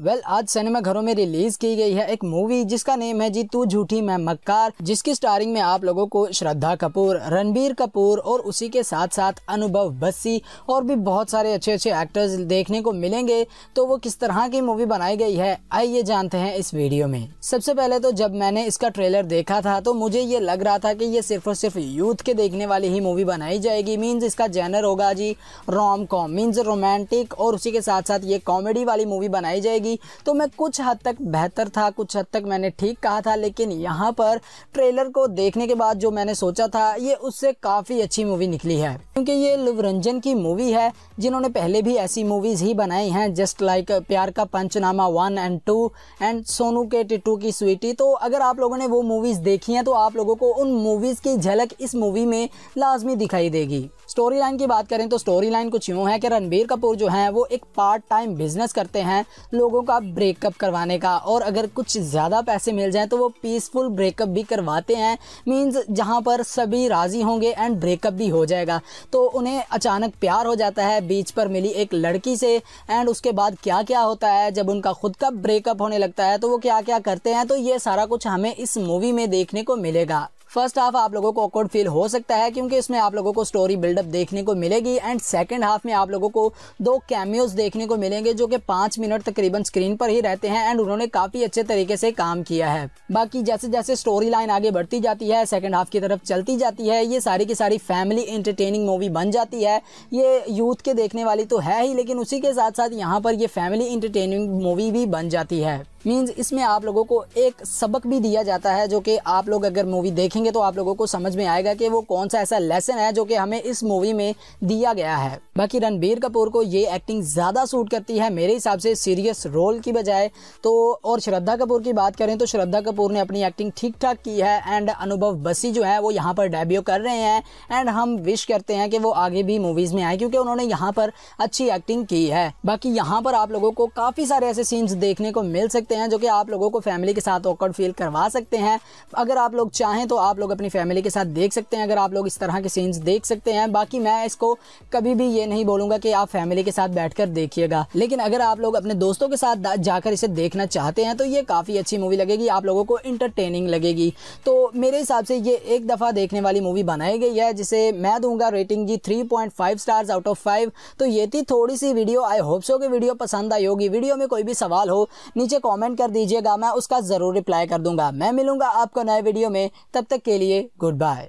वेल well, आज सिनेमा घरों में रिलीज की गई है एक मूवी जिसका नेम है जी तू झूठी मैं मक्कार जिसकी स्टारिंग में आप लोगों को श्रद्धा कपूर रणबीर कपूर और उसी के साथ साथ अनुभव बस्सी और भी बहुत सारे अच्छे अच्छे एक्टर्स देखने को मिलेंगे तो वो किस तरह की मूवी बनाई गई है आइए जानते हैं इस वीडियो में सबसे पहले तो जब मैंने इसका ट्रेलर देखा था तो मुझे ये लग रहा था की ये सिर्फ और सिर्फ यूथ के देखने वाली ही मूवी बनाई जाएगी मीन्स इसका जैनर होगा जी रोम कॉम मीन्स रोमांटिक और उसी के साथ साथ ये कॉमेडी वाली मूवी बनाई जाएगी जाएगी तो मैं कुछ हद तक बेहतर था कुछ हद तक मैंने ठीक कहा था लेकिन यहाँ पर ट्रेलर को देखने के बाद जो मैंने सोचा था ये उससे काफ़ी अच्छी मूवी निकली है क्योंकि ये लुवरंजन की मूवी है जिन्होंने पहले भी ऐसी मूवीज़ ही बनाई हैं just like Pyaar Ka Punchnama one and two and Sonu Ke Titu की स्वीटी तो अगर आप लोगों ने वो मूवीज़ देखी हैं तो आप लोगों को उन मूवीज़ की झलक इस मूवी में लाजमी दिखाई देगी स्टोरी लाइन की बात करें तो स्टोरी लाइन कुछ यूँ है कि रणबीर कपूर जो हैं वो एक पार्ट टाइम बिजनेस करते हैं लोग लोगों का ब्रेकअप करवाने का और अगर कुछ ज़्यादा पैसे मिल जाए तो वो पीसफुल ब्रेकअप भी करवाते हैं मीन्स जहाँ पर सभी राज़ी होंगे एंड ब्रेकअप भी हो जाएगा तो उन्हें अचानक प्यार हो जाता है बीच पर मिली एक लड़की से एंड उसके बाद क्या क्या होता है जब उनका खुद का ब्रेकअप होने लगता है तो वो क्या क्या करते हैं तो ये सारा कुछ हमें इस मूवी में देखने को मिलेगा फर्स्ट हाफ आप लोगों को ऑकवर्ड फील हो सकता है क्योंकि इसमें आप लोगों को स्टोरी बिल्डअप देखने को मिलेगी एंड सेकेंड हाफ में आप लोगों को दो कैमियोज देखने को मिलेंगे जो कि पाँच मिनट तकरीबन स्क्रीन पर ही रहते हैं एंड उन्होंने काफ़ी अच्छे तरीके से काम किया है बाकी जैसे जैसे स्टोरी लाइन आगे बढ़ती जाती है सेकेंड हाफ की तरफ चलती जाती है ये सारी की सारी फैमिली इंटरटेनिंग मूवी बन जाती है ये यूथ के देखने वाली तो है ही लेकिन उसी के साथ साथ यहाँ पर ये फैमिली इंटरटेनिंग मूवी भी बन जाती है मीन्स इसमें आप लोगों को एक सबक भी दिया जाता है जो कि आप लोग अगर मूवी देखेंगे तो आप लोगों को समझ में आएगा कि वो कौन सा ऐसा लेसन है जो कि हमें इस मूवी में दिया गया है बाकी रणबीर कपूर को ये एक्टिंग ज़्यादा सूट करती है मेरे हिसाब से सीरियस रोल की बजाय तो और श्रद्धा कपूर की बात करें तो श्रद्धा कपूर ने अपनी एक्टिंग ठीक ठाक की है एंड अनुभव बसी जो है वो यहाँ पर डेब्यू कर रहे हैं एंड हम विश करते हैं कि वो आगे भी मूवीज़ में आए क्योंकि उन्होंने यहाँ पर अच्छी एक्टिंग की है बाकी यहाँ पर आप लोगों को काफ़ी सारे ऐसे सीन्स देखने को मिल सकते सकते हैं जो कि आप लोगों को फैमिली के साथ ऑकर्ड फील करवा सकते हैं अगर आप लोग चाहें तो आप लोग अपनी फैमिली के साथ देख सकते हैं अगर आप लोग इस तरह के सीन्स देख सकते हैं बाकी मैं इसको कभी भी ये नहीं बोलूंगा कि आप फैमिली के साथ बैठ देखिएगा लेकिन अगर आप लोग अपने दोस्तों के साथ जाकर इसे देखना चाहते हैं तो ये काफ़ी अच्छी मूवी लगेगी आप लोगों को इंटरटेनिंग लगेगी तो मेरे हिसाब से ये एक दफ़ा देखने वाली मूवी बनाई गई है जिसे मैं दूंगा रेटिंग जी 3.5 स्टार्स आउट ऑफ 5 तो ये थी थोड़ी सी वीडियो आई होप सो कि वीडियो पसंद आई होगी वीडियो में कोई भी सवाल हो नीचे कॉमेंट कमेंट कर दीजिएगा मैं उसका ज़रूर रिप्लाई कर दूंगा मैं मिलूंगा आपको नए वीडियो में तब तक के लिए गुड बाय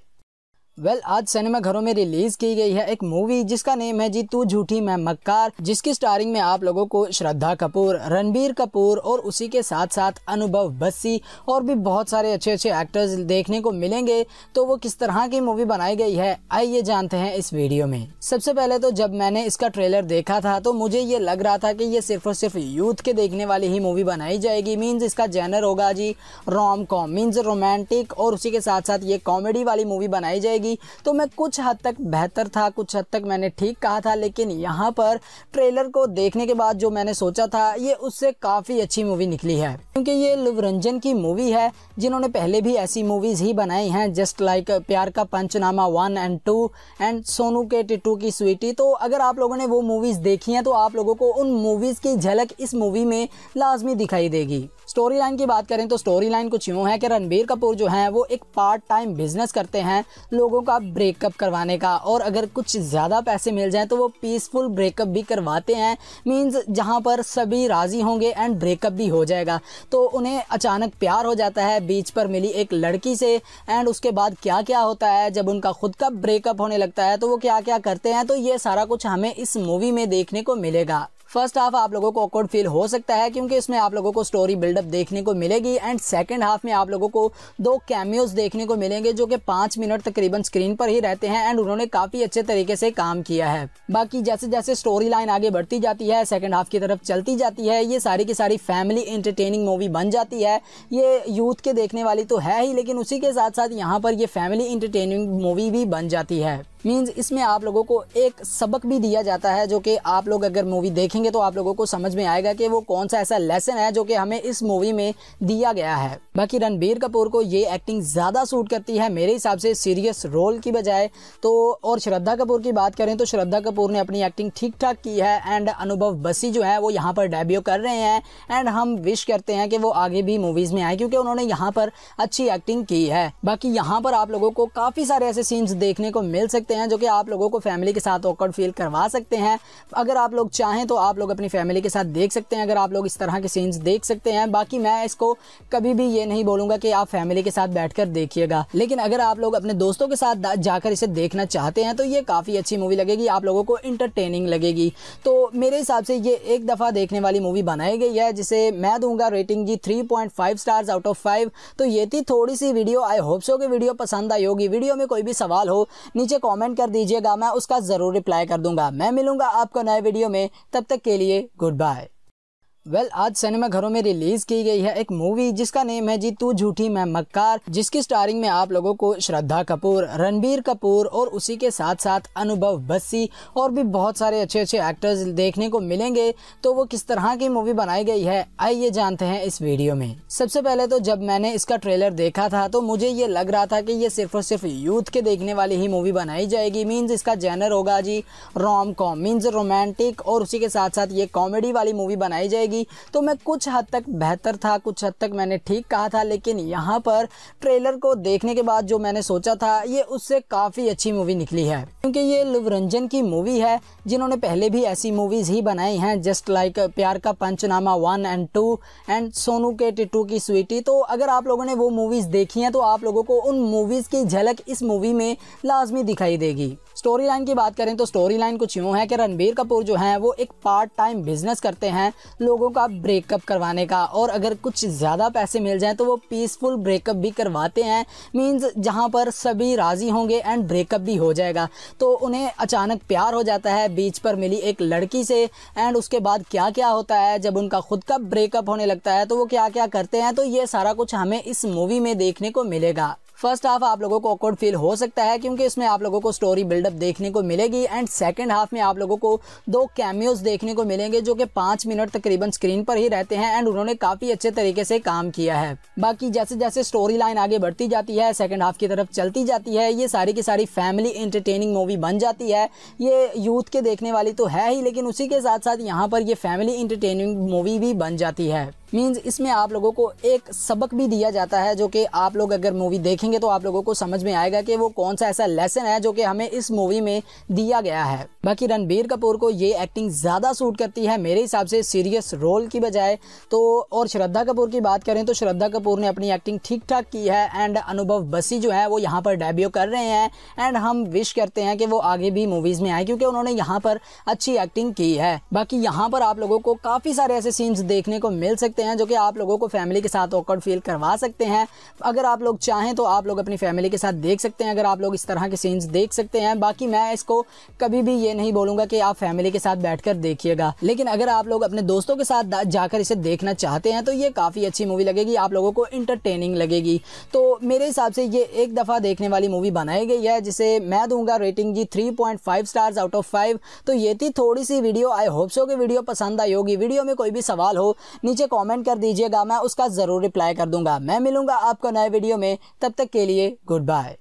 वेल well, आज सिनेमा घरों में रिलीज की गई है एक मूवी जिसका नेम है जी तू झूठी मैं मक्कार जिसकी स्टारिंग में आप लोगों को श्रद्धा कपूर रणबीर कपूर और उसी के साथ साथ अनुभव बस्सी और भी बहुत सारे अच्छे अच्छे एक्टर्स देखने को मिलेंगे तो वो किस तरह की मूवी बनाई गई है आइए जानते हैं इस वीडियो में सबसे पहले तो जब मैंने इसका ट्रेलर देखा था तो मुझे ये लग रहा था की ये सिर्फ और सिर्फ यूथ के देखने वाली ही मूवी बनाई जाएगी मीन्स इसका जैनर होगा जी रोम कॉम मीन्स रोमांटिक और उसी के साथ साथ ये कॉमेडी वाली मूवी बनाई जाएगी जाएगी तो मैं कुछ हद तक बेहतर था कुछ हद तक मैंने ठीक कहा था लेकिन यहाँ पर ट्रेलर को देखने के बाद जो मैंने सोचा था ये उससे काफ़ी अच्छी मूवी निकली है क्योंकि ये लुवरंजन की मूवी है जिन्होंने पहले भी ऐसी मूवीज़ ही बनाई हैं just like Pyaar Ka Punchnama one and two and Sonu Ke Titu की स्वीटी तो अगर आप लोगों ने वो मूवीज़ देखी हैं तो आप लोगों को उन मूवीज़ की झलक इस मूवी में लाजमी दिखाई देगी स्टोरी लाइन की बात करें तो स्टोरी लाइन कुछ यूँ है कि रणबीर कपूर जो हैं वो एक पार्ट टाइम बिजनेस करते हैं लोगों का ब्रेकअप करवाने का और अगर कुछ ज़्यादा पैसे मिल जाएँ तो वो पीसफुल ब्रेकअप भी करवाते हैं मीन्स जहाँ पर सभी राज़ी होंगे एंड ब्रेकअप भी हो जाएगा तो उन्हें अचानक प्यार हो जाता है बीच पर मिली एक लड़की से एंड उसके बाद क्या क्या होता है जब उनका खुद का ब्रेकअप होने लगता है तो वो क्या क्या करते हैं तो ये सारा कुछ हमें इस मूवी में देखने को मिलेगा फर्स्ट हाफ आप लोगों को ऑकवर्ड फील हो सकता है क्योंकि इसमें आप लोगों को स्टोरी बिल्डअप देखने को मिलेगी एंड सेकेंड हाफ में आप लोगों को दो कैमियोज देखने को मिलेंगे जो कि पाँच मिनट तकरीबन स्क्रीन पर ही रहते हैं एंड उन्होंने काफ़ी अच्छे तरीके से काम किया है बाकी जैसे जैसे स्टोरी लाइन आगे बढ़ती जाती है सेकेंड हाफ की तरफ चलती जाती है ये सारी की सारी फैमिली इंटरटेनिंग मूवी बन जाती है ये यूथ के देखने वाली तो है ही लेकिन उसी के साथ साथ यहाँ पर ये फैमिली इंटरटेनिंग मूवी भी बन जाती है मीन्स इसमें आप लोगों को एक सबक भी दिया जाता है जो कि आप लोग अगर मूवी देखेंगे तो आप लोगों को समझ में आएगा कि वो कौन सा ऐसा लेसन है जो कि हमें इस मूवी में दिया गया है बाकी रणबीर कपूर को ये एक्टिंग ज़्यादा सूट करती है मेरे हिसाब से सीरियस रोल की बजाय तो और श्रद्धा कपूर की बात करें तो श्रद्धा कपूर ने अपनी एक्टिंग ठीक ठाक की है एंड अनुभव बसी जो है वो यहाँ पर डेब्यू कर रहे हैं एंड हम विश करते हैं कि वो आगे भी मूवीज़ में आए क्योंकि उन्होंने यहाँ पर अच्छी एक्टिंग की है बाकी यहाँ पर आप लोगों को काफ़ी सारे ऐसे सीन्स देखने को मिल सकते सकते हैं जो कि आप लोगों को फैमिली के साथ ऑकर्ड फील करवा सकते हैं अगर आप लोग चाहें तो आप लोग अपनी फैमिली के साथ देख सकते हैं अगर आप लोग इस तरह के सीन्स देख सकते हैं बाकी मैं इसको कभी भी ये नहीं बोलूंगा कि आप फैमिली के साथ बैठ देखिएगा लेकिन अगर आप लोग अपने दोस्तों के साथ जाकर इसे देखना चाहते हैं तो ये काफ़ी अच्छी मूवी लगेगी आप लोगों को इंटरटेनिंग लगेगी तो मेरे हिसाब से ये एक दफ़ा देखने वाली मूवी बनाई गई है जिसे मैं दूंगा रेटिंग जी 3.5 स्टार्स आउट ऑफ 5 तो ये थी थोड़ी सी वीडियो आई होप सो कि वीडियो पसंद आई होगी वीडियो में कोई भी सवाल हो नीचे कॉमेंट कमेंट कर दीजिएगा मैं उसका ज़रूर रिप्लाई कर दूंगा मैं मिलूंगा आपको नए वीडियो में तब तक के लिए गुड बाय वेल well, आज सिनेमा घरों में रिलीज की गई है एक मूवी जिसका नेम है जी तू झूठी मैं मक्कार जिसकी स्टारिंग में आप लोगों को श्रद्धा कपूर रणबीर कपूर और उसी के साथ साथ अनुभव बस्सी और भी बहुत सारे अच्छे अच्छे एक्टर्स देखने को मिलेंगे तो वो किस तरह की मूवी बनाई गई है आइए जानते हैं इस वीडियो में सबसे पहले तो जब मैंने इसका ट्रेलर देखा था तो मुझे ये लग रहा था की ये सिर्फ और सिर्फ यूथ के देखने वाली ही मूवी बनाई जाएगी मीन्स इसका जैनर होगा जी रोम कॉम मीन्स रोमांटिक और उसी के साथ साथ ये कॉमेडी वाली मूवी बनाई जाएगी जाएगी तो मैं कुछ हद तक बेहतर था कुछ हद तक मैंने ठीक कहा था लेकिन यहाँ पर ट्रेलर को देखने के बाद जो मैंने सोचा था ये उससे काफ़ी अच्छी मूवी निकली है क्योंकि ये लुवरंजन की मूवी है जिन्होंने पहले भी ऐसी मूवीज़ ही बनाई हैं just like Pyaar Ka Punchnama one and two and Sonu Ke Titu की स्वीटी तो अगर आप लोगों ने वो मूवीज़ देखी हैं तो आप लोगों को उन मूवीज़ की झलक इस मूवी में लाजमी दिखाई देगी स्टोरी लाइन की बात करें तो स्टोरी लाइन कुछ यूँ है कि रणबीर कपूर जो हैं वो एक पार्ट टाइम बिजनेस करते हैं लोगों का ब्रेकअप करवाने का और अगर कुछ ज़्यादा पैसे मिल जाएँ तो वो पीसफुल ब्रेकअप भी करवाते हैं मीन्स जहाँ पर सभी राज़ी होंगे एंड ब्रेकअप भी हो जाएगा तो उन्हें अचानक प्यार हो जाता है बीच पर मिली एक लड़की से एंड उसके बाद क्या क्या होता है जब उनका खुद का ब्रेकअप होने लगता है तो वो क्या क्या करते हैं तो ये सारा कुछ हमें इस मूवी में देखने को मिलेगा फर्स्ट हाफ आप लोगों को ऑकवर्ड फील हो सकता है क्योंकि इसमें आप लोगों को स्टोरी बिल्डअप देखने को मिलेगी एंड सेकेंड हाफ में आप लोगों को दो कैमियोज देखने को मिलेंगे जो कि पाँच मिनट तकरीबन स्क्रीन पर ही रहते हैं एंड उन्होंने काफ़ी अच्छे तरीके से काम किया है बाकी जैसे जैसे स्टोरी लाइन आगे बढ़ती जाती है सेकेंड हाफ की तरफ चलती जाती है ये सारी की सारी फैमिली इंटरटेनिंग मूवी बन जाती है ये यूथ के देखने वाली तो है ही लेकिन उसी के साथ साथ यहाँ पर ये फैमिली इंटरटेनिंग मूवी भी बन जाती है मीन्स इसमें आप लोगों को एक सबक भी दिया जाता है जो कि आप लोग अगर मूवी देखेंगे तो आप लोगों को समझ में आएगा कि वो कौन सा ऐसा लेसन है जो कि हमें इस मूवी में दिया गया है बाकी रणबीर कपूर को ये एक्टिंग ज़्यादा सूट करती है मेरे हिसाब से सीरियस रोल की बजाय तो और श्रद्धा कपूर की बात करें तो श्रद्धा कपूर ने अपनी एक्टिंग ठीक ठाक की है एंड अनुभव बसी जो है वो यहाँ पर डेब्यू कर रहे हैं एंड हम विश करते हैं कि वो आगे भी मूवीज़ में आए क्योंकि उन्होंने यहाँ पर अच्छी एक्टिंग की है बाकी यहाँ पर आप लोगों को काफ़ी सारे ऐसे सीन्स देखने को मिल सकते सकते हैं जो कि आप लोगों को फैमिली के साथ ऑकर्ड फील करवा सकते हैं अगर आप लोग चाहें तो आप लोग अपनी फैमिली के साथ देख सकते हैं अगर आप लोग इस तरह के सीन्स देख सकते हैं बाकी मैं इसको कभी भी ये नहीं बोलूंगा कि आप फैमिली के साथ बैठ देखिएगा लेकिन अगर आप लोग अपने दोस्तों के साथ जाकर इसे देखना चाहते हैं तो ये काफ़ी अच्छी मूवी लगेगी आप लोगों को इंटरटेनिंग लगेगी तो मेरे हिसाब से ये एक दफ़ा देखने वाली मूवी बनाई गई है जिसे मैं दूंगा रेटिंग जी 3.5 स्टार्स आउट ऑफ 5 तो ये थी थोड़ी सी वीडियो आई होप सो कि वीडियो पसंद आई होगी वीडियो में कोई भी सवाल हो नीचे कॉमेंट कमेंट कर दीजिएगा मैं उसका ज़रूर रिप्लाई कर दूंगा मैं मिलूंगा आपको नए वीडियो में तब तक के लिए गुड बाय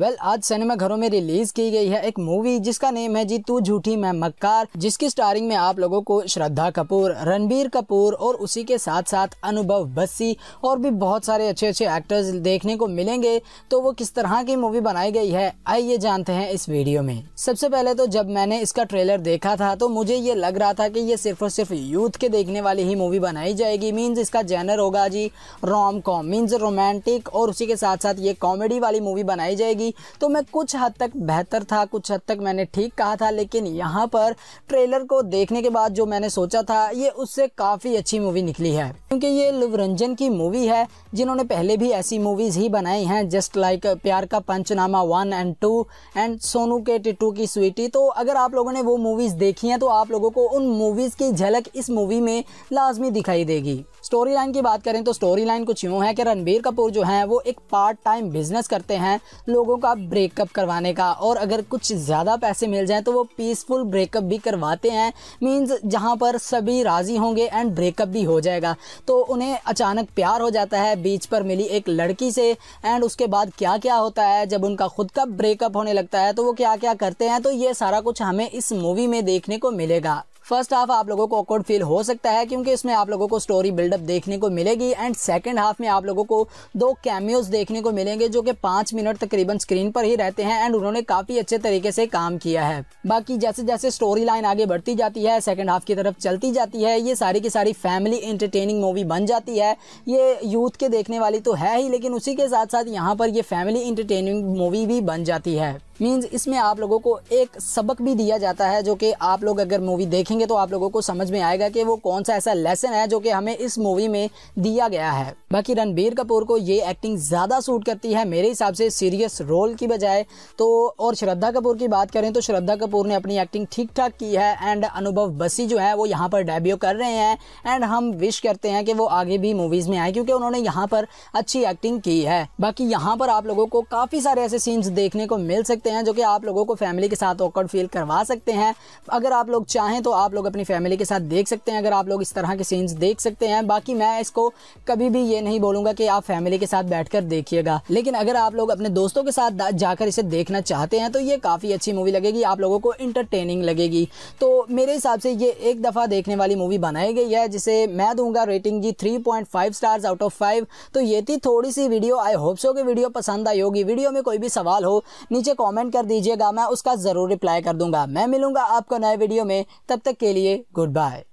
वेल well, आज सिनेमा घरों में रिलीज की गई है एक मूवी जिसका नेम है जी तू झूठी मैं मक्कार जिसकी स्टारिंग में आप लोगों को श्रद्धा कपूर रणबीर कपूर और उसी के साथ साथ अनुभव बस्सी और भी बहुत सारे अच्छे अच्छे एक्टर्स देखने को मिलेंगे तो वो किस तरह की मूवी बनाई गई है आइए जानते हैं इस वीडियो में सबसे पहले तो जब मैंने इसका ट्रेलर देखा था तो मुझे ये लग रहा था की ये सिर्फ और सिर्फ यूथ के देखने वाली ही मूवी बनाई जाएगी मीन्स इसका जैनर होगा जी रोम कॉम मीन्स रोमांटिक और उसी के साथ साथ ये कॉमेडी वाली मूवी बनाई जाएगी लगी तो मैं कुछ हद तक बेहतर था कुछ हद तक मैंने ठीक कहा था लेकिन यहाँ पर ट्रेलर को देखने के बाद जो मैंने सोचा था ये उससे काफ़ी अच्छी मूवी निकली है क्योंकि ये लुवरंजन की मूवी है जिन्होंने पहले भी ऐसी मूवीज़ ही बनाई हैं just like Pyaar Ka Punchnama one and two and Sonu Ke Titu की स्वीटी तो अगर आप लोगों ने वो मूवीज़ देखी हैं तो आप लोगों को उन मूवीज़ की झलक इस मूवी में लाजमी दिखाई देगी स्टोरी लाइन की बात करें तो स्टोरी लाइन कुछ यूँ है कि रणबीर कपूर जो हैं वो एक पार्ट टाइम बिजनेस करते हैं लोगों का ब्रेकअप करवाने का और अगर कुछ ज़्यादा पैसे मिल जाएँ तो वो पीसफुल ब्रेकअप भी करवाते हैं मीन्स जहाँ पर सभी राज़ी होंगे एंड ब्रेकअप भी हो जाएगा तो उन्हें अचानक प्यार हो जाता है बीच पर मिली एक लड़की से एंड उसके बाद क्या क्या होता है जब उनका खुद का ब्रेकअप होने लगता है तो वो क्या क्या करते हैं तो ये सारा कुछ हमें इस मूवी में देखने को मिलेगा फर्स्ट हाफ आप लोगों को ऑकवर्ड फील हो सकता है क्योंकि इसमें आप लोगों को स्टोरी बिल्डअप देखने को मिलेगी एंड सेकेंड हाफ में आप लोगों को दो कैमियोज देखने को मिलेंगे जो कि पाँच मिनट तकरीबन स्क्रीन पर ही रहते हैं एंड उन्होंने काफ़ी अच्छे तरीके से काम किया है बाकी जैसे जैसे स्टोरी लाइन आगे बढ़ती जाती है सेकेंड हाफ की तरफ चलती जाती है ये सारी की सारी फैमिली इंटरटेनिंग मूवी बन जाती है ये यूथ के देखने वाली तो है ही लेकिन उसी के साथ साथ यहाँ पर ये फैमिली इंटरटेनिंग मूवी भी बन जाती है मीन्स इसमें आप लोगों को एक सबक भी दिया जाता है जो कि आप लोग अगर मूवी देखेंगे तो आप लोगों को समझ में आएगा कि वो कौन सा ऐसा लेसन है जो कि हमें इस मूवी में दिया गया है बाकी रणबीर कपूर को ये एक्टिंग ज़्यादा सूट करती है मेरे हिसाब से सीरियस रोल की बजाय तो और श्रद्धा कपूर की बात करें तो श्रद्धा कपूर ने अपनी एक्टिंग ठीक ठाक की है एंड अनुभव बसी जो है वो यहाँ पर डेब्यू कर रहे हैं एंड हम विश करते हैं कि वो आगे भी मूवीज़ में आए क्योंकि उन्होंने यहाँ पर अच्छी एक्टिंग की है बाकी यहाँ पर आप लोगों को काफ़ी सारे ऐसे सीन्स देखने को मिल सकते सकते हैं जो कि आप लोगों को फैमिली के साथ ऑकर्ड फील करवा सकते हैं अगर आप लोग चाहें तो आप लोग अपनी फैमिली के साथ देख सकते हैं अगर आप लोग इस तरह के सीन्स देख सकते हैं बाकी मैं इसको कभी भी ये नहीं बोलूंगा कि आप फैमिली के साथ बैठ देखिएगा लेकिन अगर आप लोग अपने दोस्तों के साथ जाकर इसे देखना चाहते हैं तो ये काफ़ी अच्छी मूवी लगेगी आप लोगों को इंटरटेनिंग लगेगी तो मेरे हिसाब से ये एक दफ़ा देखने वाली मूवी बनाई गई है जिसे मैं दूंगा रेटिंग जी three point five stars out of five तो ये थी थोड़ी सी वीडियो आई होप सो कि वीडियो पसंद आई होगी वीडियो में कोई भी सवाल हो नीचे कॉमेंट कमेंट कर दीजिएगा मैं उसका ज़रूर रिप्लाई कर दूंगा मैं मिलूंगा आपको नए वीडियो में तब तक के लिए गुड बाय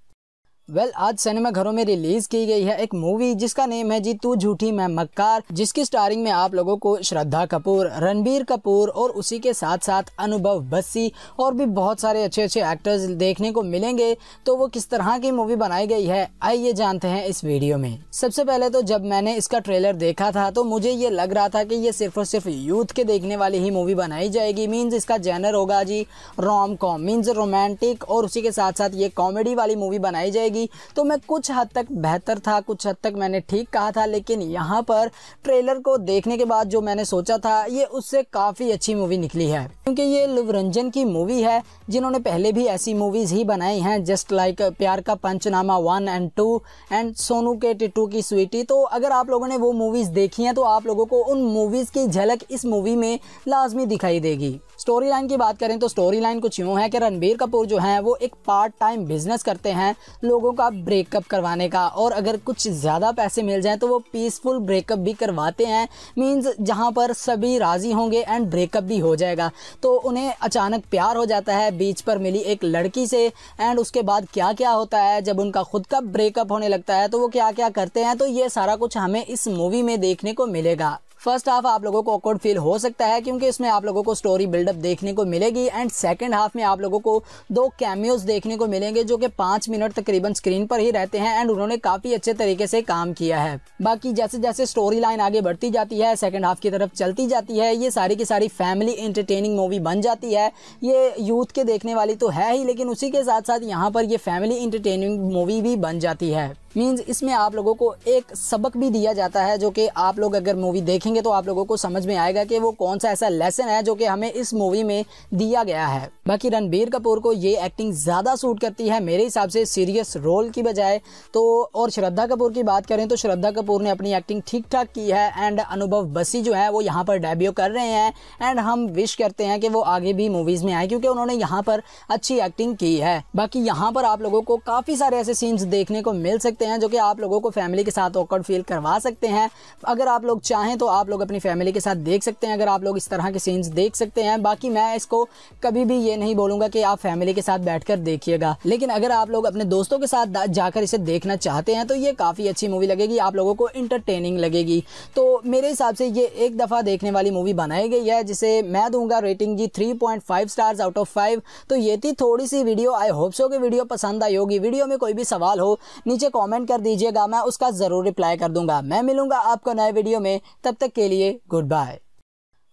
वेल well, आज सिनेमा घरों में रिलीज की गई है एक मूवी जिसका नेम है जी तू झूठी मैं मक्कार जिसकी स्टारिंग में आप लोगों को श्रद्धा कपूर रणबीर कपूर और उसी के साथ साथ अनुभव बस्सी और भी बहुत सारे अच्छे अच्छे एक्टर्स देखने को मिलेंगे तो वो किस तरह की मूवी बनाई गई है आइए जानते हैं इस वीडियो में सबसे पहले तो जब मैंने इसका ट्रेलर देखा था तो मुझे ये लग रहा था की ये सिर्फ और सिर्फ यूथ के देखने वाली ही मूवी बनाई जाएगी मीन्स इसका जैनर होगा जी रोम कॉम मीन्स रोमांटिक और उसी के साथ साथ ये कॉमेडी वाली मूवी बनाई जाएगी लगी तो मैं कुछ हद तक बेहतर था कुछ हद तक मैंने ठीक कहा था लेकिन यहाँ पर ट्रेलर को देखने के बाद जो मैंने सोचा था ये उससे काफ़ी अच्छी मूवी निकली है क्योंकि ये लुवरंजन की मूवी है जिन्होंने पहले भी ऐसी मूवीज़ ही बनाई हैं just like Pyaar Ka Punchnama one and two and Sonu Ke Titu की स्वीटी तो अगर आप लोगों ने वो मूवीज़ देखी हैं तो आप लोगों को उन मूवीज़ की झलक इस मूवी में लाजमी दिखाई देगी स्टोरी लाइन की बात करें तो स्टोरी लाइन कुछ यूँ है कि रणबीर कपूर जो हैं वो एक पार्ट टाइम बिजनेस करते हैं लोगों का ब्रेकअप करवाने का और अगर कुछ ज़्यादा पैसे मिल जाएँ तो वो पीसफुल ब्रेकअप भी करवाते हैं मीन्स जहाँ पर सभी राज़ी होंगे एंड ब्रेकअप भी हो जाएगा तो उन्हें अचानक प्यार हो जाता है बीच पर मिली एक लड़की से एंड उसके बाद क्या क्या होता है जब उनका खुद का ब्रेकअप होने लगता है तो वो क्या क्या करते हैं तो ये सारा कुछ हमें इस मूवी में देखने को मिलेगा फर्स्ट हाफ आप लोगों को ऑकवर्ड फील हो सकता है क्योंकि इसमें आप लोगों को स्टोरी बिल्डअप देखने को मिलेगी एंड सेकेंड हाफ में आप लोगों को दो कैमियोज देखने को मिलेंगे जो कि पाँच मिनट तकरीबन स्क्रीन पर ही रहते हैं एंड उन्होंने काफ़ी अच्छे तरीके से काम किया है बाकी जैसे जैसे स्टोरी लाइन आगे बढ़ती जाती है सेकेंड हाफ की तरफ चलती जाती है ये सारी की सारी फैमिली इंटरटेनिंग मूवी बन जाती है ये यूथ के देखने वाली तो है ही लेकिन उसी के साथ साथ यहाँ पर ये फैमिली इंटरटेनिंग मूवी भी बन जाती है मीन्स इसमें आप लोगों को एक सबक भी दिया जाता है जो कि आप लोग अगर मूवी देखेंगे तो आप लोगों को समझ में आएगा कि वो कौन सा ऐसा लेसन है जो कि हमें इस मूवी में दिया गया है बाकी रणबीर कपूर को ये एक्टिंग ज़्यादा सूट करती है मेरे हिसाब से सीरियस रोल की बजाय तो और श्रद्धा कपूर की बात करें तो श्रद्धा कपूर ने अपनी एक्टिंग ठीक ठाक की है एंड अनुभव बसी जो है वो यहाँ पर डेब्यू कर रहे हैं एंड हम विश करते हैं कि वो आगे भी मूवीज़ में आए क्योंकि उन्होंने यहाँ पर अच्छी एक्टिंग की है बाकी यहाँ पर आप लोगों को काफ़ी सारे ऐसे सीन्स देखने को मिल सकते सकते हैं जो कि आप लोगों को फैमिली के साथ ऑकर्ड फील करवा सकते हैं अगर आप लोग चाहें तो आप लोग अपनी फैमिली के साथ देख सकते हैं अगर आप लोग इस तरह के सीन्स देख सकते हैं बाकी मैं इसको कभी भी ये नहीं बोलूंगा कि आप फैमिली के साथ बैठ देखिएगा लेकिन अगर आप लोग अपने दोस्तों के साथ जाकर इसे देखना चाहते हैं तो ये काफ़ी अच्छी मूवी लगेगी आप लोगों को इंटरटेनिंग लगेगी तो मेरे हिसाब से ये एक दफ़ा देखने वाली मूवी बनाई गई है जिसे मैं दूंगा रेटिंग जी five stars out of five तो ये थी थोड़ी सी वीडियो आई होप सो कि वीडियो पसंद आई होगी वीडियो में कोई भी सवाल हो नीचे कॉमेंट कमेंट कर दीजिएगा मैं उसका ज़रूर रिप्लाई कर दूंगा मैं मिलूंगा आपको नए वीडियो में तब तक के लिए गुड बाय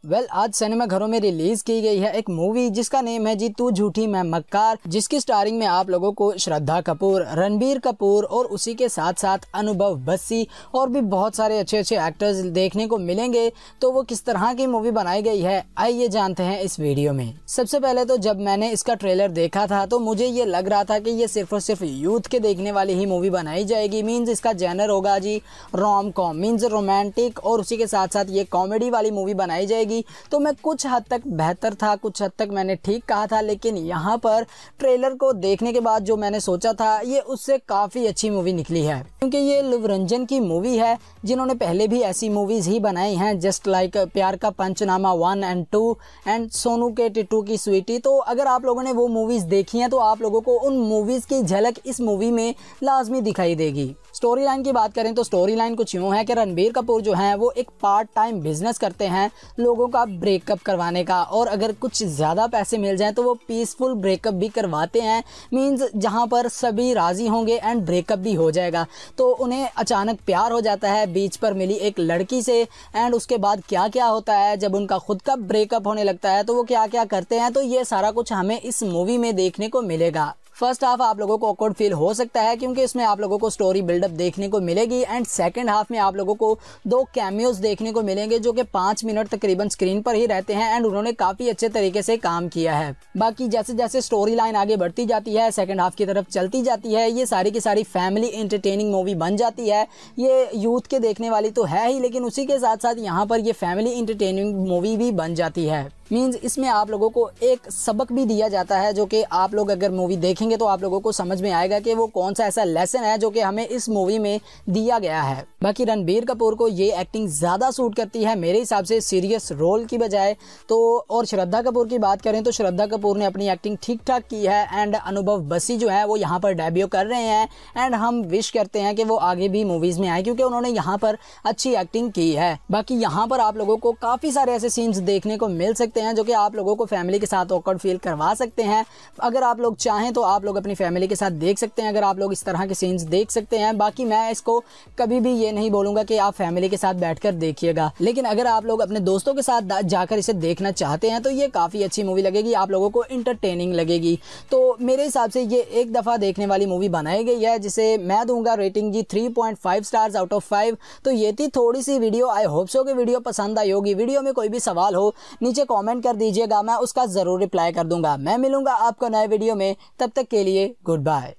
वेल well, आज सिनेमा घरों में रिलीज की गई है एक मूवी जिसका नेम है जी तू झूठी मैं मक्कार जिसकी स्टारिंग में आप लोगों को श्रद्धा कपूर रणबीर कपूर और उसी के साथ साथ अनुभव बस्सी और भी बहुत सारे अच्छे अच्छे एक्टर्स देखने को मिलेंगे तो वो किस तरह की मूवी बनाई गई है आइए जानते हैं इस वीडियो में सबसे पहले तो जब मैंने इसका ट्रेलर देखा था तो मुझे ये लग रहा था की ये सिर्फ और सिर्फ यूथ के देखने वाली ही मूवी बनाई जाएगी मीन्स इसका जैनर होगा जी रोम कॉम मीन्स रोमांटिक और उसी के साथ साथ ये कॉमेडी वाली मूवी बनाई जाएगी थी तो मैं कुछ हद तक बेहतर था कुछ हद तक मैंने ठीक कहा था लेकिन यहाँ पर ट्रेलर को देखने के बाद जो मैंने सोचा था ये उससे काफ़ी अच्छी मूवी निकली है क्योंकि ये लुवरंजन की मूवी है जिन्होंने पहले भी ऐसी मूवीज़ ही बनाई हैं just like Pyaar Ka Punchnama one and two and Sonu Ke Titu की स्वीटी तो अगर आप लोगों ने वो मूवीज़ देखी हैं तो आप लोगों को उन मूवीज़ की झलक इस मूवी में लाजमी दिखाई देगी स्टोरी लाइन की बात करें तो स्टोरी लाइन कुछ यूँ है कि रणबीर कपूर जो हैं वो एक पार्ट टाइम बिजनेस करते हैं लोगों का ब्रेकअप करवाने का और अगर कुछ ज़्यादा पैसे मिल जाएँ तो वो पीसफुल ब्रेकअप भी करवाते हैं मीन्स जहाँ पर सभी राज़ी होंगे एंड ब्रेकअप भी हो जाएगा तो उन्हें अचानक प्यार हो जाता है बीच पर मिली एक लड़की से एंड उसके बाद क्या क्या होता है जब उनका खुद का ब्रेकअप होने लगता है तो वो क्या क्या करते हैं तो ये सारा कुछ हमें इस मूवी में देखने को मिलेगा फर्स्ट हाफ आप लोगों को ऑकवर्ड फील हो सकता है क्योंकि इसमें आप लोगों को स्टोरी बिल्डअप देखने को मिलेगी एंड सेकेंड हाफ में आप लोगों को दो कैमियोज देखने को मिलेंगे जो कि पाँच मिनट तकरीबन स्क्रीन पर ही रहते हैं एंड उन्होंने काफ़ी अच्छे तरीके से काम किया है बाकी जैसे जैसे स्टोरी लाइन आगे बढ़ती जाती है सेकेंड हाफ की तरफ चलती जाती है ये सारी की सारी फैमिली इंटरटेनिंग मूवी बन जाती है ये यूथ के देखने वाली तो है ही लेकिन उसी के साथ साथ यहाँ पर ये फैमिली इंटरटेनिंग मूवी भी बन जाती है मीन्स इसमें आप लोगों को एक सबक भी दिया जाता है जो कि आप लोग अगर मूवी देखेंगे तो आप लोगों को समझ में आएगा कि वो कौन सा ऐसा लेसन है जो कि हमें इस मूवी में दिया गया है बाकी रणबीर कपूर को ये एक्टिंग ज़्यादा सूट करती है मेरे हिसाब से सीरियस रोल की बजाय तो और श्रद्धा कपूर की बात करें तो श्रद्धा कपूर ने अपनी एक्टिंग ठीक ठाक की है एंड अनुभव बसी जो है वो यहाँ पर डेब्यू कर रहे हैं एंड हम विश करते हैं कि वो आगे भी मूवीज़ में आए क्योंकि उन्होंने यहाँ पर अच्छी एक्टिंग की है बाकी यहाँ पर आप लोगों को काफ़ी सारे ऐसे सीन्स देखने को मिल सकते सकते हैं जो कि आप लोगों को फैमिली के साथ ऑकर्ड फील करवा सकते हैं अगर आप लोग चाहें तो आप लोग अपनी फैमिली के साथ देख सकते हैं अगर आप लोग इस तरह के सीन्स देख सकते हैं बाकी मैं इसको कभी भी ये नहीं बोलूंगा कि आप फैमिली के साथ बैठ देखिएगा लेकिन अगर आप लोग अपने दोस्तों के साथ जाकर इसे देखना चाहते हैं तो ये काफ़ी अच्छी मूवी लगेगी आप लोगों को इंटरटेनिंग लगेगी तो मेरे हिसाब से ये एक दफ़ा देखने वाली मूवी बनाई गई है जिसे मैं दूंगा रेटिंग जी 3.5 स्टार्स आउट ऑफ 5 तो ये थी थोड़ी सी वीडियो आई होप सो कि वीडियो पसंद आई होगी वीडियो में कोई भी सवाल हो नीचे कॉमेंट कमेंट कर दीजिएगा मैं उसका ज़रूर रिप्लाई कर दूंगा मैं मिलूंगा आपको नए वीडियो में तब तक के लिए गुड बाय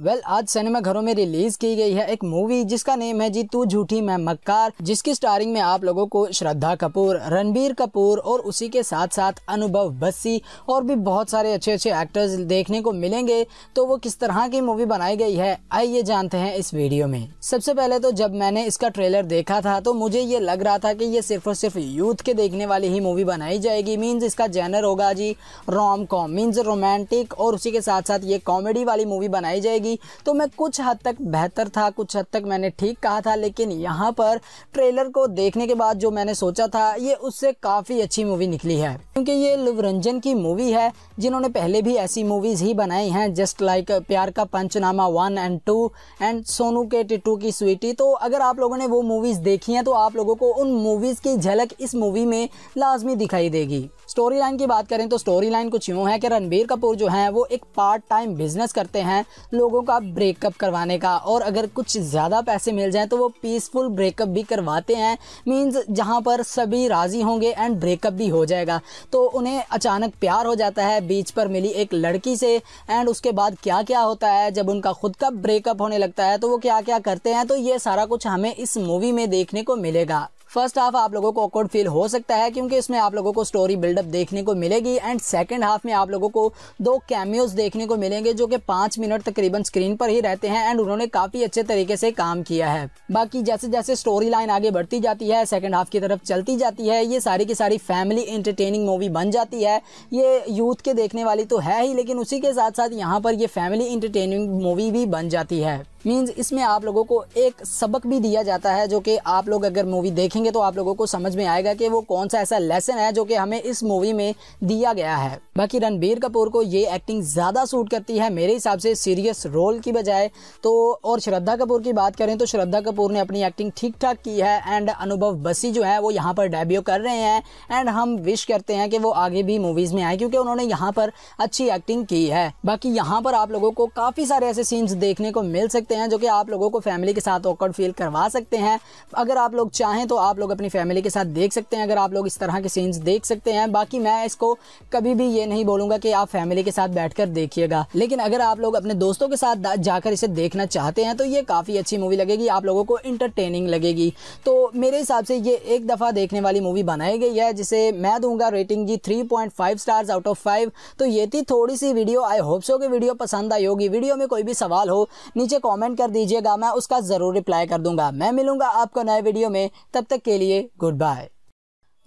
वेल well, आज सिनेमा घरों में रिलीज की गई है एक मूवी जिसका नेम है जी तू झूठी मैं मक्कार जिसकी स्टारिंग में आप लोगों को श्रद्धा कपूर रणबीर कपूर और उसी के साथ साथ अनुभव बस्सी और भी बहुत सारे अच्छे अच्छे एक्टर्स देखने को मिलेंगे तो वो किस तरह की मूवी बनाई गई है आइए जानते हैं इस वीडियो में सबसे पहले तो जब मैंने इसका ट्रेलर देखा था तो मुझे ये लग रहा था की ये सिर्फ और सिर्फ यूथ के देखने वाली ही मूवी बनाई जाएगी मीन्स इसका जैनर होगा जी रोम कॉम मीन्स रोमांटिक और उसी के साथ साथ ये कॉमेडी वाली मूवी बनाई जाएगी जाएगी तो मैं कुछ हद तक बेहतर था कुछ हद तक मैंने ठीक कहा था लेकिन यहाँ पर ट्रेलर को देखने के बाद जो मैंने सोचा था ये उससे काफ़ी अच्छी मूवी निकली है क्योंकि ये लुवरंजन की मूवी है जिन्होंने पहले भी ऐसी मूवीज़ ही बनाई हैं just like Pyaar Ka Punchnama one and two and Sonu Ke Titu की स्वीटी तो अगर आप लोगों ने वो मूवीज़ देखी हैं तो आप लोगों को उन मूवीज़ की झलक इस मूवी में लाजमी दिखाई देगी स्टोरी लाइन की बात करें तो स्टोरी लाइन कुछ यूँ है कि रणबीर कपूर जो हैं वो एक पार्ट टाइम बिजनेस करते हैं लोगों का ब्रेकअप करवाने का और अगर कुछ ज़्यादा पैसे मिल जाएँ तो वो पीसफुल ब्रेकअप भी करवाते हैं मीन्स जहाँ पर सभी राज़ी होंगे एंड ब्रेकअप भी हो जाएगा तो उन्हें अचानक प्यार हो जाता है बीच पर मिली एक लड़की से एंड उसके बाद क्या क्या होता है जब उनका खुद का ब्रेकअप होने लगता है तो वो क्या क्या करते हैं तो ये सारा कुछ हमें इस मूवी में देखने को मिलेगा फर्स्ट हाफ आप लोगों को ऑकवर्ड फील हो सकता है क्योंकि इसमें आप लोगों को स्टोरी बिल्डअप देखने को मिलेगी एंड सेकेंड हाफ में आप लोगों को दो कैमियोज देखने को मिलेंगे जो कि पाँच मिनट तकरीबन स्क्रीन पर ही रहते हैं एंड उन्होंने काफ़ी अच्छे तरीके से काम किया है बाकी जैसे जैसे स्टोरी लाइन आगे बढ़ती जाती है सेकेंड हाफ की तरफ चलती जाती है ये सारी की सारी फैमिली इंटरटेनिंग मूवी बन जाती है ये यूथ के देखने वाली तो है ही लेकिन उसी के साथ साथ यहाँ पर ये फैमिली इंटरटेनिंग मूवी भी बन जाती है मीन्स इसमें आप लोगों को एक सबक भी दिया जाता है जो कि आप लोग अगर मूवी देखेंगे तो आप लोगों को समझ में आएगा कि वो कौन सा ऐसा लेसन है जो कि हमें इस मूवी में दिया गया है बाकी रणबीर कपूर को ये एक्टिंग ज़्यादा सूट करती है मेरे हिसाब से सीरियस रोल की बजाय तो और श्रद्धा कपूर की बात करें तो श्रद्धा कपूर ने अपनी एक्टिंग ठीक ठाक की है एंड अनुभव बसी जो है वो यहाँ पर डेब्यू कर रहे हैं एंड हम विश करते हैं कि वो आगे भी मूवीज़ में आए क्योंकि उन्होंने यहाँ पर अच्छी एक्टिंग की है बाकी यहाँ पर आप लोगों को काफ़ी सारे ऐसे सीन्स देखने को मिल सकते सकते हैं जो कि आप लोगों को फैमिली के साथ ऑकर्ड फील करवा सकते हैं अगर आप लोग चाहें तो आप लोग अपनी फैमिली के साथ देख सकते हैं अगर आप लोग इस तरह के सीन्स देख सकते हैं बाकी मैं इसको कभी भी ये नहीं बोलूंगा कि आप फैमिली के साथ बैठ देखिएगा लेकिन अगर आप लोग अपने दोस्तों के साथ जाकर इसे देखना चाहते हैं तो ये काफ़ी अच्छी मूवी लगेगी आप लोगों को इंटरटेनिंग लगेगी तो मेरे हिसाब से ये एक दफ़ा देखने वाली मूवी बनाई गई है जिसे मैं दूंगा रेटिंग जी 3.5 स्टार्स आउट ऑफ फाइव तो ये थी थोड़ी सी वीडियो आई होप सो कि वीडियो पसंद आई होगी वीडियो में कोई भी सवाल हो नीचे कॉमेंट कमेंट कर दीजिएगा मैं उसका ज़रूर रिप्लाई कर दूंगा मैं मिलूंगा आपको नए वीडियो में तब तक के लिए गुड बाय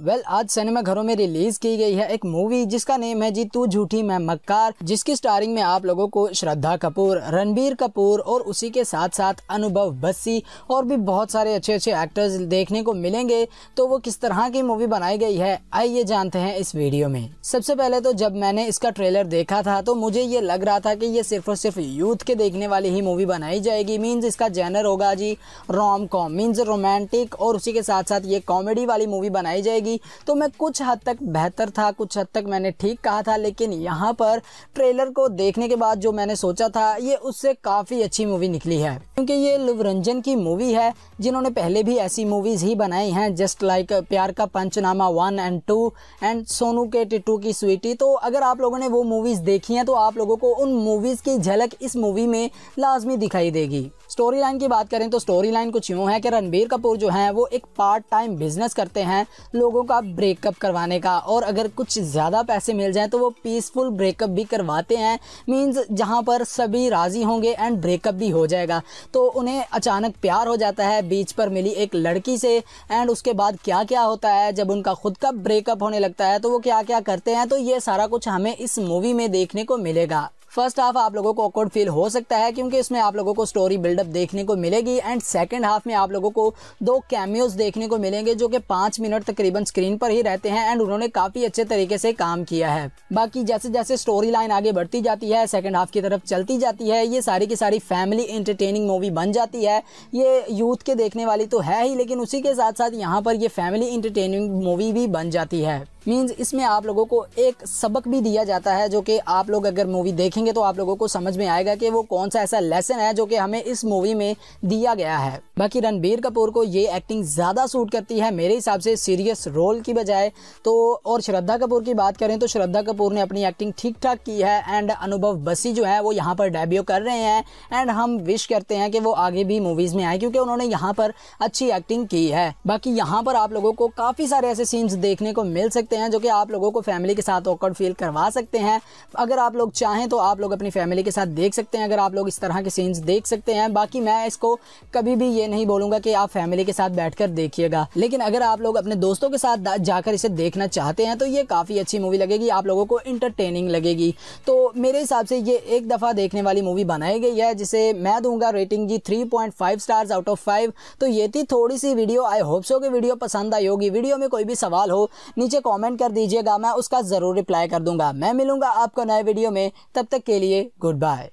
वेल well, आज सिनेमा घरों में रिलीज की गई है एक मूवी जिसका नेम है जी तू झूठी मैं मक्कार जिसकी स्टारिंग में आप लोगों को श्रद्धा कपूर रणबीर कपूर और उसी के साथ साथ अनुभव बस्सी और भी बहुत सारे अच्छे अच्छे एक्टर्स देखने को मिलेंगे तो वो किस तरह की मूवी बनाई गई है आइए जानते हैं इस वीडियो में सबसे पहले तो जब मैंने इसका ट्रेलर देखा था तो मुझे ये लग रहा था की ये सिर्फ और सिर्फ यूथ के देखने वाली ही मूवी बनाई जाएगी मीन्स इसका जैनर होगा जी रोम कॉम मीन्स रोमांटिक और उसी के साथ साथ ये कॉमेडी वाली मूवी बनाई जाएगी जाएगी तो मैं कुछ हद तक बेहतर था कुछ हद तक मैंने ठीक कहा था लेकिन यहाँ पर ट्रेलर को देखने के बाद जो मैंने सोचा था ये उससे काफ़ी अच्छी मूवी निकली है क्योंकि ये लुवरंजन की मूवी है जिन्होंने पहले भी ऐसी मूवीज़ ही बनाई हैं just like Pyaar Ka Punchnama one and two and Sonu Ke Titu की स्वीटी तो अगर आप लोगों ने वो मूवीज़ देखी हैं तो आप लोगों को उन मूवीज़ की झलक इस मूवी में लाजमी दिखाई देगी स्टोरी लाइन की बात करें तो स्टोरी लाइन कुछ यूँ है कि रणबीर कपूर जो हैं वो एक पार्ट टाइम बिजनेस करते हैं लोगों का ब्रेकअप करवाने का और अगर कुछ ज़्यादा पैसे मिल जाएँ तो वो पीसफुल ब्रेकअप भी करवाते हैं मीन्स जहाँ पर सभी राज़ी होंगे एंड ब्रेकअप भी हो जाएगा तो उन्हें अचानक प्यार हो जाता है बीच पर मिली एक लड़की से एंड उसके बाद क्या क्या होता है जब उनका खुद का ब्रेकअप होने लगता है तो वो क्या क्या करते हैं तो ये सारा कुछ हमें इस मूवी में देखने को मिलेगा फर्स्ट हाफ आप लोगों को ऑकवर्ड फील हो सकता है क्योंकि इसमें आप लोगों को स्टोरी बिल्डअप देखने को मिलेगी एंड सेकेंड हाफ में आप लोगों को दो कैमियोज देखने को मिलेंगे जो कि पाँच मिनट तकरीबन स्क्रीन पर ही रहते हैं एंड उन्होंने काफ़ी अच्छे तरीके से काम किया है बाकी जैसे जैसे स्टोरी लाइन आगे बढ़ती जाती है सेकेंड हाफ की तरफ चलती जाती है ये सारी की सारी फैमिली इंटरटेनिंग मूवी बन जाती है ये यूथ के देखने वाली तो है ही लेकिन उसी के साथ साथ यहाँ पर ये फैमिली इंटरटेनिंग मूवी भी बन जाती है मीन्स इसमें आप लोगों को एक सबक भी दिया जाता है जो कि आप लोग अगर मूवी देखेंगे तो आप लोगों को समझ में आएगा कि वो कौन सा ऐसा लेसन है जो कि हमें इस मूवी में दिया गया है बाकी रणबीर कपूर को ये एक्टिंग ज़्यादा सूट करती है मेरे हिसाब से सीरियस रोल की बजाय तो और श्रद्धा कपूर की बात करें तो श्रद्धा कपूर ने अपनी एक्टिंग ठीक ठाक की है एंड अनुभव बसी जो है वो यहाँ पर डेब्यू कर रहे हैं एंड हम विश करते हैं कि वो आगे भी मूवीज़ में आए क्योंकि उन्होंने यहाँ पर अच्छी एक्टिंग की है बाकी यहाँ पर आप लोगों को काफ़ी सारे ऐसे सीन्स देखने को मिल सकते सकते हैं जो कि आप लोगों को फैमिली के साथ ऑकर्ड फील करवा सकते हैं अगर आप लोग चाहें तो आप लोग अपनी फैमिली के साथ देख सकते हैं अगर आप लोग इस तरह के सीन्स देख सकते हैं बाकी मैं इसको कभी भी ये नहीं बोलूंगा कि आप फैमिली के साथ बैठ देखिएगा लेकिन अगर आप लोग अपने दोस्तों के साथ जाकर इसे देखना चाहते हैं तो ये काफ़ी अच्छी मूवी लगेगी आप लोगों को इंटरटेनिंग लगेगी तो मेरे हिसाब से ये एक दफ़ा देखने वाली मूवी बनाई गई है जिसे मैं दूंगा रेटिंग जी 3.5 स्टार्स आउट ऑफ 5 तो ये थी थोड़ी सी वीडियो आई होप सो कि वीडियो पसंद आई होगी वीडियो में कोई भी सवाल हो नीचे कॉमेंट कमेंट कर दीजिएगा मैं उसका ज़रूर रिप्लाई कर दूंगा मैं मिलूंगा आपको नए वीडियो में तब तक के लिए गुड बाय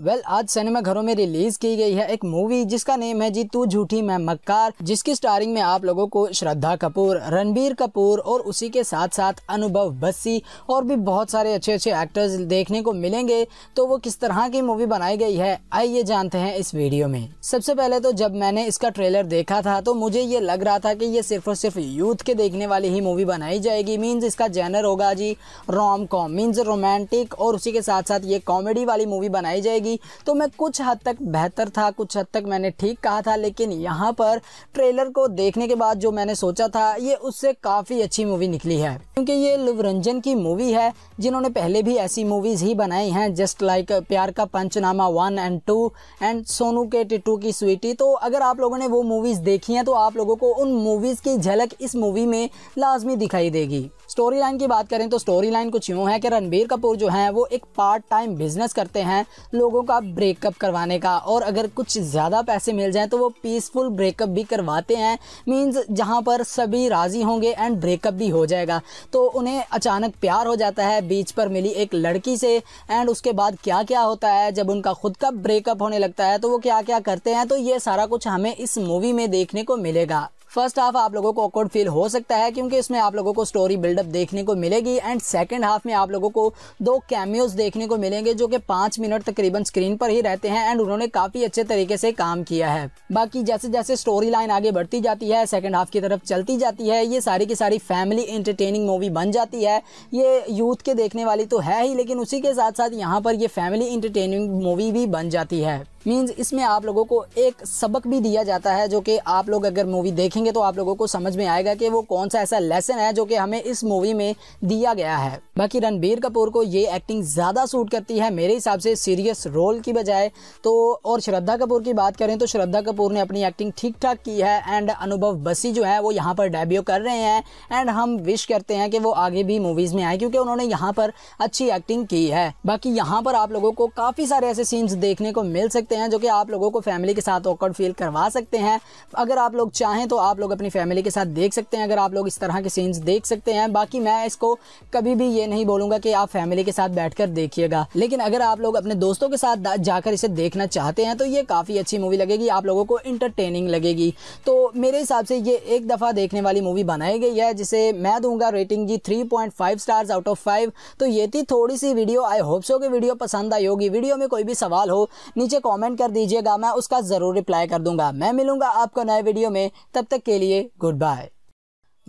वेल well, आज सिनेमा घरों में रिलीज की गई है एक मूवी जिसका नेम है जी तू झूठी मैं मक्कार जिसकी स्टारिंग में आप लोगों को श्रद्धा कपूर रणबीर कपूर और उसी के साथ साथ अनुभव बस्सी और भी बहुत सारे अच्छे अच्छे एक्टर्स देखने को मिलेंगे तो वो किस तरह की मूवी बनाई गई है आइए जानते हैं इस वीडियो में सबसे पहले तो जब मैंने इसका ट्रेलर देखा था तो मुझे ये लग रहा था की ये सिर्फ और सिर्फ यूथ के देखने वाली ही मूवी बनाई जाएगी मीन्स इसका जैनर होगा जी रोम कॉम मीन्स रोमांटिक और उसी के साथ साथ ये कॉमेडी वाली मूवी बनाई जाएगी जाएगी तो मैं कुछ हद तक बेहतर था कुछ हद तक मैंने ठीक कहा था लेकिन यहाँ पर ट्रेलर को देखने के बाद जो मैंने सोचा था ये उससे काफ़ी अच्छी मूवी निकली है क्योंकि ये लुवरंजन की मूवी है जिन्होंने पहले भी ऐसी मूवीज़ ही बनाई हैं just like Pyaar Ka Punchnama one and two and Sonu Ke Titu की स्वीटी तो अगर आप लोगों ने वो मूवीज़ देखी हैं तो आप लोगों को उन मूवीज़ की झलक इस मूवी में लाजमी दिखाई देगी स्टोरी लाइन की बात करें तो स्टोरी लाइन कुछ यूँ है कि रणबीर कपूर जो हैं वो एक पार्ट टाइम बिजनेस करते हैं लोगों लोगों का ब्रेकअप करवाने का और अगर कुछ ज़्यादा पैसे मिल जाएँ तो वो पीसफुल ब्रेकअप भी करवाते हैं मीन्स जहाँ पर सभी राज़ी होंगे एंड ब्रेकअप भी हो जाएगा तो उन्हें अचानक प्यार हो जाता है बीच पर मिली एक लड़की से एंड उसके बाद क्या क्या होता है जब उनका खुद का ब्रेकअप होने लगता है तो वो क्या क्या करते हैं तो ये सारा कुछ हमें इस मूवी में देखने को मिलेगा फर्स्ट हाफ आप लोगों को ऑकवर्ड फील हो सकता है क्योंकि इसमें आप लोगों को स्टोरी बिल्डअप देखने को मिलेगी एंड सेकंड हाफ में आप लोगों को दो कैमियोज देखने को मिलेंगे जो कि पाँच मिनट तकरीबन स्क्रीन पर ही रहते हैं एंड उन्होंने काफ़ी अच्छे तरीके से काम किया है बाकी जैसे जैसे स्टोरी लाइन आगे बढ़ती जाती है सेकेंड हाफ की तरफ चलती जाती है ये सारी की सारी फैमिली इंटरटेनिंग मूवी बन जाती है ये यूथ के देखने वाली तो है ही लेकिन उसी के साथ साथ यहाँ पर ये फैमिली इंटरटेनिंग मूवी भी बन जाती है मीन्स इसमें आप लोगों को एक सबक भी दिया जाता है जो कि आप लोग अगर मूवी देखेंगे तो आप लोगों को समझ में आएगा कि वो कौन सा ऐसा लेसन है जो कि हमें इस मूवी में दिया गया है बाकी रणबीर कपूर को ये एक्टिंग ज़्यादा सूट करती है मेरे हिसाब से सीरियस रोल की बजाय तो और श्रद्धा कपूर की बात करें तो श्रद्धा कपूर ने अपनी एक्टिंग ठीक ठाक की है एंड अनुभव बसी जो है वो यहाँ पर डेब्यू कर रहे हैं एंड हम विश करते हैं कि वो आगे भी मूवीज़ में आए क्योंकि उन्होंने यहाँ पर अच्छी एक्टिंग की है बाकी यहाँ पर आप लोगों को काफ़ी सारे ऐसे सीन्स देखने को मिल सकते सकते हैं जो कि आप लोगों को फैमिली के साथ ऑकर्ड फील करवा सकते हैं अगर आप लोग चाहें तो आप लोग अपनी फैमिली के साथ देख सकते हैं अगर आप लोग इस तरह के सीन्स देख सकते हैं बाकी मैं इसको कभी भी ये नहीं बोलूंगा कि आप फैमिली के साथ बैठ देखिएगा लेकिन अगर आप लोग अपने दोस्तों के साथ जाकर इसे देखना चाहते हैं तो ये काफ़ी अच्छी मूवी लगेगी आप लोगों को इंटरटेनिंग लगेगी तो मेरे हिसाब से ये एक दफ़ा देखने वाली मूवी बनाई गई है जिसे मैं दूंगा रेटिंग जी 3.5 स्टार्स आउट ऑफ 5 तो ये थी थोड़ी सी वीडियो आई होप सो कि वीडियो पसंद आई होगी वीडियो में कोई भी सवाल हो नीचे कॉमेंट कमेंट कर दीजिएगा मैं उसका ज़रूर रिप्लाई कर दूंगा मैं मिलूंगा आपको नए वीडियो में तब तक के लिए गुड बाय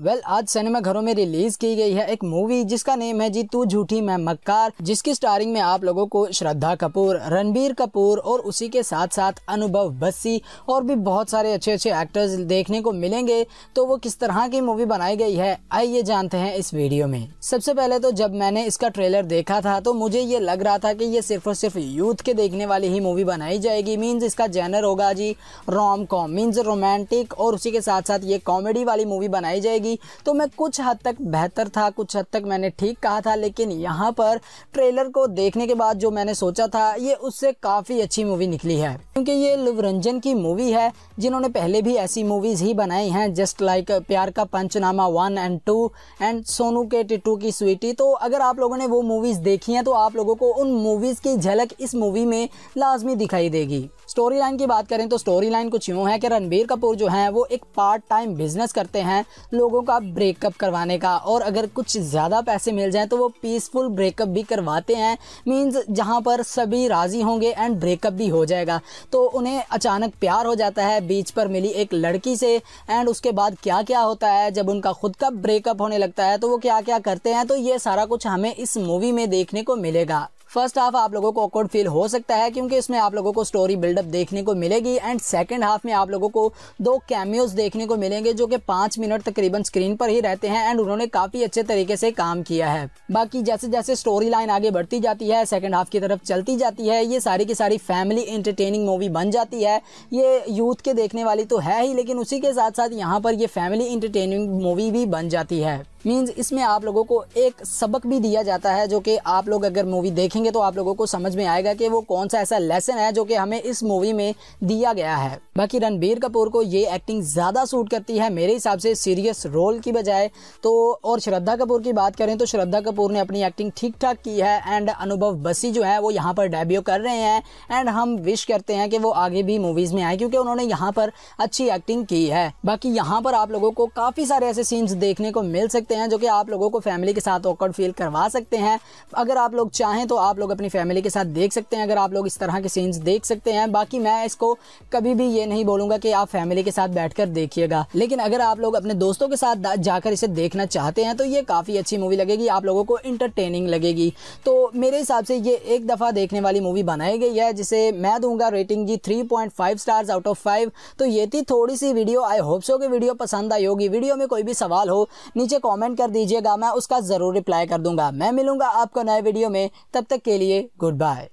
वेल well, आज सिनेमा घरों में रिलीज की गई है एक मूवी जिसका नेम है जी तू झूठी मैं मक्कार जिसकी स्टारिंग में आप लोगों को श्रद्धा कपूर रणबीर कपूर और उसी के साथ साथ अनुभव बस्सी और भी बहुत सारे अच्छे अच्छे एक्टर्स देखने को मिलेंगे तो वो किस तरह की मूवी बनाई गई है आइए जानते हैं इस वीडियो में सबसे पहले तो जब मैंने इसका ट्रेलर देखा था तो मुझे ये लग रहा था की ये सिर्फ और सिर्फ यूथ के देखने वाली ही मूवी बनाई जाएगी मीन्स इसका जैनर होगा जी रोम कॉम मीन्स रोमांटिक और उसी के साथ साथ ये कॉमेडी वाली मूवी बनाई जाएगी लगी तो मैं कुछ हद तक बेहतर था कुछ हद तक मैंने ठीक कहा था लेकिन यहाँ पर ट्रेलर को देखने के बाद जो मैंने सोचा था ये उससे काफ़ी अच्छी मूवी निकली है क्योंकि ये लुवरंजन की मूवी है जिन्होंने पहले भी ऐसी मूवीज़ ही बनाई हैं just like Pyaar Ka Punchnama one and two and Sonu Ke Titu की स्वीटी तो अगर आप लोगों ने वो मूवीज़ देखी हैं तो आप लोगों को उन मूवीज़ की झलक इस मूवी में लाजमी दिखाई देगी स्टोरी लाइन की बात करें तो स्टोरी लाइन कुछ यूँ है कि रणबीर कपूर जो हैं वो एक पार्ट टाइम बिजनेस करते हैं लोगों का ब्रेकअप करवाने का और अगर कुछ ज़्यादा पैसे मिल जाएँ तो वो पीसफुल ब्रेकअप भी करवाते हैं मीन्स जहाँ पर सभी राज़ी होंगे एंड ब्रेकअप भी हो जाएगा तो उन्हें अचानक प्यार हो जाता है बीच पर मिली एक लड़की से एंड उसके बाद क्या क्या होता है जब उनका खुद का ब्रेकअप होने लगता है तो वो क्या क्या करते हैं तो ये सारा कुछ हमें इस मूवी में देखने को मिलेगा फर्स्ट हाफ आप लोगों को ऑकवर्ड फील हो सकता है क्योंकि इसमें आप लोगों को स्टोरी बिल्डअप देखने को मिलेगी एंड सेकेंड हाफ में आप लोगों को दो कैमियोज देखने को मिलेंगे जो कि पाँच मिनट तकरीबन स्क्रीन पर ही रहते हैं एंड उन्होंने काफ़ी अच्छे तरीके से काम किया है बाकी जैसे जैसे स्टोरी लाइन आगे बढ़ती जाती है सेकेंड हाफ की तरफ चलती जाती है ये सारी की सारी फैमिली इंटरटेनिंग मूवी बन जाती है ये यूथ के देखने वाली तो है ही लेकिन उसी के साथ साथ यहाँ पर ये फैमिली इंटरटेनिंग मूवी भी बन जाती है मीन्स इसमें आप लोगों को एक सबक भी दिया जाता है जो कि आप लोग अगर मूवी देखेंगे तो आप लोगों को समझ में आएगा कि वो कौन सा ऐसा लेसन है जो कि हमें इस मूवी में दिया गया है बाकी रणबीर कपूर को ये एक्टिंग ज़्यादा सूट करती है मेरे हिसाब से सीरियस रोल की बजाय तो और श्रद्धा कपूर की बात करें तो श्रद्धा कपूर ने अपनी एक्टिंग ठीक ठाक की है एंड अनुभव बसी जो है वो यहाँ पर डेब्यू कर रहे हैं एंड हम विश करते हैं कि वो आगे भी मूवीज़ में आए क्योंकि उन्होंने यहाँ पर अच्छी एक्टिंग की है बाकी यहाँ पर आप लोगों को काफ़ी सारे ऐसे सीन्स देखने को मिल सकते हैं जो कि आप लोगों को फैमिली के साथ ऑकर्ड फील करवा सकते हैं अगर आप लोग चाहें तो आप लोग अपनी फैमिली के साथ देख सकते हैं अगर आप लोग इस तरह के सीन्स देख सकते हैं बाकी मैं इसको कभी भी ये नहीं बोलूंगा कि आप फैमिली के साथ बैठ देखिएगा लेकिन अगर आप लोग अपने दोस्तों के साथ जाकर इसे देखना चाहते हैं तो ये काफ़ी अच्छी मूवी लगेगी आप लोगों को इंटरटेनिंग लगेगी तो मेरे हिसाब से ये एक दफ़ा देखने वाली मूवी बनाई गई है जिसे मैं दूंगा रेटिंग जी three point five stars out of five तो ये थी थोड़ी सी वीडियो आई होप सो कि वीडियो पसंद आई होगी वीडियो में कोई भी सवाल हो नीचे कॉमेंट कमेंट कर दीजिएगा मैं उसका ज़रूर रिप्लाई कर दूंगा मैं मिलूंगा आपको नए वीडियो में तब तक के लिए गुड बाय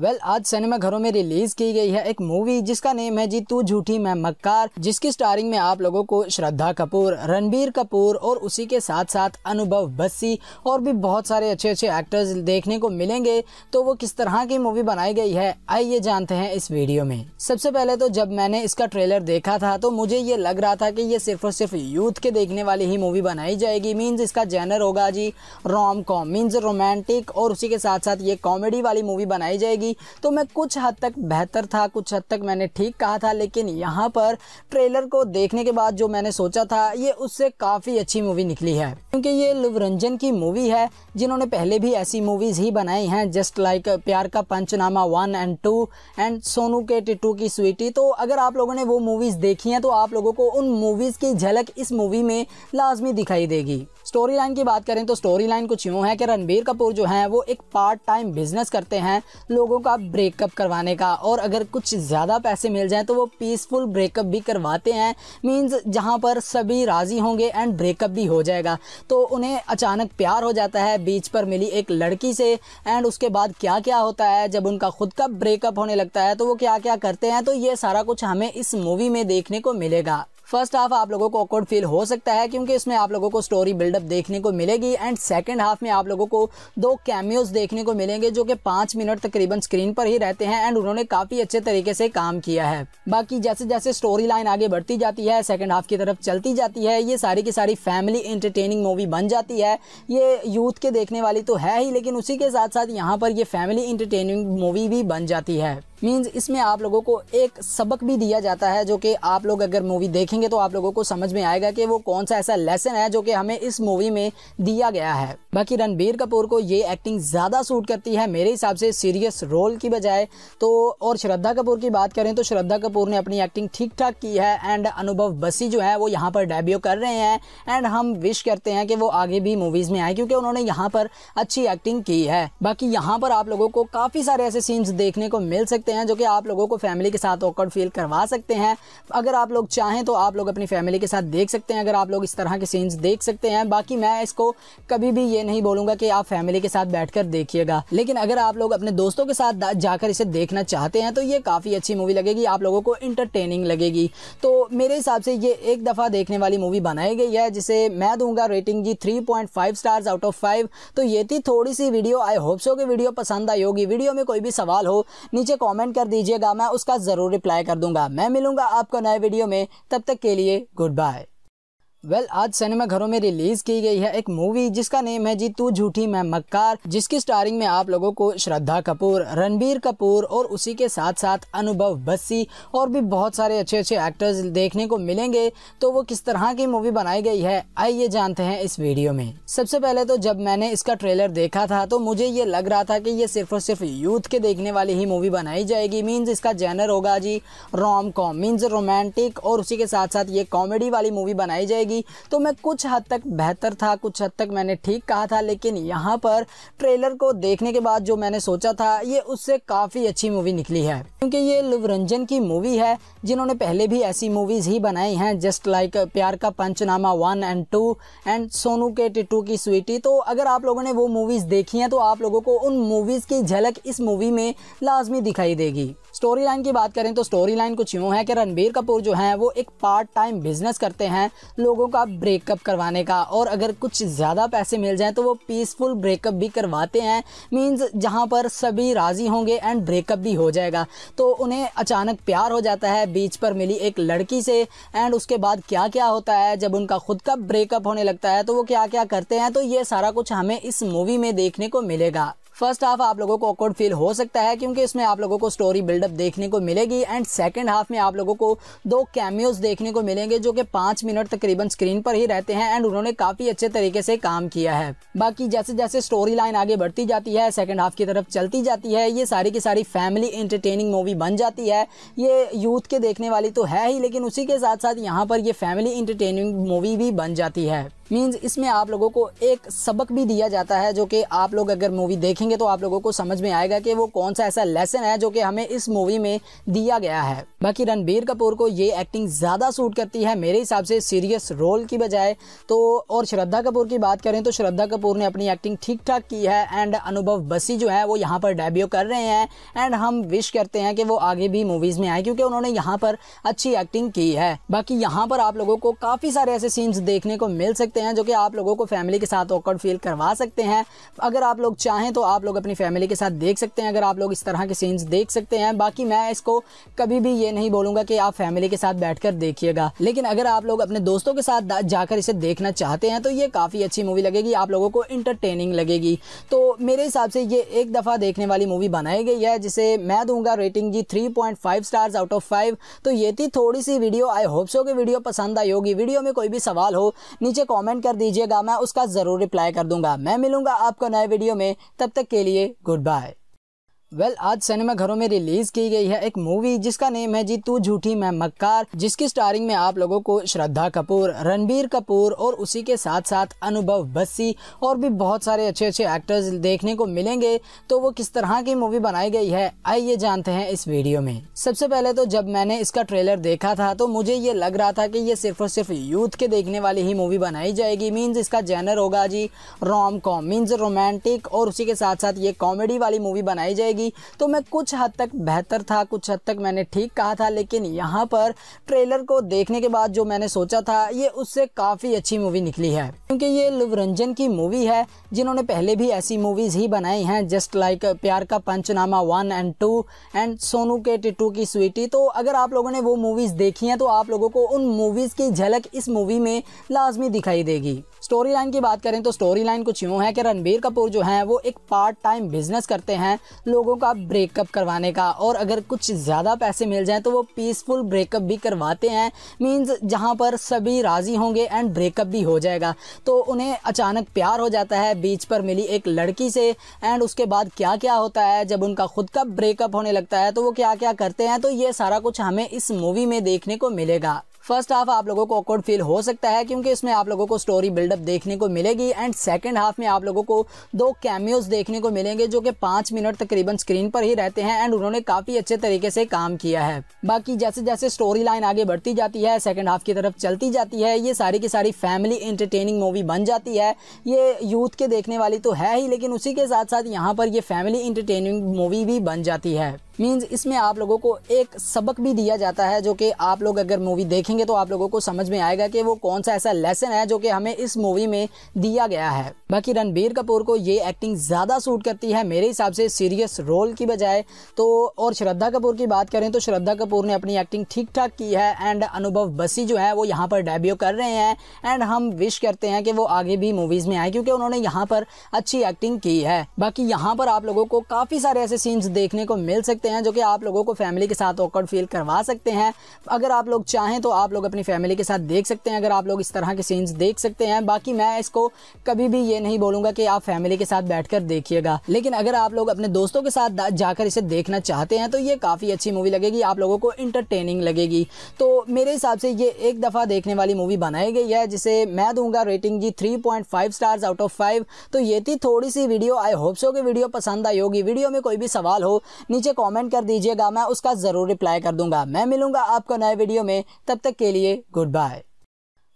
वेल well, आज सिनेमा घरों में रिलीज की गई है एक मूवी जिसका नेम है जी तू झूठी मैं मक्कार जिसकी स्टारिंग में आप लोगों को श्रद्धा कपूर रणबीर कपूर और उसी के साथ साथ अनुभव बस्सी और भी बहुत सारे अच्छे अच्छे एक्टर्स देखने को मिलेंगे तो वो किस तरह की मूवी बनाई गई है आइए जानते हैं इस वीडियो में सबसे पहले तो जब मैंने इसका ट्रेलर देखा था तो मुझे ये लग रहा था की ये सिर्फ और सिर्फ यूथ के देखने वाली ही मूवी बनाई जाएगी मीन्स इसका जैनर होगा जी रोम कॉम मीन्स रोमांटिक और उसी के साथ साथ ये कॉमेडी वाली मूवी बनाई जाएगी लगी तो मैं कुछ हद तक बेहतर था कुछ हद तक मैंने ठीक कहा था लेकिन यहाँ पर ट्रेलर को देखने के बाद जो मैंने सोचा था ये उससे काफ़ी अच्छी मूवी निकली है क्योंकि ये लुवरंजन की मूवी है जिन्होंने पहले भी ऐसी मूवीज़ ही बनाई हैं just like Pyaar Ka Punchnama one and two and Sonu Ke Titu की स्वीटी तो अगर आप लोगों ने वो मूवीज़ देखी हैं तो आप लोगों को उन मूवीज़ की झलक इस मूवी में लाजमी दिखाई देगी स्टोरी लाइन की बात करें तो स्टोरी लाइन कुछ यूँ है कि रणबीर कपूर जो हैं वो एक पार्ट टाइम बिजनेस करते हैं लोगों लोगों का ब्रेकअप करवाने का और अगर कुछ ज़्यादा पैसे मिल जाएँ तो वो पीसफुल ब्रेकअप भी करवाते हैं मीन्स जहाँ पर सभी राज़ी होंगे एंड ब्रेकअप भी हो जाएगा तो उन्हें अचानक प्यार हो जाता है बीच पर मिली एक लड़की से एंड उसके बाद क्या क्या होता है जब उनका खुद का ब्रेकअप होने लगता है तो वो क्या क्या करते हैं तो ये सारा कुछ हमें इस मूवी में देखने को मिलेगा फर्स्ट हाफ आप लोगों को ऑकवर्ड फील हो सकता है क्योंकि इसमें आप लोगों को स्टोरी बिल्डअप देखने को मिलेगी एंड सेकेंड हाफ में आप लोगों को दो कैमियोज देखने को मिलेंगे जो कि पाँच मिनट तकरीबन स्क्रीन पर ही रहते हैं एंड उन्होंने काफ़ी अच्छे तरीके से काम किया है बाकी जैसे जैसे स्टोरी लाइन आगे बढ़ती जाती है सेकेंड हाफ की तरफ चलती जाती है ये सारी की सारी फैमिली इंटरटेनिंग मूवी बन जाती है ये यूथ के देखने वाली तो है ही लेकिन उसी के साथ साथ यहाँ पर ये फैमिली इंटरटेनिंग मूवी भी बन जाती है मीन्स इसमें आप लोगों को एक सबक भी दिया जाता है जो कि आप लोग अगर मूवी देखेंगे तो आप लोगों को समझ में आएगा कि वो कौन सा ऐसा लेसन है जो कि हमें इस मूवी में दिया गया है बाकी रणबीर कपूर को ये एक्टिंग ज़्यादा सूट करती है मेरे हिसाब से सीरियस रोल की बजाय तो और श्रद्धा कपूर की बात करें तो श्रद्धा कपूर ने अपनी एक्टिंग ठीक ठाक की है एंड अनुभव बसी जो है वो यहाँ पर डेब्यू कर रहे हैं एंड हम विश करते हैं कि वो आगे भी मूवीज़ में आए क्योंकि उन्होंने यहाँ पर अच्छी एक्टिंग की है बाकी यहाँ पर आप लोगों को काफ़ी सारे ऐसे सीन्स देखने को मिल सकते सकते हैं जो कि आप लोगों को फैमिली के साथ ऑकर्ड फील करवा सकते हैं अगर आप लोग चाहें तो आप लोग अपनी फैमिली के साथ देख सकते हैं अगर आप लोग इस तरह के सीन्स देख सकते हैं बाकी मैं इसको कभी भी ये नहीं बोलूंगा कि आप फैमिली के साथ बैठ देखिएगा लेकिन अगर आप लोग अपने दोस्तों के साथ जाकर इसे देखना चाहते हैं तो ये काफ़ी अच्छी मूवी लगेगी आप लोगों को इंटरटेनिंग लगेगी तो मेरे हिसाब से ये एक दफ़ा देखने वाली मूवी बनाई गई है जिसे मैं दूंगा रेटिंग जी three 3.5 stars out of five तो ये थी थोड़ी सी वीडियो आई होप सो कि वीडियो पसंद आई होगी वीडियो में कोई भी सवाल हो नीचे कॉमेंट कमेंट कर दीजिएगा मैं उसका ज़रूर रिप्लाई कर दूंगा मैं मिलूंगा आपको नए वीडियो में तब तक के लिए गुड बाय वेल well, आज सिनेमा घरों में रिलीज की गई है एक मूवी जिसका नेम है जी तू झूठी मैं मक्कार जिसकी स्टारिंग में आप लोगों को श्रद्धा कपूर रणबीर कपूर और उसी के साथ साथ अनुभव बस्सी और भी बहुत सारे अच्छे अच्छे एक्टर्स देखने को मिलेंगे तो वो किस तरह की मूवी बनाई गई है आइए जानते हैं इस वीडियो में सबसे पहले तो जब मैंने इसका ट्रेलर देखा था तो मुझे ये लग रहा था की ये सिर्फ और सिर्फ यूथ के देखने वाली ही मूवी बनाई जाएगी मीन्स इसका जैनर होगा जी रोम कॉम मीन्स रोमांटिक और उसी के साथ साथ ये कॉमेडी वाली मूवी बनाई जाएगी थी तो मैं कुछ हद तक बेहतर था कुछ हद तक मैंने ठीक कहा था लेकिन यहाँ पर ट्रेलर को देखने के बाद जो मैंने सोचा था ये उससे काफ़ी अच्छी मूवी निकली है क्योंकि ये लुवरंजन की मूवी है जिन्होंने पहले भी ऐसी मूवीज़ ही बनाई हैं just like Pyaar Ka Punchnama one and two and Sonu Ke Titu की स्वीटी तो अगर आप लोगों ने वो मूवीज़ देखी हैं तो आप लोगों को उन मूवीज़ की झलक इस मूवी में लाजमी दिखाई देगी स्टोरी लाइन की बात करें तो स्टोरी लाइन कुछ यूँ है कि रणबीर कपूर जो हैं वो एक पार्ट टाइम बिजनेस करते हैं लोगों का ब्रेकअप करवाने का और अगर कुछ ज़्यादा पैसे मिल जाएँ तो वो पीसफुल ब्रेकअप भी करवाते हैं मीन्स जहाँ पर सभी राज़ी होंगे एंड ब्रेकअप भी हो जाएगा तो उन्हें अचानक प्यार हो जाता है बीच पर मिली एक लड़की से एंड उसके बाद क्या क्या होता है जब उनका खुद का ब्रेकअप होने लगता है तो वो क्या क्या करते हैं तो ये सारा कुछ हमें इस मूवी में देखने को मिलेगा फर्स्ट हाफ आप लोगों को ऑकवर्ड फील हो सकता है क्योंकि इसमें आप लोगों को स्टोरी बिल्डअप देखने को मिलेगी एंड सेकेंड हाफ में आप लोगों को दो कैमियोज देखने को मिलेंगे जो कि पाँच मिनट तकरीबन स्क्रीन पर ही रहते हैं एंड उन्होंने काफ़ी अच्छे तरीके से काम किया है बाकी जैसे जैसे स्टोरी लाइन आगे बढ़ती जाती है सेकेंड हाफ की तरफ चलती जाती है ये सारी की सारी फैमिली इंटरटेनिंग मूवी बन जाती है ये यूथ के देखने वाली तो है ही लेकिन उसी के साथ साथ यहाँ पर ये फैमिली इंटरटेनिंग मूवी भी बन जाती है मीन्स इसमें आप लोगों को एक सबक भी दिया जाता है जो कि आप लोग अगर मूवी देखेंगे तो आप लोगों को समझ में आएगा कि वो कौन सा ऐसा लेसन है जो कि हमें इस मूवी में दिया गया है बाकी रणबीर कपूर को ये एक्टिंग ज़्यादा सूट करती है मेरे हिसाब से सीरियस रोल की बजाय तो और श्रद्धा कपूर की बात करें तो श्रद्धा कपूर ने अपनी एक्टिंग ठीक ठाक की है एंड अनुभव बसी जो है वो यहाँ पर डेब्यू कर रहे हैं एंड हम विश करते हैं कि वो आगे भी मूवीज़ में आए क्योंकि उन्होंने यहाँ पर अच्छी एक्टिंग की है बाकी यहाँ पर आप लोगों को काफ़ी सारे ऐसे सीन्स देखने को मिल सकते सकते हैं जो कि आप लोगों को फैमिली के साथ ऑकर्ड फील करवा सकते हैं अगर आप लोग चाहें तो आप लोग अपनी फैमिली के साथ देख सकते हैं अगर आप लोग इस तरह के सीन्स देख सकते हैं बाकी मैं इसको कभी भी ये नहीं बोलूंगा कि आप फैमिली के साथ बैठ देखिएगा लेकिन अगर आप लोग अपने दोस्तों के साथ जाकर इसे देखना चाहते हैं तो ये काफ़ी अच्छी मूवी लगेगी आप लोगों को इंटरटेनिंग लगेगी तो मेरे हिसाब से ये एक दफ़ा देखने वाली मूवी बनाई गई है जिसे मैं दूंगा रेटिंग जी 3.5 स्टार्स आउट ऑफ 5 तो ये थी थोड़ी सी वीडियो आई होप सो कि वीडियो पसंद आई होगी वीडियो में कोई भी सवाल हो नीचे कॉमेंट कमेंट कर दीजिएगा मैं उसका ज़रूर रिप्लाई कर दूंगा मैं मिलूंगा आपको नए वीडियो में तब तक के लिए गुड बाय वेल well, आज सिनेमा घरों में रिलीज की गई है एक मूवी जिसका नेम है जी तू झूठी मैं मक्कार जिसकी स्टारिंग में आप लोगों को श्रद्धा कपूर रणबीर कपूर और उसी के साथ साथ अनुभव बस्सी और भी बहुत सारे अच्छे अच्छे एक्टर्स देखने को मिलेंगे तो वो किस तरह की मूवी बनाई गई है आइए जानते हैं इस वीडियो में सबसे पहले तो जब मैंने इसका ट्रेलर देखा था तो मुझे ये लग रहा था की ये सिर्फ और सिर्फ यूथ के देखने वाली ही मूवी बनाई जाएगी मीन्स इसका जैनर होगा जी रोम कॉम मीन्स रोमांटिक और उसी के साथ साथ ये कॉमेडी वाली मूवी बनाई जाएगी थी तो मैं कुछ हद तक बेहतर था कुछ हद तक मैंने ठीक कहा था लेकिन यहाँ पर ट्रेलर को देखने के बाद जो मैंने सोचा था ये उससे काफ़ी अच्छी मूवी निकली है क्योंकि ये लुवरंजन की मूवी है जिन्होंने पहले भी ऐसी मूवीज़ ही बनाई हैं just like Pyaar Ka Punchnama one and two and Sonu Ke Titu की स्वीटी तो अगर आप लोगों ने वो मूवीज़ देखी हैं तो आप लोगों को उन मूवीज़ की झलक इस मूवी में लाजमी दिखाई देगी स्टोरी लाइन की बात करें तो स्टोरी लाइन कुछ यूँ है कि रणबीर कपूर जो हैं वो एक पार्ट टाइम बिजनेस करते हैं लोगों का ब्रेकअप करवाने का और अगर कुछ ज़्यादा पैसे मिल जाएँ तो वो पीसफुल ब्रेकअप भी करवाते हैं मीन्स जहाँ पर सभी राज़ी होंगे एंड ब्रेकअप भी हो जाएगा तो उन्हें अचानक प्यार हो जाता है बीच पर मिली एक लड़की से एंड उसके बाद क्या क्या होता है जब उनका खुद का ब्रेकअप होने लगता है तो वो क्या क्या करते हैं तो ये सारा कुछ हमें इस मूवी में देखने को मिलेगा फर्स्ट हाफ आप लोगों को ऑकवर्ड फील हो सकता है क्योंकि इसमें आप लोगों को स्टोरी बिल्डअप देखने को मिलेगी एंड सेकेंड हाफ में आप लोगों को दो कैमियोज देखने को मिलेंगे जो कि पाँच मिनट तकरीबन स्क्रीन पर ही रहते हैं एंड उन्होंने काफ़ी अच्छे तरीके से काम किया है बाकी जैसे जैसे स्टोरी लाइन आगे बढ़ती जाती है सेकेंड हाफ की तरफ चलती जाती है ये सारी की सारी फैमिली इंटरटेनिंग मूवी बन जाती है ये यूथ के देखने वाली तो है ही लेकिन उसी के साथ साथ यहाँ पर ये फैमिली इंटरटेनिंग मूवी भी बन जाती है मीन्स इसमें आप लोगों को एक सबक भी दिया जाता है जो कि आप लोग अगर मूवी देखेंगे तो आप लोगों को समझ में आएगा कि वो कौन सा ऐसा लेसन है जो कि हमें इस मूवी में दिया गया है बाकी रणबीर कपूर को ये एक्टिंग ज़्यादा सूट करती है मेरे हिसाब से सीरियस रोल की बजाय तो और श्रद्धा कपूर की बात करें तो श्रद्धा कपूर ने अपनी एक्टिंग ठीक ठाक की है एंड अनुभव बसी जो है वो यहाँ पर डेब्यू कर रहे हैं एंड हम विश करते हैं कि वो आगे भी मूवीज़ में आए क्योंकि उन्होंने यहाँ पर अच्छी एक्टिंग की है बाकी यहाँ पर आप लोगों को काफ़ी सारे ऐसे सीन्स देखने को मिल सकते सकते हैं जो कि आप लोगों को फैमिली के साथ ऑकर्ड फील करवा सकते हैं अगर आप लोग चाहें तो आप लोग अपनी फैमिली के साथ देख सकते हैं अगर आप लोग इस तरह के सीन्स देख सकते हैं बाकी मैं इसको कभी भी ये नहीं बोलूंगा कि आप फैमिली के साथ बैठ देखिएगा लेकिन अगर आप लोग अपने दोस्तों के साथ जाकर इसे देखना चाहते हैं तो ये काफ़ी अच्छी मूवी लगेगी आप लोगों को इंटरटेनिंग लगेगी तो मेरे हिसाब से ये एक दफ़ा देखने वाली मूवी बनाई गई है जिसे मैं दूंगा रेटिंग जी 3.5 स्टार्स आउट ऑफ 5 तो ये थी थोड़ी सी वीडियो आई होप सो कि वीडियो पसंद आई होगी वीडियो में कोई भी सवाल हो नीचे कॉमेंट कमेंट कर दीजिएगा मैं उसका ज़रूर रिप्लाई कर दूंगा मैं मिलूंगा आपको नए वीडियो में तब तक के लिए गुड बाय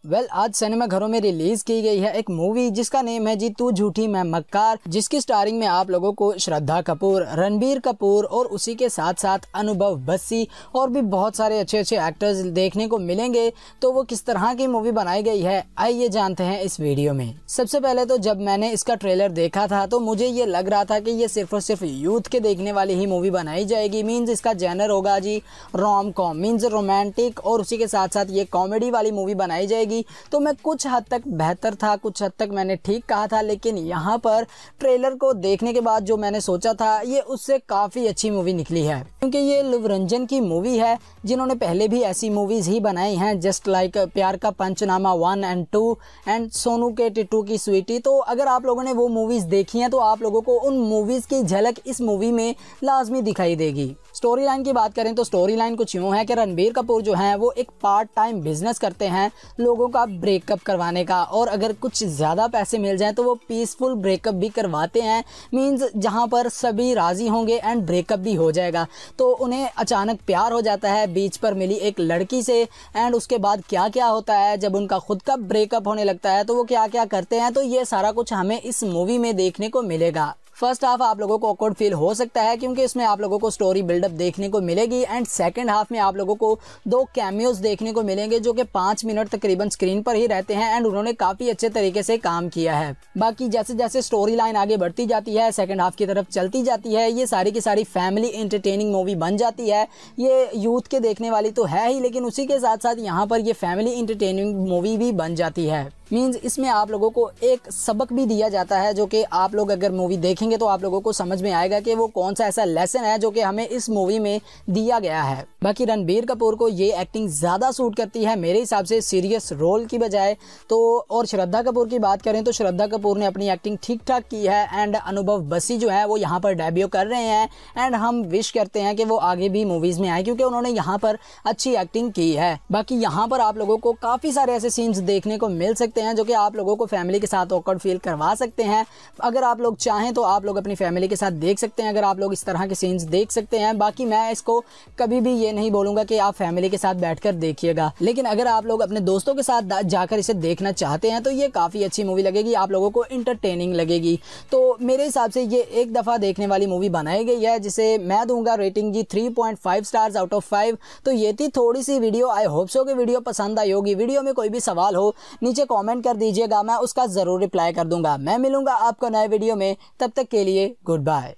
वेल well, आज सिनेमा घरों में रिलीज की गई है एक मूवी जिसका नेम है जी तू झूठी मैं मक्कार जिसकी स्टारिंग में आप लोगों को श्रद्धा कपूर रणबीर कपूर और उसी के साथ साथ अनुभव बस्सी और भी बहुत सारे अच्छे अच्छे एक्टर्स देखने को मिलेंगे तो वो किस तरह की मूवी बनाई गई है आइए जानते हैं इस वीडियो में सबसे पहले तो जब मैंने इसका ट्रेलर देखा था तो मुझे ये लग रहा था की ये सिर्फ और सिर्फ यूथ के देखने वाली ही मूवी बनाई जाएगी मीन्स इसका जैनर होगा जी रोम कॉम मीन्स रोमांटिक और उसी के साथ साथ ये कॉमेडी वाली मूवी बनाई जाएगी जाएगी तो मैं कुछ हद तक बेहतर था कुछ हद तक मैंने ठीक कहा था लेकिन यहाँ पर ट्रेलर को देखने के बाद जो मैंने सोचा था ये उससे काफ़ी अच्छी मूवी निकली है क्योंकि ये लुवरंजन की मूवी है जिन्होंने पहले भी ऐसी मूवीज़ ही बनाई हैं just like Pyaar Ka Punchnama one and two and Sonu Ke Titu की स्वीटी तो अगर आप लोगों ने वो मूवीज़ देखी हैं तो आप लोगों को उन मूवीज़ की झलक इस मूवी में लाजमी दिखाई देगी स्टोरी लाइन की बात करें तो स्टोरी लाइन कुछ यूँ है कि रणबीर कपूर जो है वो एक पार्ट टाइम बिजनेस करते हैं लोगों लोगों का ब्रेकअप करवाने का और अगर कुछ ज़्यादा पैसे मिल जाएँ तो वो पीसफुल ब्रेकअप भी करवाते हैं मीन्स जहाँ पर सभी राज़ी होंगे एंड ब्रेकअप भी हो जाएगा तो उन्हें अचानक प्यार हो जाता है बीच पर मिली एक लड़की से एंड उसके बाद क्या क्या होता है जब उनका खुद का ब्रेकअप होने लगता है तो वो क्या क्या करते हैं तो ये सारा कुछ हमें इस मूवी में देखने को मिलेगा फर्स्ट हाफ आप लोगों को ऑकवर्ड फील हो सकता है क्योंकि इसमें आप लोगों को स्टोरी बिल्डअप देखने को मिलेगी एंड सेकेंड हाफ में आप लोगों को दो कैमियोज देखने को मिलेंगे जो कि पाँच मिनट तकरीबन स्क्रीन पर ही रहते हैं एंड उन्होंने काफ़ी अच्छे तरीके से काम किया है बाकी जैसे जैसे स्टोरी लाइन आगे बढ़ती जाती है सेकेंड हाफ की तरफ चलती जाती है ये सारी की सारी फैमिली इंटरटेनिंग मूवी बन जाती है ये यूथ के देखने वाली तो है ही लेकिन उसी के साथ साथ यहाँ पर ये फैमिली इंटरटेनिंग मूवी भी बन जाती है मीन्स इसमें आप लोगों को एक सबक भी दिया जाता है जो कि आप लोग अगर मूवी देखेंगे तो आप लोगों को समझ में आएगा कि वो कौन सा ऐसा लेसन है जो कि हमें इस मूवी में दिया गया है बाकी रणबीर कपूर को ये एक्टिंग ज़्यादा सूट करती है मेरे हिसाब से सीरियस रोल की बजाय तो और श्रद्धा कपूर की बात करें तो श्रद्धा कपूर ने अपनी एक्टिंग ठीक ठाक की है एंड अनुभव बसी जो है वो यहाँ पर डेब्यू कर रहे हैं एंड हम विश करते हैं कि वो आगे भी मूवीज़ में आए क्योंकि उन्होंने यहाँ पर अच्छी एक्टिंग की है बाकी यहाँ पर आप लोगों को काफ़ी सारे ऐसे सीन्स देखने को मिल सकते सकते हैं जो कि आप लोगों को फैमिली के साथ ऑकर्ड फील करवा सकते हैं अगर आप लोग चाहें तो आप लोग अपनी फैमिली के साथ देख सकते हैं अगर आप लोग इस तरह के सीन्स देख सकते हैं बाकी मैं इसको कभी भी ये नहीं बोलूंगा कि आप फैमिली के साथ बैठ देखिएगा लेकिन अगर आप लोग अपने दोस्तों के साथ जाकर इसे देखना चाहते हैं तो ये काफ़ी अच्छी मूवी लगेगी आप लोगों को इंटरटेनिंग लगेगी तो मेरे हिसाब से ये एक दफ़ा देखने वाली मूवी बनाई गई है जिसे मैं दूंगा रेटिंग जी 3.5 स्टार्स आउट ऑफ 5 तो ये थी थोड़ी सी वीडियो आई होप सो कि वीडियो पसंद आई होगी वीडियो में कोई भी सवाल हो नीचे कॉमेंट कमेंट कर दीजिएगा मैं उसका ज़रूर रिप्लाई कर दूंगा मैं मिलूंगा आपको नए वीडियो में तब तक के लिए गुड बाय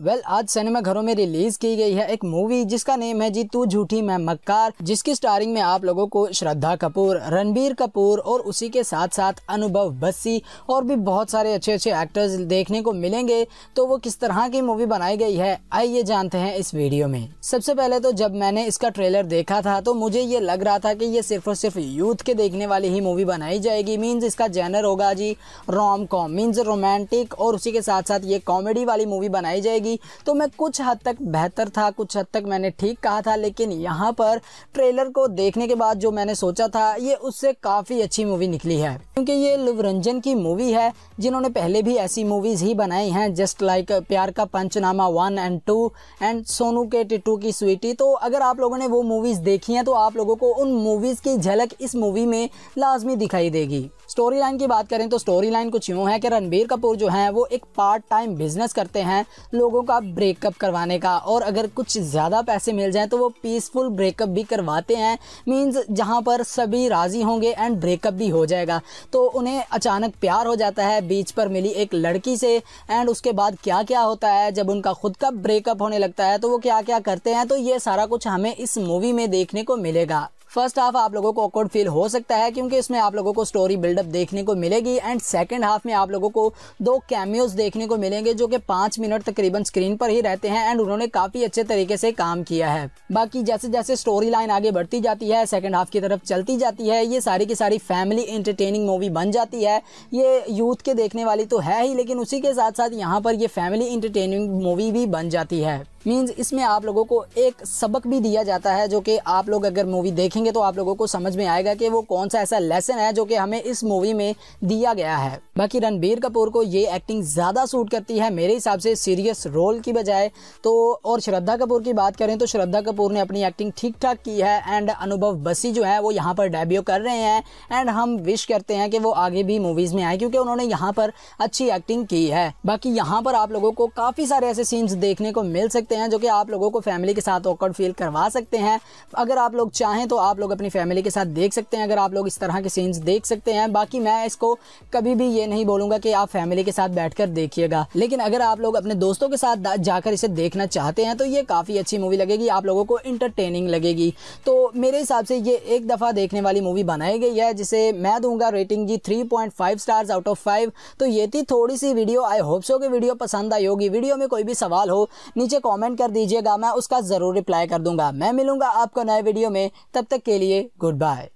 वेल well, आज सिनेमा घरों में रिलीज की गई है एक मूवी जिसका नेम है जी तू झूठी मैं मक्कार जिसकी स्टारिंग में आप लोगों को श्रद्धा कपूर रणबीर कपूर और उसी के साथ साथ अनुभव बस्सी और भी बहुत सारे अच्छे अच्छे एक्टर्स देखने को मिलेंगे तो वो किस तरह की मूवी बनाई गई है आइए जानते हैं इस वीडियो में सबसे पहले तो जब मैंने इसका ट्रेलर देखा था तो मुझे ये लग रहा था की ये सिर्फ और सिर्फ यूथ के देखने वाली ही मूवी बनाई जाएगी मीन्स इसका जैनर होगा जी रोम कॉम मीन्स रोमांटिक और उसी के साथ साथ ये कॉमेडी वाली मूवी बनाई जाएगी जाएगी तो मैं कुछ हद तक बेहतर था कुछ हद तक मैंने ठीक कहा था लेकिन यहाँ पर ट्रेलर को देखने के बाद जो मैंने सोचा था ये उससे काफ़ी अच्छी मूवी निकली है क्योंकि ये लुवरंजन की मूवी है जिन्होंने पहले भी ऐसी मूवीज़ ही बनाई हैं just like Pyaar Ka Punchnama one and two and Sonu Ke Titu की स्वीटी तो अगर आप लोगों ने वो मूवीज़ देखी हैं तो आप लोगों को उन मूवीज़ की झलक इस मूवी में लाजमी दिखाई देगी स्टोरी लाइन की बात करें तो स्टोरी लाइन कुछ यूँ है कि रणबीर कपूर जो हैं वो एक पार्ट टाइम बिजनेस करते हैं लोगों का ब्रेकअप करवाने का और अगर कुछ ज़्यादा पैसे मिल जाएँ तो वो पीसफुल ब्रेकअप भी करवाते हैं मीन्स जहाँ पर सभी राज़ी होंगे एंड ब्रेकअप भी हो जाएगा तो उन्हें अचानक प्यार हो जाता है बीच पर मिली एक लड़की से एंड उसके बाद क्या क्या होता है जब उनका खुद का ब्रेकअप होने लगता है तो वो क्या क्या करते हैं तो ये सारा कुछ हमें इस मूवी में देखने को मिलेगा फर्स्ट हाफ आप लोगों को ऑकवर्ड फील हो सकता है क्योंकि इसमें आप लोगों को स्टोरी बिल्डअप देखने को मिलेगी एंड सेकेंड हाफ में आप लोगों को दो कैमियोज देखने को मिलेंगे जो कि पाँच मिनट तकरीबन स्क्रीन पर ही रहते हैं एंड उन्होंने काफ़ी अच्छे तरीके से काम किया है बाकी जैसे जैसे स्टोरी लाइन आगे बढ़ती जाती है सेकेंड हाफ की तरफ चलती जाती है ये सारी की सारी फैमिली इंटरटेनिंग मूवी बन जाती है ये यूथ के देखने वाली तो है ही लेकिन उसी के साथ साथ यहाँ पर ये फैमिली इंटरटेनिंग मूवी भी बन जाती है मीन्स इसमें आप लोगों को एक सबक भी दिया जाता है जो कि आप लोग अगर मूवी देखेंगे तो आप लोगों को समझ में आएगा कि वो कौन सा ऐसा लेसन है जो कि हमें इस मूवी में दिया गया है बाकी रणबीर कपूर को ये एक्टिंग ज़्यादा सूट करती है मेरे हिसाब से सीरियस रोल की बजाय तो और श्रद्धा कपूर की बात करें तो श्रद्धा कपूर ने अपनी एक्टिंग ठीक ठाक की है एंड अनुभव बसी जो है वो यहाँ पर डेब्यू कर रहे हैं एंड हम विश करते हैं कि वो आगे भी मूवीज़ में आए क्योंकि उन्होंने यहाँ पर अच्छी एक्टिंग की है बाकी यहाँ पर आप लोगों को काफ़ी सारे ऐसे सीन्स देखने को मिल सकते हैं सकते हैं जो कि आप लोगों को फैमिली के साथ ऑकर्ड फील करवा सकते हैं अगर आप लोग चाहें तो आप लोग अपनी फैमिली के साथ देख सकते हैं अगर आप लोग इस तरह के सीन्स देख सकते हैं बाकी मैं इसको कभी भी ये नहीं बोलूँगा कि आप फैमिली के साथ बैठ देखिएगा लेकिन अगर आप लोग अपने दोस्तों के साथ जाकर इसे देखना चाहते हैं तो ये काफ़ी अच्छी मूवी लगेगी आप लोगों को इंटरटेनिंग लगेगी तो मेरे हिसाब से ये एक दफ़ा देखने वाली मूवी बनाई गई है जिसे मैं दूंगा रेटिंग जी 3.5 स्टार्स आउट ऑफ 5 तो ये थी थोड़ी सी वीडियो आई होप सो कि वीडियो पसंद आई होगी वीडियो में कोई भी सवाल हो नीचे कॉमेंट कमेंट कर दीजिएगा मैं उसका ज़रूर रिप्लाई कर दूंगा मैं मिलूंगा आपको नए वीडियो में तब तक के लिए गुड बाय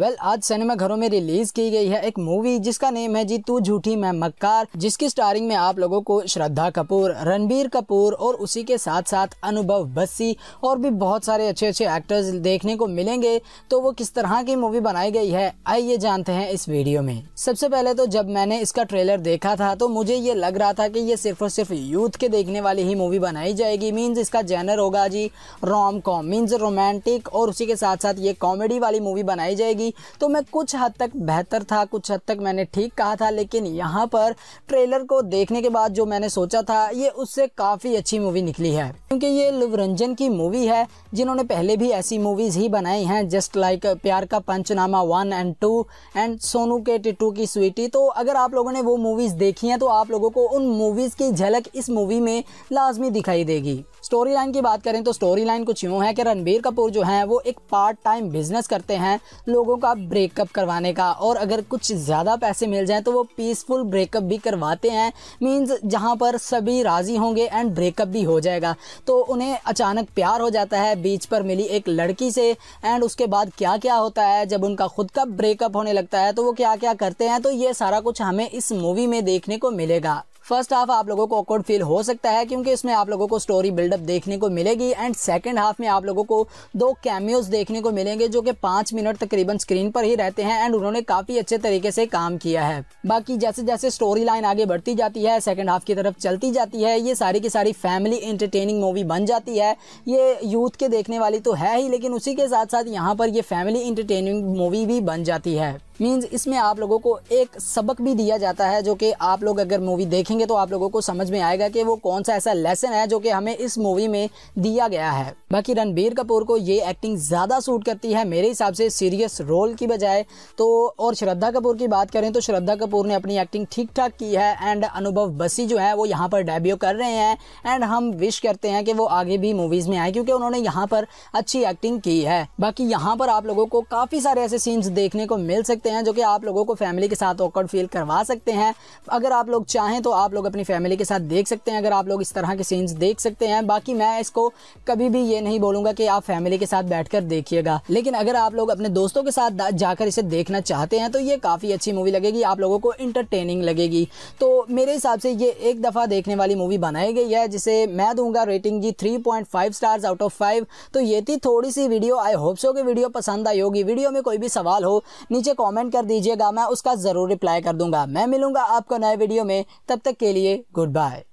वेल well, आज सिनेमा घरों में रिलीज की गई है एक मूवी जिसका नेम है जी तू झूठी मैं मक्कार जिसकी स्टारिंग में आप लोगों को श्रद्धा कपूर रणबीर कपूर और उसी के साथ साथ अनुभव बस्सी और भी बहुत सारे अच्छे अच्छे एक्टर्स देखने को मिलेंगे तो वो किस तरह की मूवी बनाई गई है आइए जानते हैं इस वीडियो में सबसे पहले तो जब मैंने इसका ट्रेलर देखा था तो मुझे ये लग रहा था की ये सिर्फ और सिर्फ यूथ के देखने वाली ही मूवी बनाई जाएगी मीन्स इसका जैनर होगा जी रोम कॉम मीन्स रोमांटिक और उसी के साथ साथ ये कॉमेडी वाली मूवी बनाई जाएगी लगी तो मैं कुछ हद तक बेहतर था कुछ हद तक मैंने ठीक कहा था लेकिन यहाँ पर ट्रेलर को देखने के बाद जो मैंने सोचा था ये उससे काफ़ी अच्छी मूवी निकली है क्योंकि ये लुवरंजन की मूवी है जिन्होंने पहले भी ऐसी मूवीज़ ही बनाई हैं just like Pyaar Ka Punchnama one and two and Sonu Ke Titu की स्वीटी तो अगर आप लोगों ने वो मूवीज़ देखी हैं तो आप लोगों को उन मूवीज़ की झलक इस मूवी में लाजमी दिखाई देगी स्टोरी लाइन की बात करें तो स्टोरी लाइन कुछ यूँ है कि रणबीर कपूर जो हैं वो एक पार्ट टाइम बिजनेस करते हैं लोगों लोगों का ब्रेकअप करवाने का और अगर कुछ ज़्यादा पैसे मिल जाएँ तो वो पीसफुल ब्रेकअप भी करवाते हैं मीन्स जहाँ पर सभी राज़ी होंगे एंड ब्रेकअप भी हो जाएगा तो उन्हें अचानक प्यार हो जाता है बीच पर मिली एक लड़की से एंड उसके बाद क्या क्या होता है जब उनका खुद का ब्रेकअप होने लगता है तो वो क्या क्या करते हैं तो ये सारा कुछ हमें इस मूवी में देखने को मिलेगा फर्स्ट हाफ आप लोगों को ऑकवर्ड फील हो सकता है क्योंकि इसमें आप लोगों को स्टोरी बिल्डअप देखने को मिलेगी एंड सेकेंड हाफ में आप लोगों को दो कैमियोज देखने को मिलेंगे जो कि पांच मिनट तकरीबन स्क्रीन पर ही रहते हैं एंड उन्होंने काफ़ी अच्छे तरीके से काम किया है बाकी जैसे जैसे स्टोरी लाइन आगे बढ़ती जाती है सेकेंड हाफ की तरफ चलती जाती है ये सारी की सारी फैमिली इंटरटेनिंग मूवी बन जाती है ये यूथ के देखने वाली तो है ही लेकिन उसी के साथ साथ यहाँ पर ये फैमिली इंटरटेनिंग मूवी भी बन जाती है मीन्स इसमें आप लोगों को एक सबक भी दिया जाता है जो कि आप लोग अगर मूवी देखेंगे देखेंगे तो आप लोगों को समझ में आएगा कि वो कौन सा ऐसा लेसन है जो कि हमें इस मूवी में दिया गया है बाकी रणबीर कपूर को ये एक्टिंग ज़्यादा सूट करती है मेरे हिसाब से सीरियस रोल की बजाय तो और श्रद्धा कपूर की बात करें तो श्रद्धा कपूर ने अपनी एक्टिंग ठीक ठाक की है एंड अनुभव बसी जो है वो यहाँ पर डेब्यू कर रहे हैं एंड हम विश करते हैं कि वो आगे भी मूवीज़ में आए क्योंकि उन्होंने यहाँ पर अच्छी एक्टिंग की है बाकी यहाँ पर आप लोगों को काफ़ी सारे ऐसे सीन्स देखने को मिल सकते हैं जो कि आप लोगों को फैमिली के साथ ऑकर्ड फील करवा सकते हैं अगर आप लोग चाहें तो आप लोग अपनी फैमिली के साथ देख सकते हैं अगर आप लोग इस तरह के सीन्स देख सकते हैं बाकी मैं इसको कभी भी ये नहीं बोलूंगा कि आप फैमिली के साथ बैठ देखिएगा लेकिन अगर आप लोग अपने दोस्तों के साथ जाकर इसे देखना चाहते हैं तो ये काफ़ी अच्छी मूवी लगेगी आप लोगों को इंटरटेनिंग लगेगी तो मेरे हिसाब से ये एक दफ़ा देखने वाली मूवी बनाई गई है जिसे मैं दूंगा रेटिंग जी three point five stars out of five तो ये थी थोड़ी सी वीडियो आई होप सो कि वीडियो पसंद आई होगी वीडियो में कोई भी सवाल हो नीचे कॉमेंट कर दीजिएगा मैं उसका ज़रूर रिप्लाई कर दूंगा मैं मिलूंगा आपको नए वीडियो में तब तक तक के लिए गुड बाय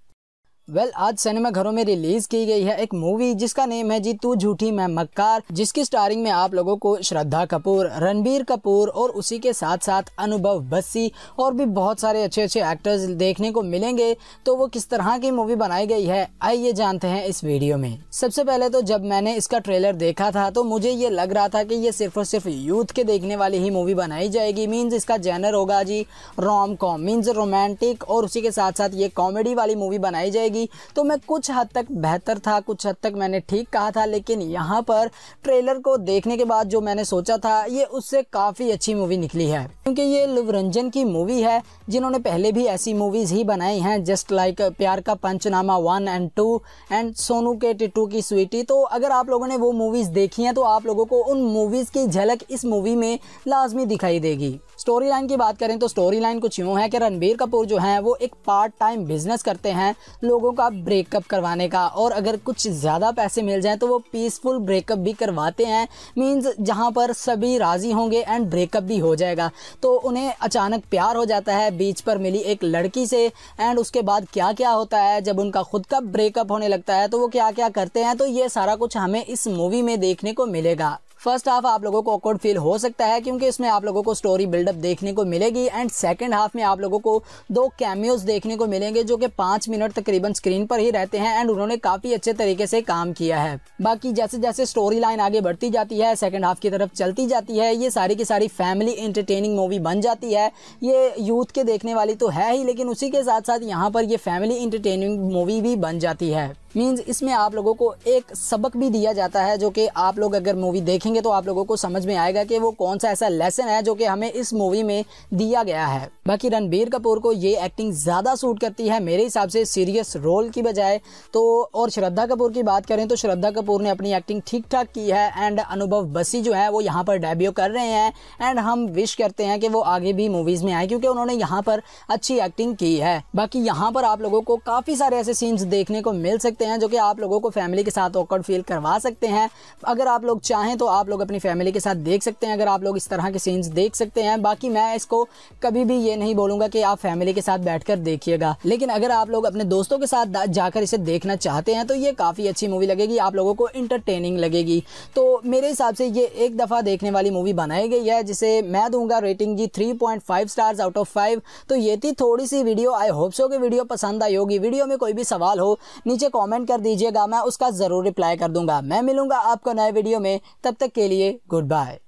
वेल well, आज सिनेमा घरों में रिलीज की गई है एक मूवी जिसका नेम है जी तू झूठी मैं मक्कार जिसकी स्टारिंग में आप लोगों को श्रद्धा कपूर रणबीर कपूर और उसी के साथ साथ अनुभव बस्सी और भी बहुत सारे अच्छे अच्छे एक्टर्स देखने को मिलेंगे तो वो किस तरह की मूवी बनाई गई है आइए जानते हैं इस वीडियो में सबसे पहले तो जब मैंने इसका ट्रेलर देखा था तो मुझे ये लग रहा था की ये सिर्फ और सिर्फ यूथ के देखने वाली ही मूवी बनाई जाएगी मीन्स इसका जैनर होगा जी रोम कॉम मीन्स रोमांटिक और उसी के साथ साथ ये कॉमेडी वाली मूवी बनाई जाएगी लगी तो मैं कुछ हद तक बेहतर था कुछ हद तक मैंने ठीक कहा था लेकिन यहाँ पर ट्रेलर को देखने के बाद जो मैंने सोचा था ये उससे काफ़ी अच्छी मूवी निकली है क्योंकि ये लुवरंजन की मूवी है जिन्होंने पहले भी ऐसी मूवीज़ ही बनाई हैं just like Pyaar Ka Punchnama one and two and Sonu Ke Titu की स्वीटी तो अगर आप लोगों ने वो मूवीज़ देखी हैं तो आप लोगों को उन मूवीज़ की झलक इस मूवी में लाजमी दिखाई देगी स्टोरी लाइन की बात करें तो स्टोरी लाइन कुछ यूँ है कि रणबीर कपूर जो हैं वो एक पार्ट टाइम बिजनेस करते हैं लोगों का ब्रेकअप करवाने का और अगर कुछ ज़्यादा पैसे मिल जाएँ तो वो पीसफुल ब्रेकअप भी करवाते हैं मीन्स जहाँ पर सभी राज़ी होंगे एंड ब्रेकअप भी हो जाएगा तो उन्हें अचानक प्यार हो जाता है बीच पर मिली एक लड़की से एंड उसके बाद क्या क्या होता है जब उनका खुद का ब्रेकअप होने लगता है तो वो क्या क्या करते हैं तो ये सारा कुछ हमें इस मूवी में देखने को मिलेगा फर्स्ट हाफ आप लोगों को ऑकवर्ड फील हो सकता है क्योंकि इसमें आप लोगों को स्टोरी बिल्डअप देखने को मिलेगी एंड सेकेंड हाफ में आप लोगों को दो कैमियोज देखने को मिलेंगे जो कि पाँच मिनट तकरीबन स्क्रीन पर ही रहते हैं एंड उन्होंने काफ़ी अच्छे तरीके से काम किया है बाकी जैसे जैसे स्टोरी लाइन आगे बढ़ती जाती है सेकेंड हाफ की तरफ चलती जाती है ये सारी की सारी फैमिली इंटरटेनिंग मूवी बन जाती है ये यूथ के देखने वाली तो है ही लेकिन उसी के साथ साथ यहाँ पर ये फैमिली इंटरटेनिंग मूवी भी बन जाती है मीन्स इसमें आप लोगों को एक सबक भी दिया जाता है जो कि आप लोग अगर मूवी देखेंगे तो आप लोगों को समझ में आएगा कि वो कौन सा ऐसा लेसन है जो कि हमें इस मूवी में दिया गया है बाकी रणबीर कपूर को ये एक्टिंग ज़्यादा सूट करती है मेरे हिसाब से सीरियस रोल की बजाय तो और श्रद्धा कपूर की बात करें तो श्रद्धा कपूर ने अपनी एक्टिंग ठीक ठाक की है एंड अनुभव बसी जो है वो यहाँ पर डेब्यू कर रहे हैं एंड हम विश करते हैं कि वो आगे भी मूवीज़ में आए क्योंकि उन्होंने यहाँ पर अच्छी एक्टिंग की है बाकी यहाँ पर आप लोगों को काफ़ी सारे ऐसे सीन्स देखने को मिल सकते सकते हैं जो कि आप लोगों को फैमिली के साथ ऑकर्ड फील करवा सकते हैं अगर आप लोग चाहें तो आप लोग अपनी फैमिली के साथ देख सकते हैं अगर आप लोग इस तरह के सीन्स देख सकते हैं बाकी मैं इसको कभी भी ये नहीं बोलूंगा कि आप फैमिली के साथ बैठ देखिएगा लेकिन अगर आप लोग अपने दोस्तों के साथ जाकर इसे देखना चाहते हैं तो ये काफ़ी अच्छी मूवी लगेगी आप लोगों को इंटरटेनिंग लगेगी तो मेरे हिसाब से ये एक दफ़ा देखने वाली मूवी बनाई गई है जिसे मैं दूंगा रेटिंग जी three 3.5 stars out of five तो ये थी थोड़ी सी वीडियो आई होप सो कि वीडियो पसंद आई होगी वीडियो में कोई भी सवाल हो नीचे कॉमेंट कमेंट कर दीजिएगा मैं उसका ज़रूर रिप्लाई कर दूंगा मैं मिलूंगा आपको नए वीडियो में तब तक के लिए गुड बाय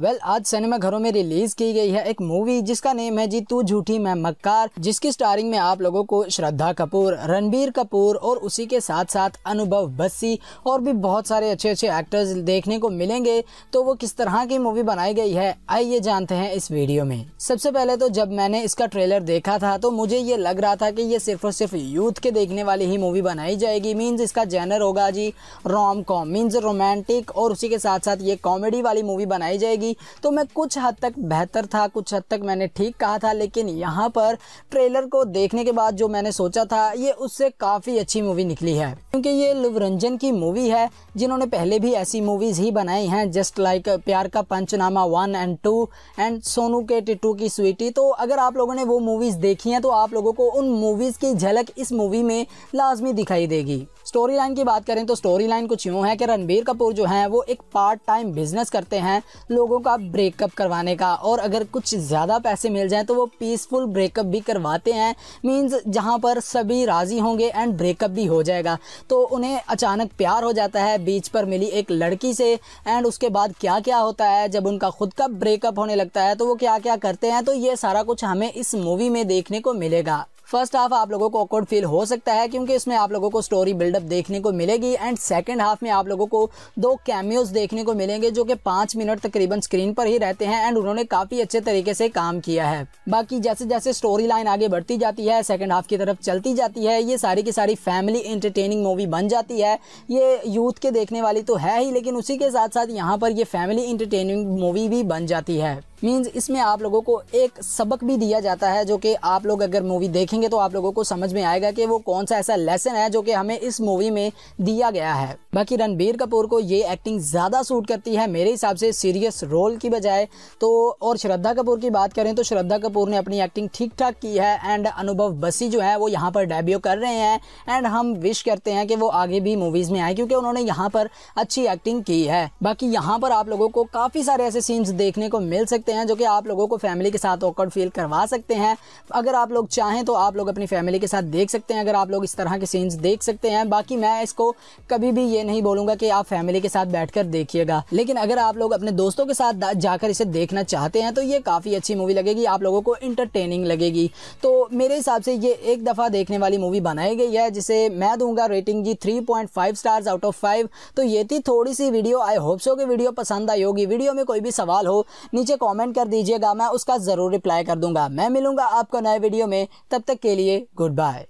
वेल well, आज सिनेमा घरों में रिलीज की गई है एक मूवी जिसका नेम है जी तू झूठी मैं मक्कार जिसकी स्टारिंग में आप लोगों को श्रद्धा कपूर रणबीर कपूर और उसी के साथ साथ अनुभव बस्सी और भी बहुत सारे अच्छे अच्छे एक्टर्स देखने को मिलेंगे तो वो किस तरह की मूवी बनाई गई है आइए जानते हैं इस वीडियो में सबसे पहले तो जब मैंने इसका ट्रेलर देखा था तो मुझे ये लग रहा था की ये सिर्फ और सिर्फ यूथ के देखने वाली ही मूवी बनाई जाएगी मीन्स इसका जैनर होगा जी रोम कॉम मीन्स रोमांटिक और उसी के साथ साथ ये कॉमेडी वाली मूवी बनाई जाएगी थी तो मैं कुछ हद तक बेहतर था कुछ हद तक मैंने ठीक कहा था लेकिन यहाँ पर ट्रेलर को देखने के बाद जो मैंने सोचा था ये उससे काफ़ी अच्छी मूवी निकली है क्योंकि ये लुवरंजन की मूवी है जिन्होंने पहले भी ऐसी मूवीज़ ही बनाई हैं just like Pyaar Ka Punchnama one and two and Sonu Ke Titu की स्वीटी तो अगर आप लोगों ने वो मूवीज़ देखी हैं तो आप लोगों को उन मूवीज़ की झलक इस मूवी में लाजमी दिखाई देगी स्टोरी लाइन की बात करें तो स्टोरी लाइन कुछ यूँ है कि रणबीर कपूर जो हैं वो एक पार्ट टाइम बिजनेस करते हैं लोगों का ब्रेकअप करवाने का और अगर कुछ ज़्यादा पैसे मिल जाएँ तो वो पीसफुल ब्रेकअप भी करवाते हैं मीन्स जहाँ पर सभी राज़ी होंगे एंड ब्रेकअप भी हो जाएगा तो उन्हें अचानक प्यार हो जाता है बीच पर मिली एक लड़की से एंड उसके बाद क्या क्या होता है जब उनका खुद का ब्रेकअप होने लगता है तो वो क्या क्या करते हैं तो ये सारा कुछ हमें इस मूवी में देखने को मिलेगा फर्स्ट हाफ आप लोगों को ऑकवर्ड फील हो सकता है क्योंकि इसमें आप लोगों को स्टोरी बिल्डअप देखने को मिलेगी एंड सेकेंड हाफ में आप लोगों को दो कैमियोज देखने को मिलेंगे जो कि पाँच मिनट तकरीबन स्क्रीन पर ही रहते हैं एंड उन्होंने काफ़ी अच्छे तरीके से काम किया है बाकी जैसे जैसे स्टोरी लाइन आगे बढ़ती जाती है सेकेंड हाफ की तरफ चलती जाती है ये सारी की सारी फैमिली इंटरटेनिंग मूवी बन जाती है ये यूथ के देखने वाली तो है ही लेकिन उसी के साथ साथ यहाँ पर ये फैमिली इंटरटेनिंग मूवी भी बन जाती है मीन्स इसमें आप लोगों को एक सबक भी दिया जाता है जो कि आप लोग अगर मूवी देखेंगे तो आप लोगों को समझ में आएगा कि वो कौन सा ऐसा लेसन है जो कि हमें इस मूवी में दिया गया है बाकी रणबीर कपूर को ये एक्टिंग ज़्यादा सूट करती है मेरे हिसाब से सीरियस रोल की बजाय तो और श्रद्धा कपूर की बात करें तो श्रद्धा कपूर ने अपनी एक्टिंग ठीक ठाक की है एंड अनुभव बसी जो है वो यहाँ पर डेब्यू कर रहे हैं एंड हम विश करते हैं कि वो आगे भी मूवीज़ में आए क्योंकि उन्होंने यहाँ पर अच्छी एक्टिंग की है बाकी यहाँ पर आप लोगों को काफ़ी सारे ऐसे सीन्स देखने को मिल सकते सकते हैं जो कि आप लोगों को फैमिली के साथ ऑकर्ड फील करवा सकते हैं अगर आप लोग चाहें तो आप लोग अपनी फैमिली के साथ देख सकते हैं अगर आप लोग इस तरह के सीन्स देख सकते हैं बाकी मैं इसको कभी भी ये नहीं बोलूंगा कि आप फैमिली के साथ बैठ देखिएगा लेकिन अगर आप लोग अपने दोस्तों के साथ जाकर इसे देखना चाहते हैं तो ये काफ़ी अच्छी मूवी लगेगी आप लोगों को इंटरटेनिंग लगेगी तो मेरे हिसाब से ये एक दफ़ा देखने वाली मूवी बनाई गई है जिसे मैं दूंगा रेटिंग जी 3.5 स्टार्स आउट ऑफ 5 तो ये थी थोड़ी सी वीडियो आई होप सो कि वीडियो पसंद आई होगी वीडियो में कोई भी सवाल हो नीचे कॉमेंट कमेंट कर दीजिएगा मैं उसका ज़रूर रिप्लाई कर दूंगा मैं मिलूंगा आपको नए वीडियो में तब तक के लिए गुड बाय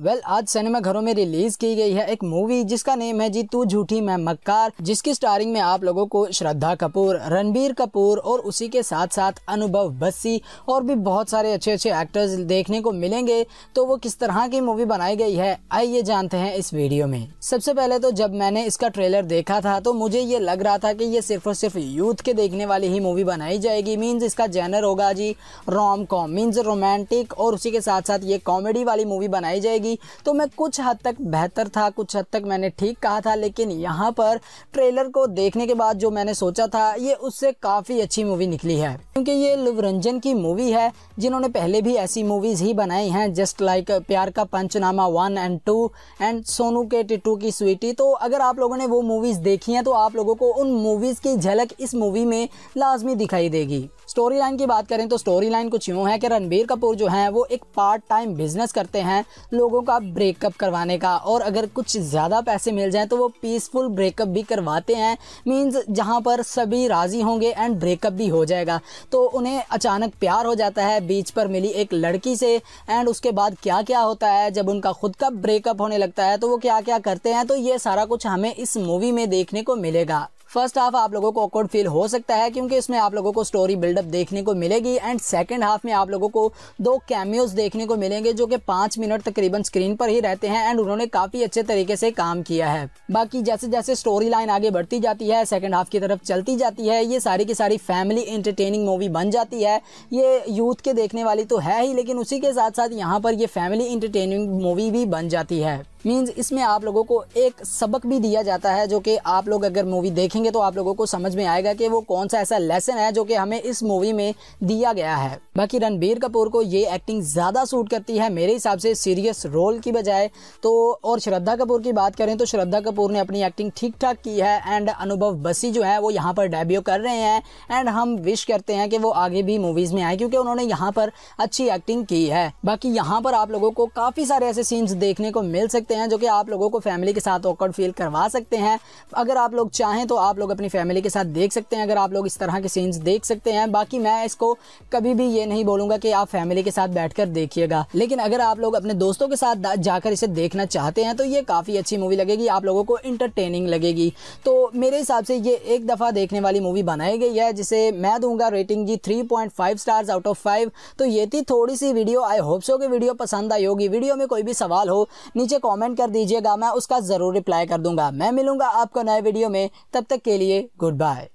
वेल well, आज सिनेमा घरों में रिलीज की गई है एक मूवी जिसका नेम है जी तू झूठी मैं मक्कार जिसकी स्टारिंग में आप लोगों को श्रद्धा कपूर रणबीर कपूर और उसी के साथ साथ अनुभव बस्सी और भी बहुत सारे अच्छे अच्छे एक्टर्स देखने को मिलेंगे तो वो किस तरह की मूवी बनाई गई है आइए जानते हैं इस वीडियो में सबसे पहले तो जब मैंने इसका ट्रेलर देखा था तो मुझे ये लग रहा था की ये सिर्फ और सिर्फ यूथ के देखने वाली ही मूवी बनाई जाएगी मीन्स इसका जैनर होगा जी रोम कॉम मीन्स रोमांटिक और उसी के साथ साथ ये कॉमेडी वाली मूवी बनाई जाएगी जाएगी तो मैं कुछ हद तक बेहतर था कुछ हद तक मैंने ठीक कहा था लेकिन यहाँ पर ट्रेलर को देखने के बाद जो मैंने सोचा था ये उससे काफ़ी अच्छी मूवी निकली है क्योंकि ये लुवरंजन की मूवी है जिन्होंने पहले भी ऐसी मूवीज़ ही बनाई हैं just like Pyaar Ka Punchnama one and two and Sonu Ke Titu की स्वीटी तो अगर आप लोगों ने वो मूवीज़ देखी हैं तो आप लोगों को उन मूवीज़ की झलक इस मूवी में लाजमी दिखाई देगी स्टोरी लाइन की बात करें तो स्टोरी लाइन कुछ यूँ है कि रणबीर कपूर जो हैं वो एक पार्ट टाइम बिजनेस करते हैं लोगों का ब्रेकअप करवाने का और अगर कुछ ज़्यादा पैसे मिल जाएँ तो वो पीसफुल ब्रेकअप भी करवाते हैं मीन्स जहाँ पर सभी राज़ी होंगे एंड ब्रेकअप भी हो जाएगा तो उन्हें अचानक प्यार हो जाता है बीच पर मिली एक लड़की से एंड उसके बाद क्या क्या होता है जब उनका खुद का ब्रेकअप होने लगता है तो वो क्या क्या करते हैं तो ये सारा कुछ हमें इस मूवी में देखने को मिलेगा फर्स्ट हाफ आप लोगों को ऑकवर्ड फील हो सकता है क्योंकि इसमें आप लोगों को स्टोरी बिल्डअप देखने को मिलेगी एंड सेकेंड हाफ में आप लोगों को दो कैमियोज देखने को मिलेंगे जो कि पाँच मिनट तकरीबन स्क्रीन पर ही रहते हैं एंड उन्होंने काफ़ी अच्छे तरीके से काम किया है बाकी जैसे जैसे स्टोरी लाइन आगे बढ़ती जाती है सेकेंड हाफ की तरफ चलती जाती है ये सारी की सारी फैमिली इंटरटेनिंग मूवी बन जाती है ये यूथ के देखने वाली तो है ही लेकिन उसी के साथ साथ यहाँ पर ये फैमिली इंटरटेनिंग मूवी भी बन जाती है मीन्स इसमें आप लोगों को एक सबक भी दिया जाता है जो कि आप लोग अगर मूवी देखेंगे तो आप लोगों को समझ में आएगा कि वो कौन सा ऐसा लेसन है जो कि हमें इस मूवी में दिया गया है बाकी रणबीर कपूर को ये एक्टिंग ज़्यादा सूट करती है मेरे हिसाब से सीरियस रोल की बजाय तो और श्रद्धा कपूर की बात करें तो श्रद्धा कपूर ने अपनी एक्टिंग ठीक ठाक की है एंड अनुभव बसी जो है वो यहाँ पर डेब्यू कर रहे हैं एंड हम विश करते हैं कि वो आगे भी मूवीज़ में आए क्योंकि उन्होंने यहाँ पर अच्छी एक्टिंग की है बाकी यहाँ पर आप लोगों को काफ़ी सारे ऐसे सीन्स देखने को मिल सकते सकते हैं जो कि आप लोगों को फैमिली के साथ ऑकर्ड फील करवा सकते हैं अगर आप लोग चाहें तो आप लोग अपनी फैमिली के साथ देख सकते हैं अगर आप लोग इस तरह के सीन्स देख सकते हैं बाकी मैं इसको कभी भी ये नहीं बोलूंगा कि आप फैमिली के साथ बैठ देखिएगा लेकिन अगर आप लोग अपने दोस्तों के साथ जाकर इसे देखना चाहते हैं तो ये काफ़ी अच्छी मूवी लगेगी आप लोगों को इंटरटेनिंग लगेगी तो मेरे हिसाब से ये एक दफ़ा देखने वाली मूवी बनाई गई है जिसे मैं दूंगा रेटिंग जी 3.5 स्टार्स आउट ऑफ 5 तो ये थी थोड़ी सी वीडियो आई होप सो कि वीडियो पसंद आई होगी वीडियो में कोई भी सवाल हो नीचे कॉमेंट कमेंट कर दीजिएगा मैं उसका ज़रूर रिप्लाई कर दूंगा मैं मिलूंगा आपको नए वीडियो में तब तक के लिए गुड बाय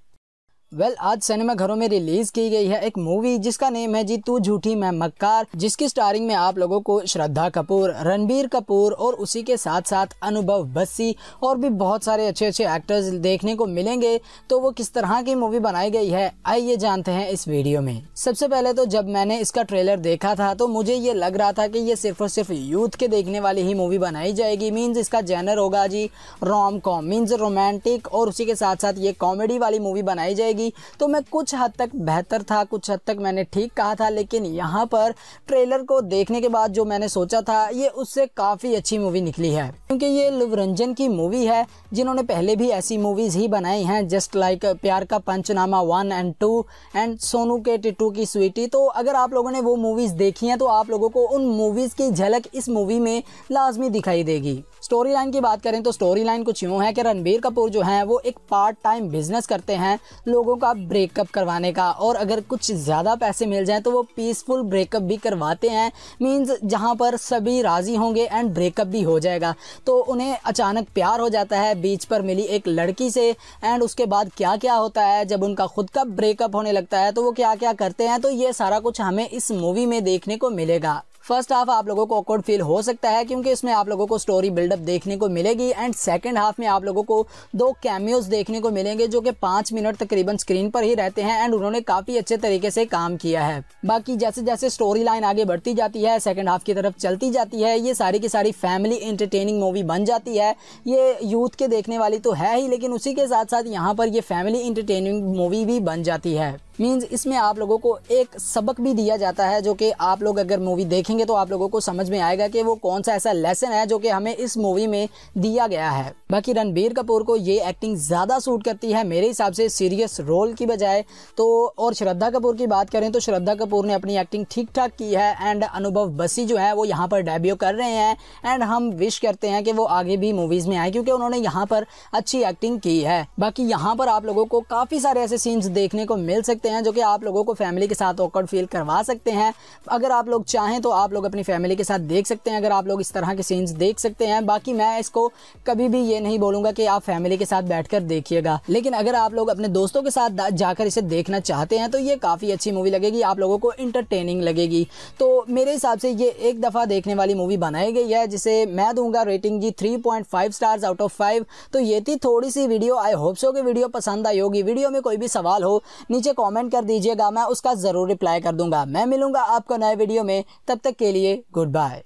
वेल well, आज सिनेमा घरों में रिलीज की गई है एक मूवी जिसका नेम है जी तू झूठी मैं मक्कार जिसकी स्टारिंग में आप लोगों को श्रद्धा कपूर रणबीर कपूर और उसी के साथ साथ अनुभव बस्सी और भी बहुत सारे अच्छे अच्छे एक्टर्स देखने को मिलेंगे तो वो किस तरह की मूवी बनाई गई है आइए जानते हैं इस वीडियो में सबसे पहले तो जब मैंने इसका ट्रेलर देखा था तो मुझे ये लग रहा था की ये सिर्फ और सिर्फ यूथ के देखने वाली ही मूवी बनाई जाएगी मीन्स इसका जैनर होगा जी रोम कॉम मीन्स रोमांटिक और उसी के साथ साथ ये कॉमेडी वाली मूवी बनाई जाएगी जाएगी तो मैं कुछ हद तक बेहतर था कुछ हद तक मैंने ठीक कहा था लेकिन यहाँ पर ट्रेलर को देखने के बाद जो मैंने सोचा था ये उससे काफ़ी अच्छी मूवी निकली है क्योंकि ये लुवरंजन की मूवी है जिन्होंने पहले भी ऐसी मूवीज़ ही बनाई हैं just like Pyaar Ka Punchnama one and two and Sonu Ke Titu की स्वीटी तो अगर आप लोगों ने वो मूवीज़ देखी हैं तो आप लोगों को उन मूवीज़ की झलक इस मूवी में लाजमी दिखाई देगी स्टोरी लाइन की बात करें तो स्टोरी लाइन कुछ यूँ है कि रणबीर कपूर जो हैं वो एक पार्ट टाइम बिजनेस करते हैं लोगों का ब्रेकअप करवाने का और अगर कुछ ज़्यादा पैसे मिल जाएँ तो वो पीसफुल ब्रेकअप भी करवाते हैं मीन्स जहाँ पर सभी राज़ी होंगे एंड ब्रेकअप भी हो जाएगा तो उन्हें अचानक प्यार हो जाता है बीच पर मिली एक लड़की से एंड उसके बाद क्या क्या होता है जब उनका खुद का ब्रेकअप होने लगता है तो वो क्या क्या करते हैं तो ये सारा कुछ हमें इस मूवी में देखने को मिलेगा फर्स्ट हाफ आप लोगों को ऑकवर्ड फील हो सकता है क्योंकि इसमें आप लोगों को स्टोरी बिल्डअप देखने को मिलेगी एंड सेकेंड हाफ में आप लोगों को दो कैमियोज देखने को मिलेंगे जो कि पाँच मिनट तकरीबन स्क्रीन पर ही रहते हैं एंड उन्होंने काफ़ी अच्छे तरीके से काम किया है बाकी जैसे जैसे स्टोरी लाइन आगे बढ़ती जाती है सेकेंड हाफ की तरफ चलती जाती है ये सारी की सारी फैमिली इंटरटेनिंग मूवी बन जाती है ये यूथ के देखने वाली तो है ही लेकिन उसी के साथ साथ यहाँ पर ये फैमिली इंटरटेनिंग मूवी भी बन जाती है मीन्स इसमें आप लोगों को एक सबक भी दिया जाता है जो कि आप लोग अगर मूवी देखेंगे तो आप लोगों को समझ में आएगा कि वो कौन सा ऐसा लेसन है जो कि हमें इस मूवी में दिया गया है बाकी रणबीर कपूर को ये एक्टिंग ज़्यादा सूट करती है मेरे हिसाब से सीरियस रोल की बजाय तो और श्रद्धा कपूर की बात करें तो श्रद्धा कपूर ने अपनी एक्टिंग ठीक ठाक की है एंड अनुभव बसी जो है वो यहाँ पर डेब्यू कर रहे हैं एंड हम विश करते हैं कि वो आगे भी मूवीज़ में आए क्योंकि उन्होंने यहाँ पर अच्छी एक्टिंग की है बाकी यहाँ पर आप लोगों को काफ़ी सारे ऐसे सीन्स देखने को मिल सकते सकते हैं जो कि आप लोगों को फैमिली के साथ ऑकर्ड फील करवा सकते हैं अगर आप लोग चाहें तो आप लोग अपनी फैमिली के साथ देख सकते हैं अगर आप लोग इस तरह के सीन्स देख सकते हैं बाकी मैं इसको कभी भी ये नहीं बोलूंगा कि आप फैमिली के साथ बैठ देखिएगा लेकिन अगर आप लोग अपने दोस्तों के साथ जाकर इसे देखना चाहते हैं तो ये काफ़ी अच्छी मूवी लगेगी आप लोगों को इंटरटेनिंग लगेगी तो मेरे हिसाब से ये एक दफ़ा देखने वाली मूवी बनाई गई है जिसे मैं दूंगा रेटिंग जी 3.5 स्टार्स आउट ऑफ 5 तो ये थी थोड़ी सी वीडियो आई होप सो कि वीडियो पसंद आई होगी वीडियो में कोई भी सवाल हो नीचे कॉमेंट कमेंट कर दीजिएगा मैं उसका ज़रूर रिप्लाई कर दूंगा मैं मिलूंगा आपको नए वीडियो में तब तक के लिए गुड बाय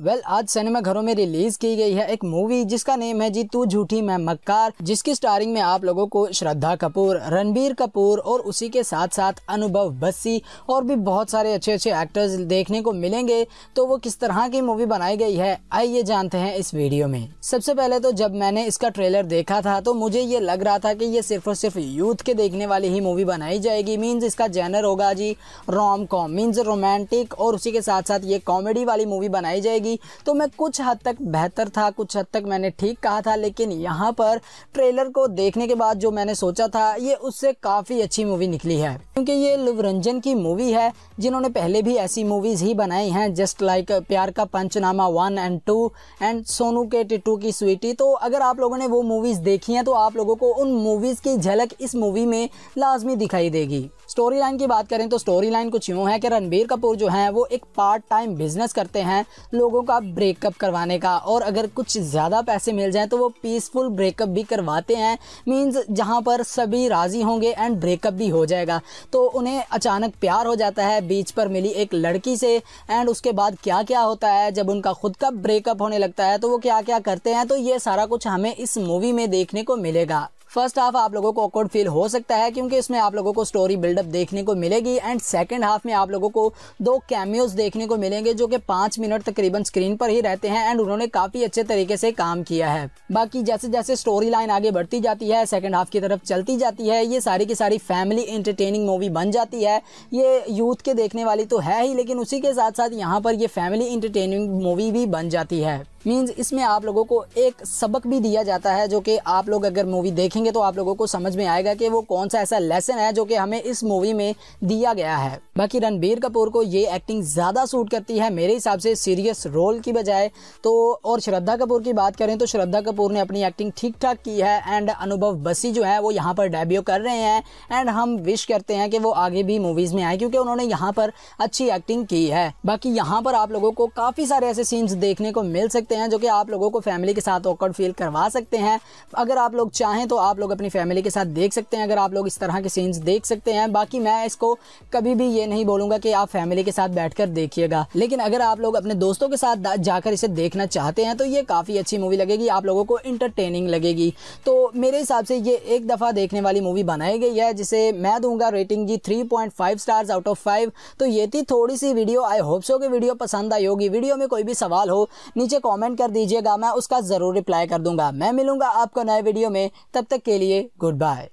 वेल well, आज सिनेमा घरों में रिलीज की गई है एक मूवी जिसका नेम है जी तू झूठी मैं मक्कार जिसकी स्टारिंग में आप लोगों को श्रद्धा कपूर रणबीर कपूर और उसी के साथ साथ अनुभव बस्सी और भी बहुत सारे अच्छे अच्छे एक्टर्स देखने को मिलेंगे तो वो किस तरह की मूवी बनाई गई है आइए जानते हैं इस वीडियो में सबसे पहले तो जब मैंने इसका ट्रेलर देखा था तो मुझे ये लग रहा था की ये सिर्फ और सिर्फ यूथ के देखने वाली ही मूवी बनाई जाएगी मीन्स इसका जैनर होगा जी रोम कॉम मीन्स रोमांटिक और उसी के साथ साथ ये कॉमेडी वाली मूवी बनाई जाएगी लगी तो मैं कुछ हद तक बेहतर था कुछ हद तक मैंने ठीक कहा था लेकिन यहाँ पर ट्रेलर को देखने के बाद जो मैंने सोचा था ये उससे काफ़ी अच्छी मूवी निकली है क्योंकि ये लुवरंजन की मूवी है जिन्होंने पहले भी ऐसी मूवीज़ ही बनाई हैं just like Pyaar Ka Punchnama one and two and Sonu Ke Titu की स्वीटी तो अगर आप लोगों ने वो मूवीज़ देखी हैं तो आप लोगों को उन मूवीज़ की झलक इस मूवी में लाजमी दिखाई देगी स्टोरी लाइन की बात करें तो स्टोरी लाइन कुछ यूँ है कि रणबीर कपूर जो हैं वो एक पार्ट टाइम बिजनेस करते हैं लोगों लोगों का ब्रेकअप करवाने का और अगर कुछ ज़्यादा पैसे मिल जाएँ तो वो पीसफुल ब्रेकअप भी करवाते हैं मीन्स जहाँ पर सभी राज़ी होंगे एंड ब्रेकअप भी हो जाएगा तो उन्हें अचानक प्यार हो जाता है बीच पर मिली एक लड़की से एंड उसके बाद क्या क्या होता है जब उनका खुद का ब्रेकअप होने लगता है तो वो क्या क्या करते हैं तो ये सारा कुछ हमें इस मूवी में देखने को मिलेगा फर्स्ट हाफ आप लोगों को ऑकवर्ड फील हो सकता है क्योंकि इसमें आप लोगों को स्टोरी बिल्डअप देखने को मिलेगी एंड सेकेंड हाफ में आप लोगों को दो कैमियोज देखने को मिलेंगे जो कि पांच मिनट तकरीबन स्क्रीन पर ही रहते हैं एंड उन्होंने काफ़ी अच्छे तरीके से काम किया है बाकी जैसे जैसे स्टोरी लाइन आगे बढ़ती जाती है सेकेंड हाफ की तरफ चलती जाती है ये सारी की सारी फैमिली इंटरटेनिंग मूवी बन जाती है ये यूथ के देखने वाली तो है ही लेकिन उसी के साथ साथ यहाँ पर ये फैमिली इंटरटेनिंग मूवी भी बन जाती है मीन्स इसमें आप लोगों को एक सबक भी दिया जाता है जो कि आप लोग अगर मूवी देखेंगे देखेंगे तो आप लोगों को समझ में आएगा कि वो कौन सा ऐसा लेसन है जो कि हमें इस मूवी में दिया गया है बाकी रणबीर कपूर को ये एक्टिंग ज़्यादा सूट करती है मेरे हिसाब से सीरियस रोल की बजाय तो और श्रद्धा कपूर की बात करें तो श्रद्धा कपूर ने अपनी एक्टिंग ठीक ठाक की है एंड अनुभव बसी जो है वो यहाँ पर डेब्यू कर रहे हैं एंड हम विश करते हैं कि वो आगे भी मूवीज़ में आए क्योंकि उन्होंने यहाँ पर अच्छी एक्टिंग की है बाकी यहाँ पर आप लोगों को काफ़ी सारे ऐसे सीन्स देखने को मिल सकते हैं जो कि आप लोगों को फैमिली के साथ ऑकर्ड फील करवा सकते हैं अगर आप लोग चाहें तो आप आप लोग अपनी फैमिली के साथ देख सकते हैं अगर आप लोग इस तरह के सीन्स देख सकते हैं बाकी मैं इसको कभी भी ये नहीं बोलूंगा कि आप फैमिली के साथ बैठ देखिएगा लेकिन अगर आप लोग अपने दोस्तों के साथ जाकर इसे देखना चाहते हैं तो ये काफ़ी अच्छी मूवी लगेगी आप लोगों को इंटरटेनिंग लगेगी तो मेरे हिसाब से ये एक दफ़ा देखने वाली मूवी बनाई गई है जिसे मैं दूंगा रेटिंग जी three point five stars out of five तो ये थी थोड़ी सी वीडियो आई होप सो कि वीडियो पसंद आई होगी वीडियो में कोई भी सवाल हो नीचे कॉमेंट कर दीजिएगा मैं उसका ज़रूर रिप्लाई कर दूंगा मैं मिलूंगा आपको नए वीडियो में तब तक के लिए गुड बाय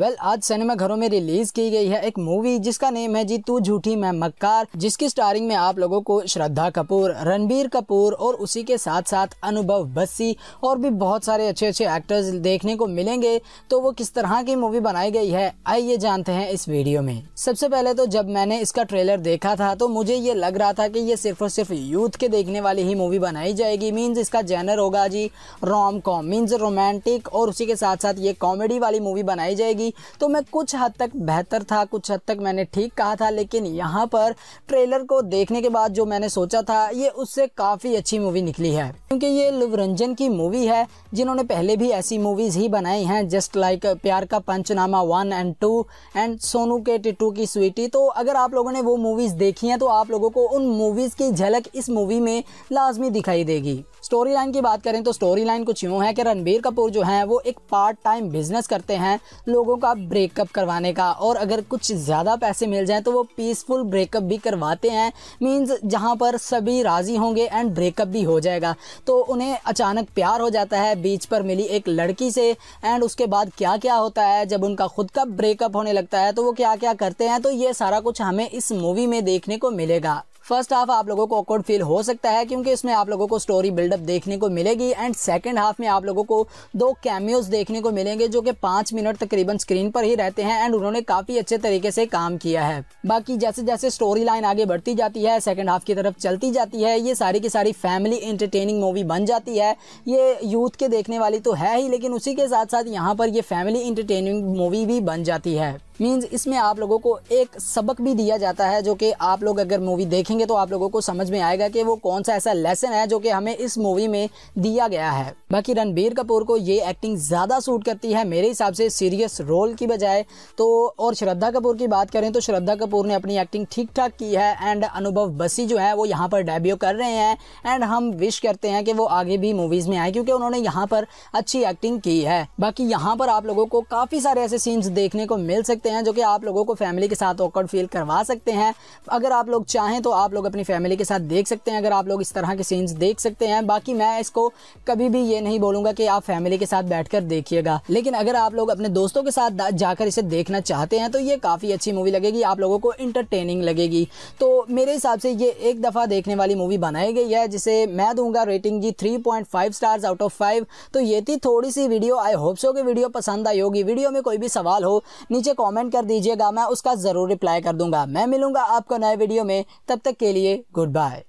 वेल well, आज सिनेमा घरों में रिलीज की गई है एक मूवी जिसका नेम है जी तू झूठी मैं मक्कार जिसकी स्टारिंग में आप लोगों को श्रद्धा कपूर रणबीर कपूर और उसी के साथ साथ अनुभव बस्सी और भी बहुत सारे अच्छे अच्छे एक्टर्स देखने को मिलेंगे तो वो किस तरह की मूवी बनाई गई है आइए जानते हैं इस वीडियो में सबसे पहले तो जब मैंने इसका ट्रेलर देखा था तो मुझे ये लग रहा था की ये सिर्फ और सिर्फ यूथ के देखने वाली ही मूवी बनाई जाएगी मीन्स इसका जैनर होगा जी रोम कॉम मीन्स रोमांटिक और उसी के साथ साथ ये कॉमेडी वाली मूवी बनाई जाएगी लगी तो मैं कुछ हद तक बेहतर था कुछ हद तक मैंने ठीक कहा था लेकिन यहाँ पर ट्रेलर को देखने के बाद जो मैंने सोचा था ये उससे काफ़ी अच्छी मूवी निकली है क्योंकि ये लुवरंजन की मूवी है जिन्होंने पहले भी ऐसी मूवीज़ ही बनाई हैं just like Pyaar Ka Punchnama one and two and Sonu Ke Titu की स्वीटी तो अगर आप लोगों ने वो मूवीज़ देखी हैं तो आप लोगों को उन मूवीज़ की झलक इस मूवी में लाजमी दिखाई देगी स्टोरी लाइन की बात करें तो स्टोरी लाइन कुछ यूँ है कि रणबीर कपूर जो हैं वो एक पार्ट टाइम बिजनेस करते हैं लोगों का ब्रेकअप करवाने का और अगर कुछ ज़्यादा पैसे मिल जाएँ तो वो पीसफुल ब्रेकअप भी करवाते हैं मीन्स जहाँ पर सभी राज़ी होंगे एंड ब्रेकअप भी हो जाएगा तो उन्हें अचानक प्यार हो जाता है बीच पर मिली एक लड़की से एंड उसके बाद क्या क्या होता है जब उनका खुद का ब्रेकअप होने लगता है तो वो क्या क्या करते हैं तो ये सारा कुछ हमें इस मूवी में देखने को मिलेगा फर्स्ट हाफ आप लोगों को ऑकवर्ड फील हो सकता है क्योंकि इसमें आप लोगों को स्टोरी बिल्डअप देखने को मिलेगी एंड सेकेंड हाफ में आप लोगों को दो कैमियोज देखने को मिलेंगे जो कि पाँच मिनट तकरीबन स्क्रीन पर ही रहते हैं एंड उन्होंने काफ़ी अच्छे तरीके से काम किया है बाकी जैसे जैसे स्टोरी लाइन आगे बढ़ती जाती है सेकेंड हाफ की तरफ चलती जाती है ये सारी की सारी फैमिली इंटरटेनिंग मूवी बन जाती है ये यूथ के देखने वाली तो है ही लेकिन उसी के साथ साथ यहाँ पर ये फैमिली इंटरटेनिंग मूवी भी बन जाती है मीन्स इसमें आप लोगों को एक सबक भी दिया जाता है जो कि आप लोग अगर मूवी देखेंगे तो आप लोगों को समझ में आएगा कि वो कौन सा ऐसा लेसन है जो कि हमें इस मूवी में दिया गया है बाकी रणबीर कपूर को ये एक्टिंग ज़्यादा सूट करती है मेरे हिसाब से सीरियस रोल की बजाय तो और श्रद्धा कपूर की बात करें तो श्रद्धा कपूर ने अपनी एक्टिंग ठीक ठाक की है एंड अनुभव बसी जो है वो यहाँ पर डेब्यू कर रहे हैं एंड हम विश करते हैं कि वो आगे भी मूवीज़ में आए क्योंकि उन्होंने यहाँ पर अच्छी एक्टिंग की है बाकी यहाँ पर आप लोगों को काफ़ी सारे ऐसे सीन्स देखने को मिल सकते सकते हैं जो कि आप लोगों को फैमिली के साथ ऑकर्ड फील करवा सकते हैं अगर आप लोग चाहें तो आप लोग अपनी फैमिली के साथ देख सकते हैं अगर आप लोग इस तरह के सीन्स देख सकते हैं बाकी मैं इसको कभी भी ये नहीं बोलूंगा कि आप फैमिली के साथ बैठ देखिएगा लेकिन अगर आप लोग अपने दोस्तों के साथ जाकर इसे देखना चाहते हैं तो ये काफ़ी अच्छी मूवी लगेगी आप लोगों को इंटरटेनिंग लगेगी तो मेरे हिसाब से ये एक दफ़ा देखने वाली मूवी बनाई गई है जिसे मैं दूंगा रेटिंग जी five stars out of five तो ये थी थोड़ी सी वीडियो आई होप सो कि वीडियो पसंद आई होगी वीडियो में कोई भी सवाल हो नीचे कॉमेंट कमेंट कर दीजिएगा मैं उसका ज़रूर रिप्लाई कर दूंगा मैं मिलूंगा आपको नए वीडियो में तब तक के लिए गुड बाय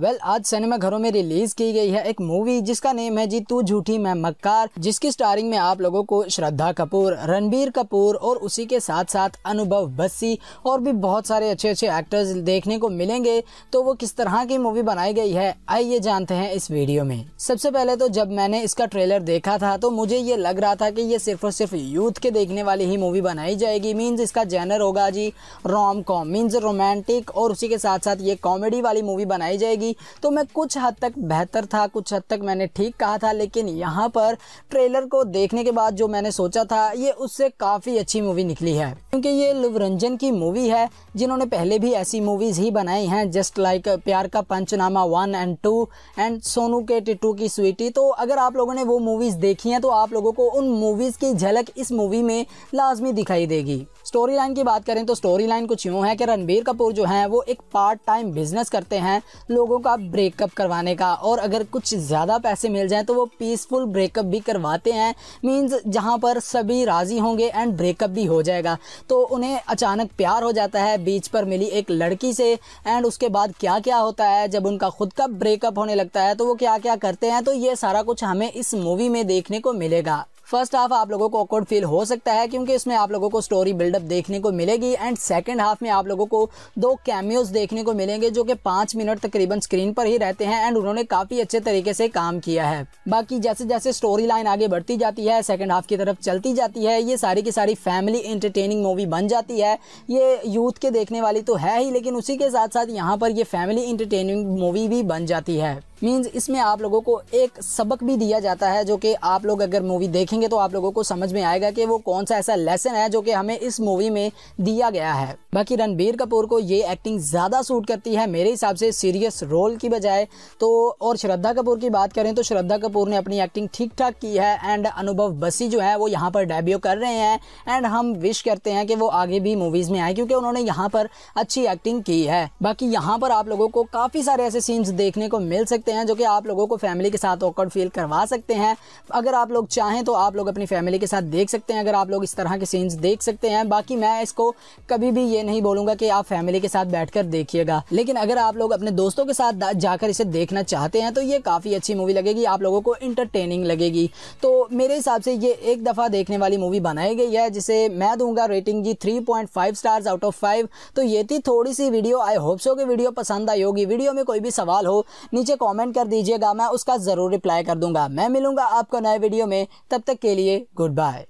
वेल well, आज सिनेमा घरों में रिलीज की गई है एक मूवी जिसका नेम है जी तू झूठी मैं मक्कार जिसकी स्टारिंग में आप लोगों को श्रद्धा कपूर रणबीर कपूर और उसी के साथ साथ अनुभव बस्सी और भी बहुत सारे अच्छे अच्छे एक्टर्स देखने को मिलेंगे तो वो किस तरह की मूवी बनाई गई है आइए जानते हैं इस वीडियो में सबसे पहले तो जब मैंने इसका ट्रेलर देखा था तो मुझे ये लग रहा था की ये सिर्फ और सिर्फ यूथ के देखने वाली ही मूवी बनाई जाएगी मीन्स इसका जैनर होगा जी रोम कॉम मीन्स रोमांटिक और उसी के साथ साथ ये कॉमेडी वाली मूवी बनाई जाएगी होगी तो मैं कुछ हद तक बेहतर था कुछ हद तक मैंने ठीक कहा था लेकिन यहाँ पर ट्रेलर को देखने के बाद जो मैंने सोचा था ये उससे काफ़ी अच्छी मूवी निकली है क्योंकि ये लुवरंजन की मूवी है जिन्होंने पहले भी ऐसी मूवीज़ ही बनाई हैं just like Pyaar Ka Punchnama one and two and Sonu Ke Titu की स्वीटी तो अगर आप लोगों ने वो मूवीज़ देखी हैं तो आप लोगों को उन मूवीज़ की झलक इस मूवी में लाजमी दिखाई देगी स्टोरी लाइन की बात करें तो स्टोरी लाइन कुछ यूँ है कि रणबीर कपूर जो हैं वो एक पार्ट टाइम बिजनेस करते हैं लोगों का ब्रेकअप करवाने का और अगर कुछ ज़्यादा पैसे मिल जाएँ तो वो पीसफुल ब्रेकअप भी करवाते हैं मीन्स जहाँ पर सभी राज़ी होंगे एंड ब्रेकअप भी हो जाएगा तो उन्हें अचानक प्यार हो जाता है बीच पर मिली एक लड़की से एंड उसके बाद क्या क्या होता है जब उनका खुद का ब्रेकअप होने लगता है तो वो क्या क्या करते हैं तो ये सारा कुछ हमें इस मूवी में देखने को मिलेगा फर्स्ट हाफ आप लोगों को ऑकवर्ड फील हो सकता है क्योंकि इसमें आप लोगों को स्टोरी बिल्डअप देखने को मिलेगी एंड सेकेंड हाफ में आप लोगों को दो कैमियोज देखने को मिलेंगे जो कि पाँच मिनट तकरीबन स्क्रीन पर ही रहते हैं एंड उन्होंने काफ़ी अच्छे तरीके से काम किया है बाकी जैसे जैसे स्टोरी लाइन आगे बढ़ती जाती है सेकेंड हाफ की तरफ चलती जाती है ये सारी की सारी फैमिली इंटरटेनिंग मूवी बन जाती है ये यूथ के देखने वाली तो है ही लेकिन उसी के साथ साथ यहाँ पर ये फैमिली इंटरटेनिंग मूवी भी बन जाती है मीन्स इसमें आप लोगों को एक सबक भी दिया जाता है जो कि आप लोग अगर मूवी देखेंगे तो आप लोगों को समझ में आएगा कि वो कौन सा ऐसा लेसन है जो कि हमें इस मूवी में दिया गया है बाकी रणबीर कपूर को ये एक्टिंग ज़्यादा सूट करती है मेरे हिसाब से सीरियस रोल की बजाय तो और श्रद्धा कपूर की बात करें तो श्रद्धा कपूर ने अपनी एक्टिंग ठीक ठाक की है एंड अनुभव बसी जो है वो यहाँ पर डेब्यू कर रहे हैं एंड हम विश करते हैं कि वो आगे भी मूवीज़ में आए क्योंकि उन्होंने यहाँ पर अच्छी एक्टिंग की है बाकी यहाँ पर आप लोगों को काफ़ी सारे ऐसे सीन्स देखने को मिल सकते सकते हैं जो कि आप लोगों को फैमिली के साथ ऑकवर्ड फील करवा सकते हैं अगर आप लोग चाहें तो आप लोग अपनी फैमिली के साथ देख सकते हैं अगर आप लोग इस तरह के सीन्स देख सकते हैं बाकी मैं इसको कभी भी ये नहीं बोलूंगा कि आप फैमिली के साथ बैठ देखिएगा लेकिन अगर आप लोग अपने दोस्तों के साथ जाकर इसे देखना चाहते हैं तो ये काफ़ी अच्छी मूवी लगेगी आप लोगों को इंटरटेनिंग लगेगी तो मेरे हिसाब से ये एक दफ़ा देखने वाली मूवी बनाई गई है जिसे मैं दूंगा रेटिंग जी 3.5 स्टार्स आउट ऑफ 5 तो ये थी थोड़ी सी वीडियो आई होप सो कि वीडियो पसंद आई होगी वीडियो में कोई भी सवाल हो नीचे कॉमेंट कमेंट कर दीजिएगा मैं उसका ज़रूर रिप्लाई कर दूंगा मैं मिलूंगा आपको नए वीडियो में तब तक के लिए गुड बाय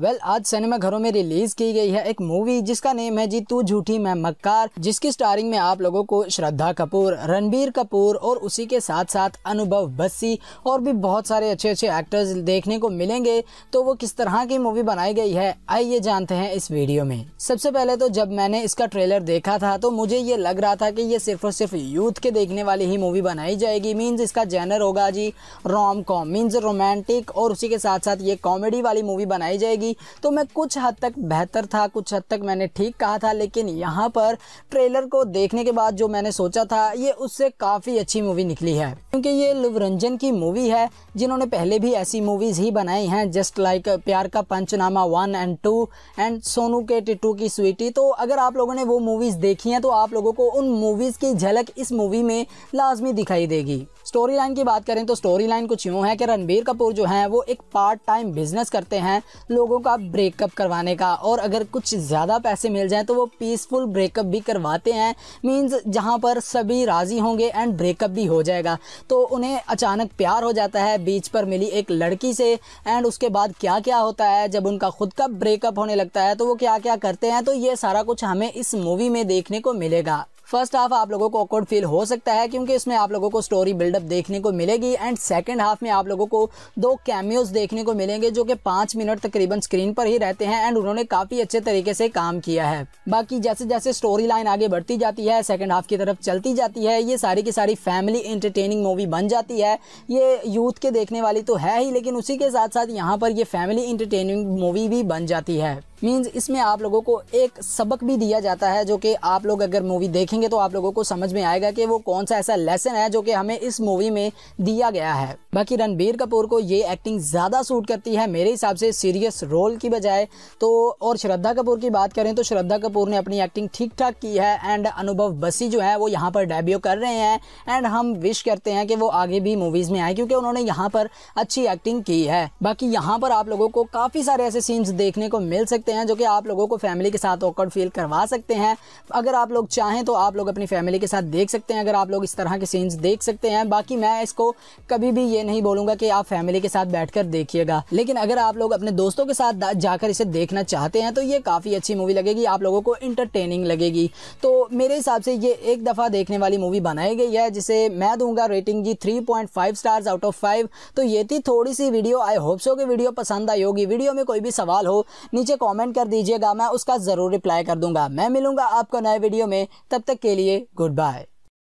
वेल well, आज सिनेमा घरों में रिलीज की गई है एक मूवी जिसका नेम है जी तू झूठी मैं मक्कार जिसकी स्टारिंग में आप लोगों को श्रद्धा कपूर रणबीर कपूर और उसी के साथ साथ अनुभव बस्सी और भी बहुत सारे अच्छे अच्छे एक्टर्स देखने को मिलेंगे तो वो किस तरह की मूवी बनाई गई है आइए जानते हैं इस वीडियो में सबसे पहले तो जब मैंने इसका ट्रेलर देखा था तो मुझे ये लग रहा था की ये सिर्फ और सिर्फ यूथ के देखने वाली ही मूवी बनाई जाएगी मीन्स इसका जैनर होगा जी रोम कॉम मीन्स रोमांटिक और उसी के साथ साथ ये कॉमेडी वाली मूवी बनाई जाएगी थी तो मैं कुछ हद तक बेहतर था कुछ हद तक मैंने ठीक कहा था लेकिन यहाँ पर ट्रेलर को देखने के बाद जो मैंने सोचा था ये उससे काफ़ी अच्छी मूवी निकली है क्योंकि ये लुवरंजन की मूवी है जिन्होंने पहले भी ऐसी मूवीज़ ही बनाई हैं just like Pyaar Ka Punchnama one and two and Sonu Ke Titu की स्वीटी तो अगर आप लोगों ने वो मूवीज़ देखी हैं तो आप लोगों को उन मूवीज़ की झलक इस मूवी में लाजमी दिखाई देगी स्टोरी लाइन की बात करें तो स्टोरी लाइन कुछ यूँ है कि रणबीर कपूर जो हैं वो एक पार्ट टाइम बिजनेस करते हैं लोगों का ब्रेकअप करवाने का और अगर कुछ ज़्यादा पैसे मिल जाएँ तो वो पीसफुल ब्रेकअप भी करवाते हैं मीन्स जहाँ पर सभी राज़ी होंगे एंड ब्रेकअप भी हो जाएगा तो उन्हें अचानक प्यार हो जाता है बीच पर मिली एक लड़की से एंड उसके बाद क्या क्या होता है जब उनका खुद का ब्रेकअप होने लगता है तो वो क्या क्या करते हैं तो ये सारा कुछ हमें इस मूवी में देखने को मिलेगा फर्स्ट हाफ आप लोगों को ऑकवर्ड फील हो सकता है क्योंकि इसमें आप लोगों को स्टोरी बिल्डअप देखने को मिलेगी एंड सेकेंड हाफ में आप लोगों को दो कैमियोज देखने को मिलेंगे जो कि पाँच मिनट तकरीबन स्क्रीन पर ही रहते हैं एंड उन्होंने काफ़ी अच्छे तरीके से काम किया है बाकी जैसे जैसे स्टोरी लाइन आगे बढ़ती जाती है सेकेंड हाफ की तरफ चलती जाती है ये सारी की सारी फैमिली इंटरटेनिंग मूवी बन जाती है ये यूथ के देखने वाली तो है ही लेकिन उसी के साथ साथ यहाँ पर ये फैमिली इंटरटेनिंग मूवी भी बन जाती है मीन्स इसमें आप लोगों को एक सबक भी दिया जाता है जो कि आप लोग अगर मूवी देखेंगे तो आप लोगों को समझ में आएगा कि वो कौन सा ऐसा लेसन है जो कि हमें इस मूवी में दिया गया है बाकी रणबीर कपूर को ये एक्टिंग ज़्यादा सूट करती है मेरे हिसाब से सीरियस रोल की बजाय तो और श्रद्धा कपूर की बात करें तो श्रद्धा कपूर ने अपनी एक्टिंग ठीक ठाक की है एंड अनुभव बसी जो है वो यहाँ पर डेब्यू कर रहे हैं एंड हम विश करते हैं कि वो आगे भी मूवीज़ में आए क्योंकि उन्होंने यहाँ पर अच्छी एक्टिंग की है बाकी यहाँ पर आप लोगों को काफ़ी सारे ऐसे सीन्स देखने को मिल सकते सकते हैं जो कि आप लोगों को फैमिली के साथ ऑकर्ड फील करवा सकते हैं अगर आप लोग चाहें तो आप लोग अपनी फैमिली के साथ देख सकते हैं अगर आप लोग इस तरह के सीन्स देख सकते हैं बाकी मैं इसको कभी भी ये नहीं बोलूंगा कि आप फैमिली के साथ बैठ देखिएगा लेकिन अगर आप लोग अपने दोस्तों के साथ जाकर इसे देखना चाहते हैं तो ये काफ़ी अच्छी मूवी लगेगी आप लोगों को इंटरटेनिंग लगेगी तो मेरे हिसाब से ये एक दफ़ा देखने वाली मूवी बनाई गई है जिसे मैं दूंगा रेटिंग जी 3.5 स्टार्स आउट ऑफ 5 तो ये थी थोड़ी सी वीडियो आई होप सो कि वीडियो पसंद आई होगी वीडियो में कोई भी सवाल हो नीचे कॉमेंट कमेंट कर दीजिएगा मैं उसका ज़रूर रिप्लाई कर दूंगा मैं मिलूंगा आपको नए वीडियो में तब तक के लिए गुड बाय